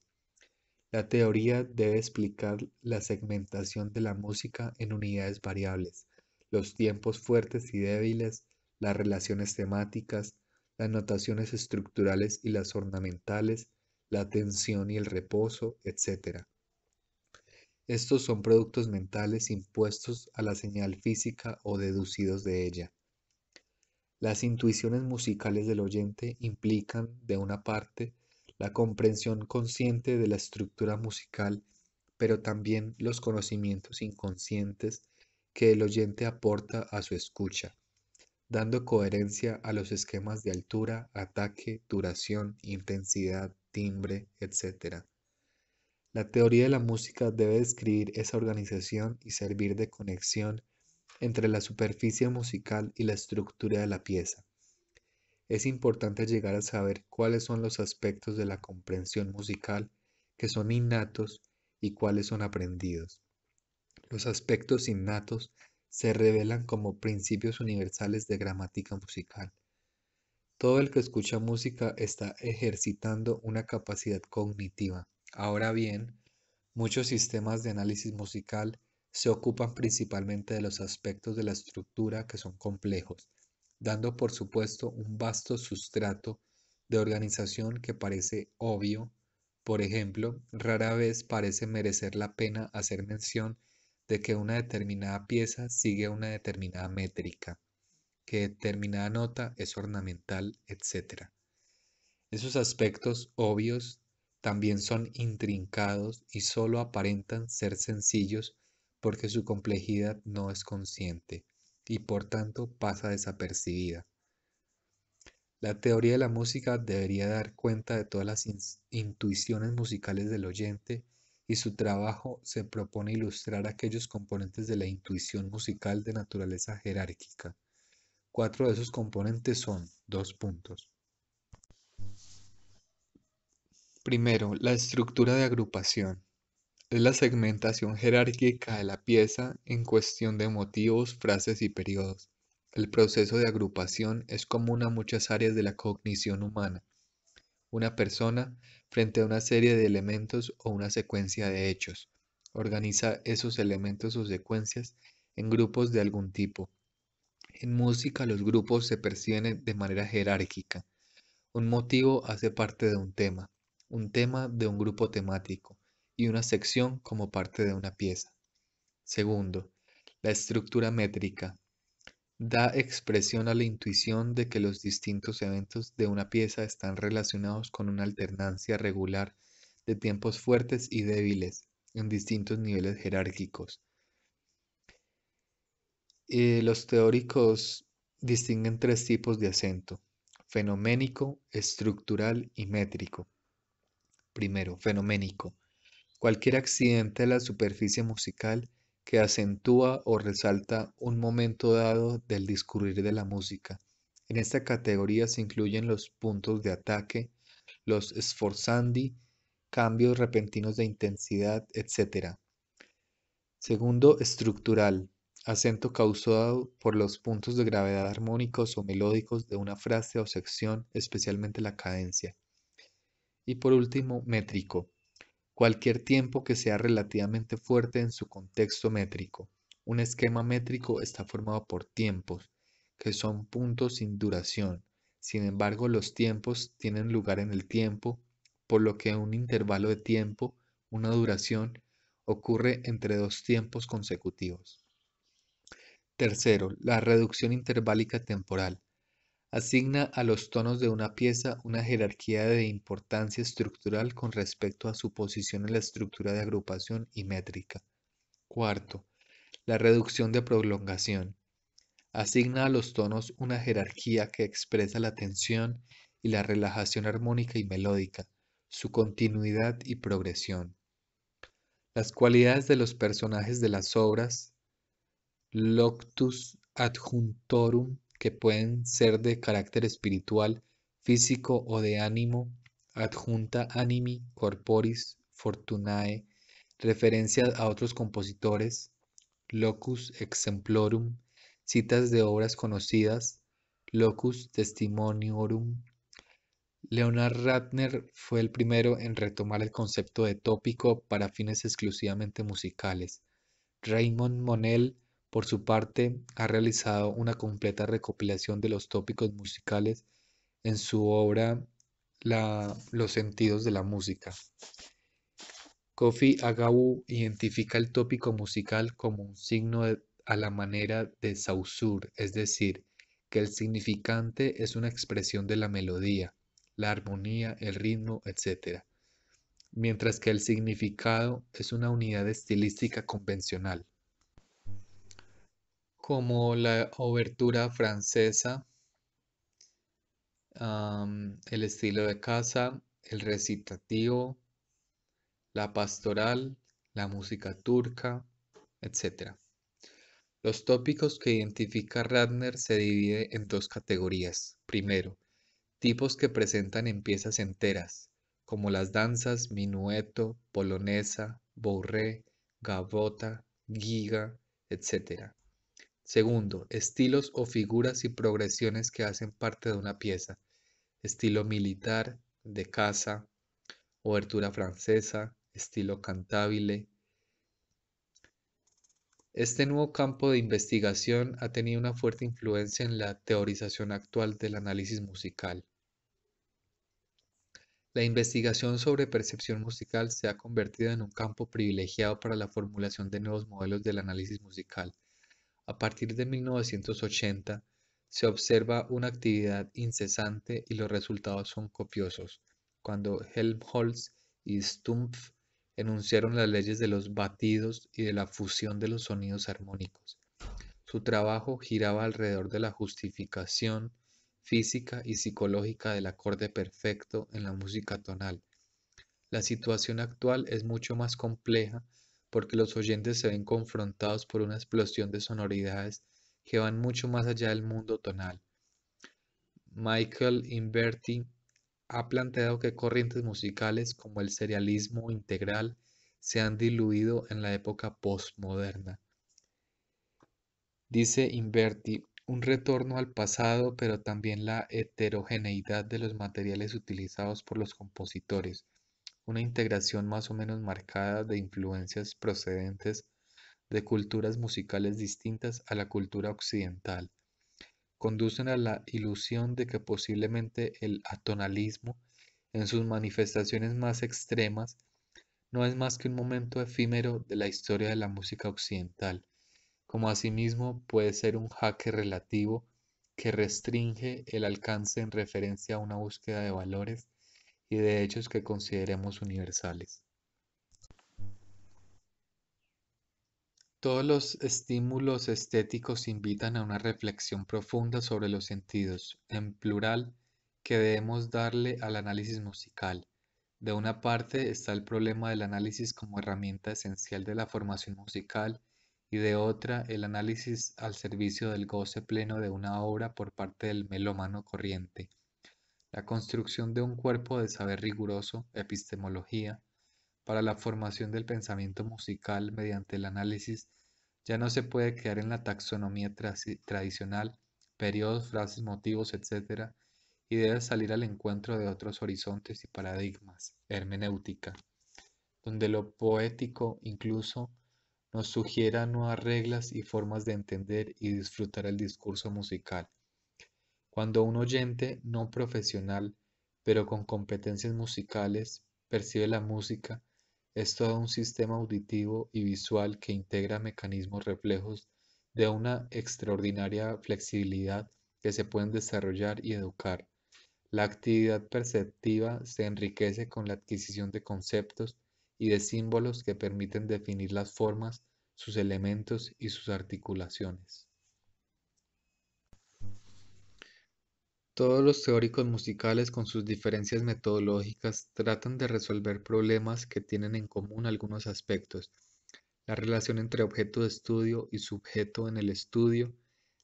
La teoría debe explicar la segmentación de la música en unidades variables, los tiempos fuertes y débiles, las relaciones temáticas, las notaciones estructurales y las ornamentales, la tensión y el reposo, etc. Estos son productos mentales impuestos a la señal física o deducidos de ella. Las intuiciones musicales del oyente implican, de una parte, la comprensión consciente de la estructura musical, pero también los conocimientos inconscientes que el oyente aporta a su escucha, dando coherencia a los esquemas de altura, ataque, duración, intensidad, timbre, etc. La teoría de la música debe describir esa organización y servir de conexión entre la superficie musical y la estructura de la pieza es importante llegar a saber cuáles son los aspectos de la comprensión musical que son innatos y cuáles son aprendidos. Los aspectos innatos se revelan como principios universales de gramática musical. Todo el que escucha música está ejercitando una capacidad cognitiva. Ahora bien, muchos sistemas de análisis musical se ocupan principalmente de los aspectos de la estructura que son complejos dando por supuesto un vasto sustrato de organización que parece obvio, por ejemplo, rara vez parece merecer la pena hacer mención de que una determinada pieza sigue una determinada métrica, que determinada nota es ornamental, etc. Esos aspectos obvios también son intrincados y solo aparentan ser sencillos porque su complejidad no es consciente y por tanto pasa desapercibida. La teoría de la música debería dar cuenta de todas las intuiciones musicales del oyente y su trabajo se propone ilustrar aquellos componentes de la intuición musical de naturaleza jerárquica. Cuatro de esos componentes son dos puntos. Primero, la estructura de agrupación. Es la segmentación jerárquica de la pieza en cuestión de motivos, frases y periodos. El proceso de agrupación es común a muchas áreas de la cognición humana. Una persona, frente a una serie de elementos o una secuencia de hechos, organiza esos elementos o secuencias en grupos de algún tipo. En música los grupos se perciben de manera jerárquica. Un motivo hace parte de un tema, un tema de un grupo temático y una sección como parte de una pieza. Segundo, la estructura métrica. Da expresión a la intuición de que los distintos eventos de una pieza están relacionados con una alternancia regular de tiempos fuertes y débiles en distintos niveles jerárquicos. Eh, los teóricos distinguen tres tipos de acento, fenoménico, estructural y métrico. Primero, fenoménico cualquier accidente a la superficie musical que acentúa o resalta un momento dado del discurrir de la música. En esta categoría se incluyen los puntos de ataque, los sforzandi, cambios repentinos de intensidad, etc. Segundo, estructural, acento causado por los puntos de gravedad armónicos o melódicos de una frase o sección, especialmente la cadencia. Y por último, métrico, cualquier tiempo que sea relativamente fuerte en su contexto métrico. Un esquema métrico está formado por tiempos, que son puntos sin duración. Sin embargo, los tiempos tienen lugar en el tiempo, por lo que un intervalo de tiempo, una duración, ocurre entre dos tiempos consecutivos. Tercero, la reducción interválica temporal asigna a los tonos de una pieza una jerarquía de importancia estructural con respecto a su posición en la estructura de agrupación y métrica. Cuarto, la reducción de prolongación. Asigna a los tonos una jerarquía que expresa la tensión y la relajación armónica y melódica, su continuidad y progresión. Las cualidades de los personajes de las obras, loctus adjuntorum que pueden ser de carácter espiritual, físico o de ánimo, adjunta animi, corporis, fortunae, referencias a otros compositores, locus exemplorum, citas de obras conocidas, locus testimoniorum. Leonard Ratner fue el primero en retomar el concepto de tópico para fines exclusivamente musicales. Raymond Monell por su parte, ha realizado una completa recopilación de los tópicos musicales en su obra Los sentidos de la música. Kofi Agawu identifica el tópico musical como un signo a la manera de Saussure, es decir, que el significante es una expresión de la melodía, la armonía, el ritmo, etc. Mientras que el significado es una unidad estilística convencional como la obertura francesa, el estilo de casa, el recitativo, la pastoral, la música turca, etc. Los tópicos que identifica Radner se divide en dos categorías. Primero, tipos que presentan en piezas enteras, como las danzas minueto, polonesa, bourré, gavota, giga, etc. Segundo, estilos o figuras y progresiones que hacen parte de una pieza. Estilo militar, de caza, obertura francesa, estilo cantabile. Este nuevo campo de investigación ha tenido una fuerte influencia en la teorización actual del análisis musical. La investigación sobre percepción musical se ha convertido en un campo privilegiado para la formulación de nuevos modelos del análisis musical a partir de 1980 se observa una actividad incesante y los resultados son copiosos. Cuando Helmholtz y Stumpf enunciaron las leyes de los batidos y de la fusión de los sonidos armónicos. Su trabajo giraba alrededor de la justificación física y psicológica del acorde perfecto en la música tonal. La situación actual es mucho más compleja porque los oyentes se ven confrontados por una explosión de sonoridades que van mucho más allá del mundo tonal. Michael Inverti ha planteado que corrientes musicales como el serialismo integral se han diluido en la época postmoderna. Dice Inverti, un retorno al pasado, pero también la heterogeneidad de los materiales utilizados por los compositores, una integración más o menos marcada de influencias procedentes de culturas musicales distintas a la cultura occidental, conducen a la ilusión de que posiblemente el atonalismo, en sus manifestaciones más extremas, no es más que un momento efímero de la historia de la música occidental, como asimismo puede ser un jaque relativo que restringe el alcance en referencia a una búsqueda de valores y de hechos que consideremos universales. Todos los estímulos estéticos invitan a una reflexión profunda sobre los sentidos, en plural, que debemos darle al análisis musical. De una parte está el problema del análisis como herramienta esencial de la formación musical y de otra el análisis al servicio del goce pleno de una obra por parte del melómano corriente la construcción de un cuerpo de saber riguroso, epistemología, para la formación del pensamiento musical mediante el análisis, ya no se puede quedar en la taxonomía tradicional, periodos, frases, motivos, etc., y debe salir al encuentro de otros horizontes y paradigmas, hermenéutica, donde lo poético incluso nos sugiera nuevas reglas y formas de entender y disfrutar el discurso musical. Cuando un oyente no profesional, pero con competencias musicales, percibe la música, es todo un sistema auditivo y visual que integra mecanismos reflejos de una extraordinaria flexibilidad que se pueden desarrollar y educar. La actividad perceptiva se enriquece con la adquisición de conceptos y de símbolos que permiten definir las formas, sus elementos y sus articulaciones. Todos los teóricos musicales con sus diferencias metodológicas tratan de resolver problemas que tienen en común algunos aspectos. La relación entre objeto de estudio y sujeto en el estudio,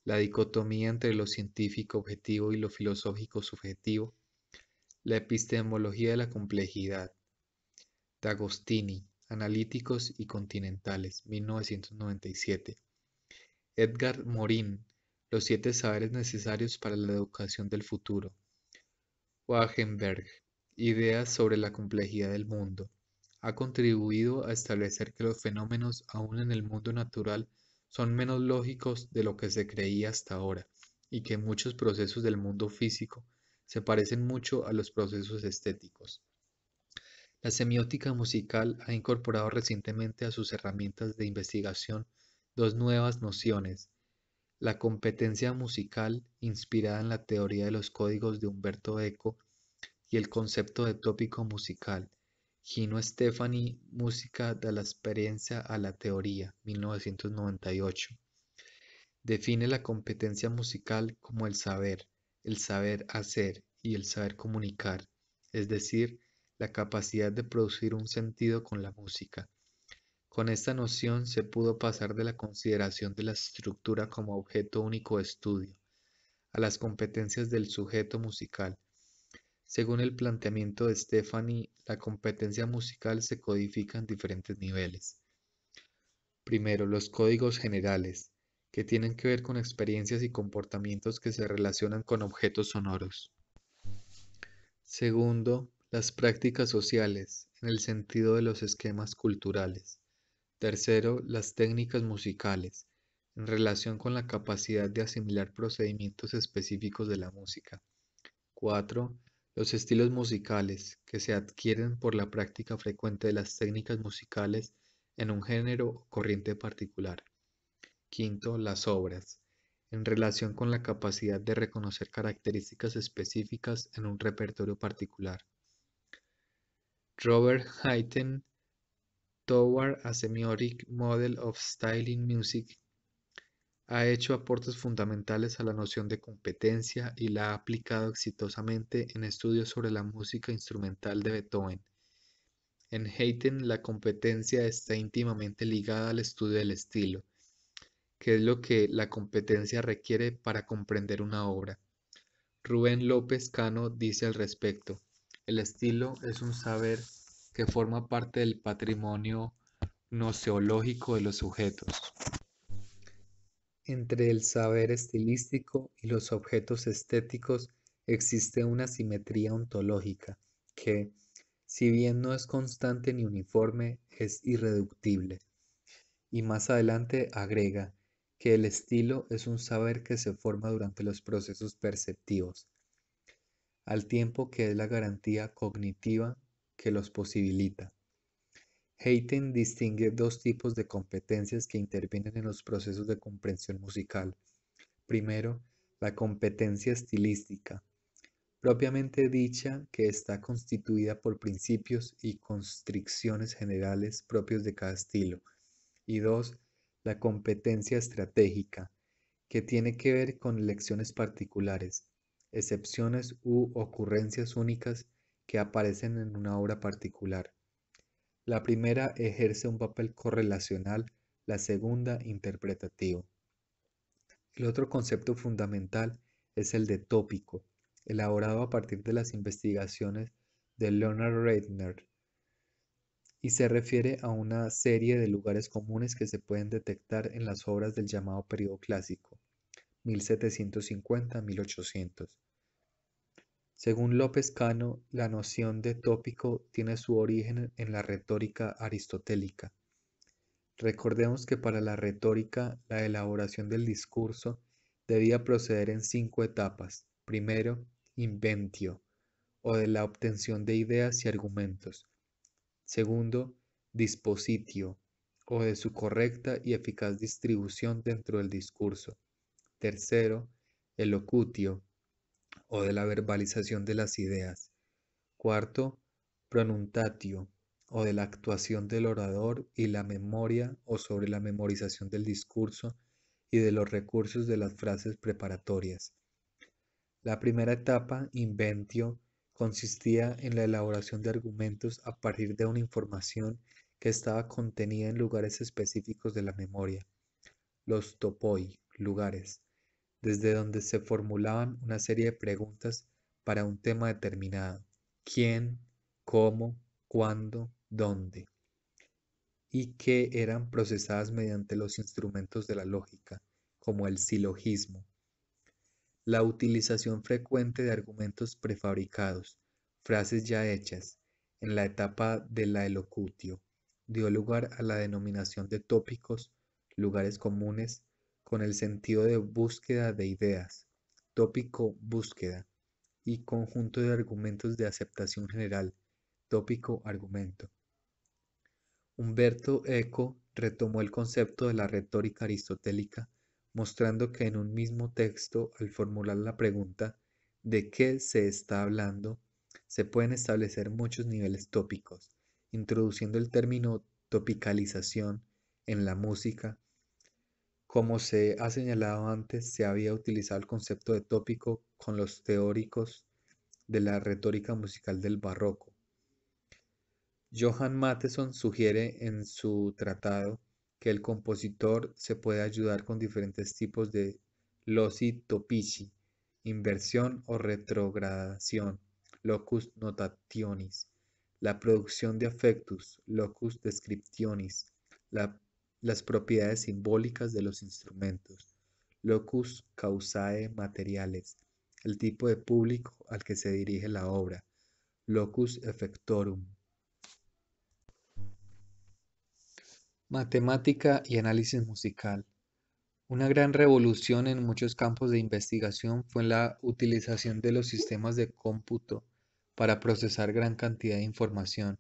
la dicotomía entre lo científico objetivo y lo filosófico subjetivo, la epistemología de la complejidad. D'Agostini, Analíticos y Continentales, 1997. Edgar Morin, los siete saberes necesarios para la educación del futuro. Wagenberg, Ideas sobre la complejidad del mundo. Ha contribuido a establecer que los fenómenos, aún en el mundo natural, son menos lógicos de lo que se creía hasta ahora, y que muchos procesos del mundo físico se parecen mucho a los procesos estéticos. La semiótica musical ha incorporado recientemente a sus herramientas de investigación dos nuevas nociones, la competencia musical, inspirada en la teoría de los códigos de Humberto Eco y el concepto de tópico musical. Gino Stefani, Música de la experiencia a la teoría, 1998. Define la competencia musical como el saber, el saber hacer y el saber comunicar, es decir, la capacidad de producir un sentido con la música. Con esta noción se pudo pasar de la consideración de la estructura como objeto único de estudio a las competencias del sujeto musical. Según el planteamiento de Stephanie, la competencia musical se codifica en diferentes niveles. Primero, los códigos generales, que tienen que ver con experiencias y comportamientos que se relacionan con objetos sonoros. Segundo, las prácticas sociales, en el sentido de los esquemas culturales. Tercero, las técnicas musicales, en relación con la capacidad de asimilar procedimientos específicos de la música. Cuatro, los estilos musicales, que se adquieren por la práctica frecuente de las técnicas musicales en un género o corriente particular. Quinto, las obras, en relación con la capacidad de reconocer características específicas en un repertorio particular. Robert Hayden toward a semiotic model of Styling music, ha hecho aportes fundamentales a la noción de competencia y la ha aplicado exitosamente en estudios sobre la música instrumental de Beethoven. En Haydn, la competencia está íntimamente ligada al estudio del estilo, que es lo que la competencia requiere para comprender una obra. Rubén López Cano dice al respecto, el estilo es un saber que forma parte del patrimonio noceológico de los sujetos. Entre el saber estilístico y los objetos estéticos existe una simetría ontológica que, si bien no es constante ni uniforme, es irreductible. Y más adelante agrega que el estilo es un saber que se forma durante los procesos perceptivos, al tiempo que es la garantía cognitiva que los posibilita. Hayten distingue dos tipos de competencias que intervienen en los procesos de comprensión musical. Primero, la competencia estilística, propiamente dicha que está constituida por principios y constricciones generales propios de cada estilo. Y dos, la competencia estratégica, que tiene que ver con lecciones particulares, excepciones u ocurrencias únicas que aparecen en una obra particular. La primera ejerce un papel correlacional, la segunda interpretativo. El otro concepto fundamental es el de tópico, elaborado a partir de las investigaciones de Leonard Reitner, y se refiere a una serie de lugares comunes que se pueden detectar en las obras del llamado periodo clásico, 1750-1800. Según López Cano, la noción de tópico tiene su origen en la retórica aristotélica. Recordemos que para la retórica la elaboración del discurso debía proceder en cinco etapas. Primero, inventio, o de la obtención de ideas y argumentos. Segundo, dispositio, o de su correcta y eficaz distribución dentro del discurso. Tercero, elocutio, o de la verbalización de las ideas. Cuarto, pronuntatio o de la actuación del orador y la memoria o sobre la memorización del discurso y de los recursos de las frases preparatorias. La primera etapa, inventio, consistía en la elaboración de argumentos a partir de una información que estaba contenida en lugares específicos de la memoria. Los topoi, lugares, desde donde se formulaban una serie de preguntas para un tema determinado. ¿Quién? ¿Cómo? ¿Cuándo? ¿Dónde? Y que eran procesadas mediante los instrumentos de la lógica, como el silogismo. La utilización frecuente de argumentos prefabricados, frases ya hechas, en la etapa de la elocutio, dio lugar a la denominación de tópicos, lugares comunes, con el sentido de búsqueda de ideas, tópico búsqueda, y conjunto de argumentos de aceptación general, tópico argumento. Humberto Eco retomó el concepto de la retórica aristotélica, mostrando que en un mismo texto, al formular la pregunta de qué se está hablando, se pueden establecer muchos niveles tópicos, introduciendo el término topicalización en la música, como se ha señalado antes, se había utilizado el concepto de tópico con los teóricos de la retórica musical del barroco. Johann Matheson sugiere en su tratado que el compositor se puede ayudar con diferentes tipos de loci topici, inversión o retrogradación, locus notationis, la producción de afectus, locus descriptionis, la las propiedades simbólicas de los instrumentos, locus causae materiales, el tipo de público al que se dirige la obra, locus effectorum. Matemática y análisis musical. Una gran revolución en muchos campos de investigación fue la utilización de los sistemas de cómputo para procesar gran cantidad de información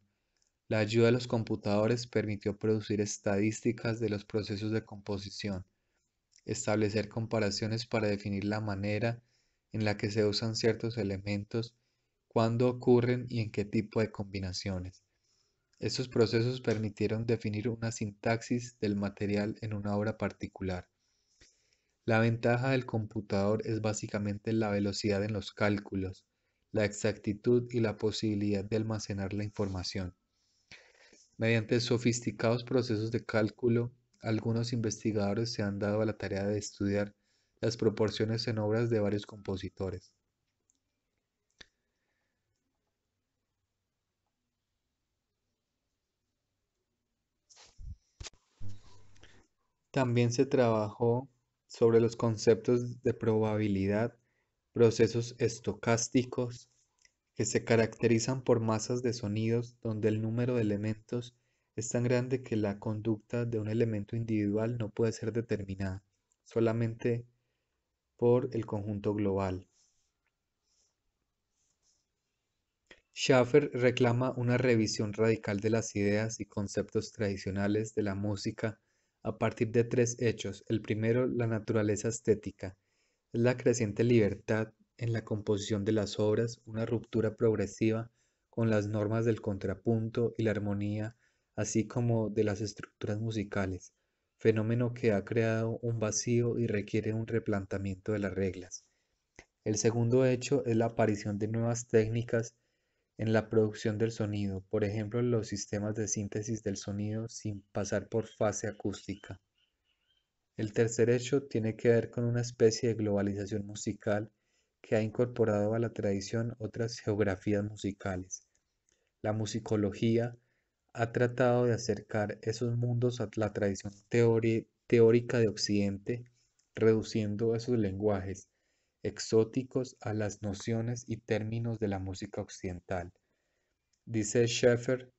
la ayuda de los computadores permitió producir estadísticas de los procesos de composición, establecer comparaciones para definir la manera en la que se usan ciertos elementos, cuándo ocurren y en qué tipo de combinaciones. Estos procesos permitieron definir una sintaxis del material en una obra particular. La ventaja del computador es básicamente la velocidad en los cálculos, la exactitud y la posibilidad de almacenar la información. Mediante sofisticados procesos de cálculo, algunos investigadores se han dado a la tarea de estudiar las proporciones en obras de varios compositores. También se trabajó sobre los conceptos de probabilidad, procesos estocásticos, se caracterizan por masas de sonidos donde el número de elementos es tan grande que la conducta de un elemento individual no puede ser determinada, solamente por el conjunto global. Schaffer reclama una revisión radical de las ideas y conceptos tradicionales de la música a partir de tres hechos. El primero, la naturaleza estética, es la creciente libertad en la composición de las obras una ruptura progresiva con las normas del contrapunto y la armonía, así como de las estructuras musicales, fenómeno que ha creado un vacío y requiere un replantamiento de las reglas. El segundo hecho es la aparición de nuevas técnicas en la producción del sonido, por ejemplo los sistemas de síntesis del sonido sin pasar por fase acústica. El tercer hecho tiene que ver con una especie de globalización musical que ha incorporado a la tradición otras geografías musicales. La musicología ha tratado de acercar esos mundos a la tradición teórica de Occidente, reduciendo esos lenguajes exóticos a las nociones y términos de la música occidental. Dice Schaeffer,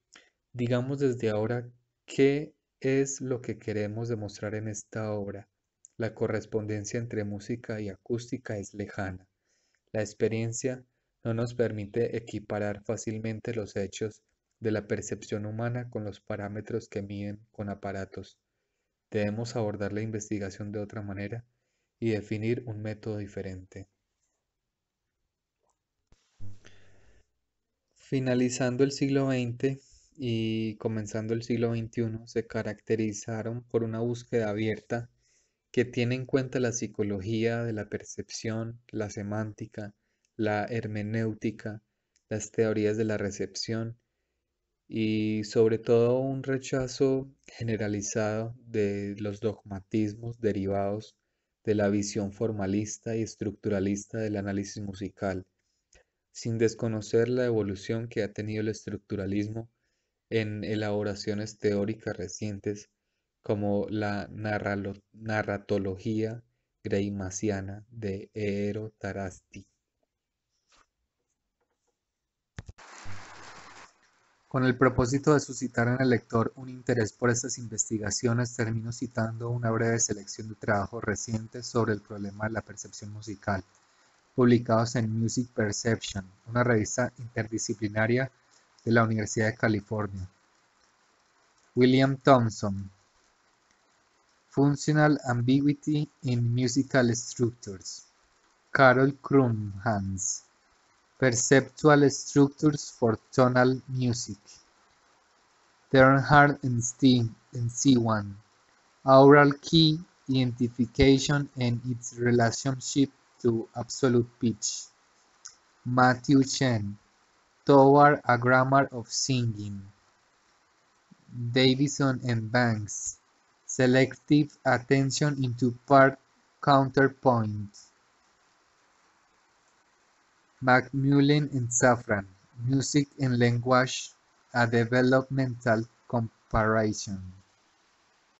digamos desde ahora qué es lo que queremos demostrar en esta obra. La correspondencia entre música y acústica es lejana. La experiencia no nos permite equiparar fácilmente los hechos de la percepción humana con los parámetros que miden con aparatos. Debemos abordar la investigación de otra manera y definir un método diferente. Finalizando el siglo XX y comenzando el siglo XXI se caracterizaron por una búsqueda abierta que tiene en cuenta la psicología de la percepción, la semántica, la hermenéutica, las teorías de la recepción y sobre todo un rechazo generalizado de los dogmatismos derivados de la visión formalista y estructuralista del análisis musical, sin desconocer la evolución que ha tenido el estructuralismo en elaboraciones teóricas recientes como la narratología greimasiana de Eero Tarasti. Con el propósito de suscitar en el lector un interés por estas investigaciones, termino citando una breve selección de trabajos recientes sobre el problema de la percepción musical, publicados en Music Perception, una revista interdisciplinaria de la Universidad de California. William Thompson, Functional Ambiguity in Musical Structures, Carol Krumhans. Perceptual Structures for Tonal Music, Bernhard and Steen and C1. Aural key identification and its relationship to absolute pitch. Matthew Chen, Toward a Grammar of Singing. Davison and Banks, selective attention into part counterpoint. Macmullen and Safran, Music and Language, a Developmental Comparison.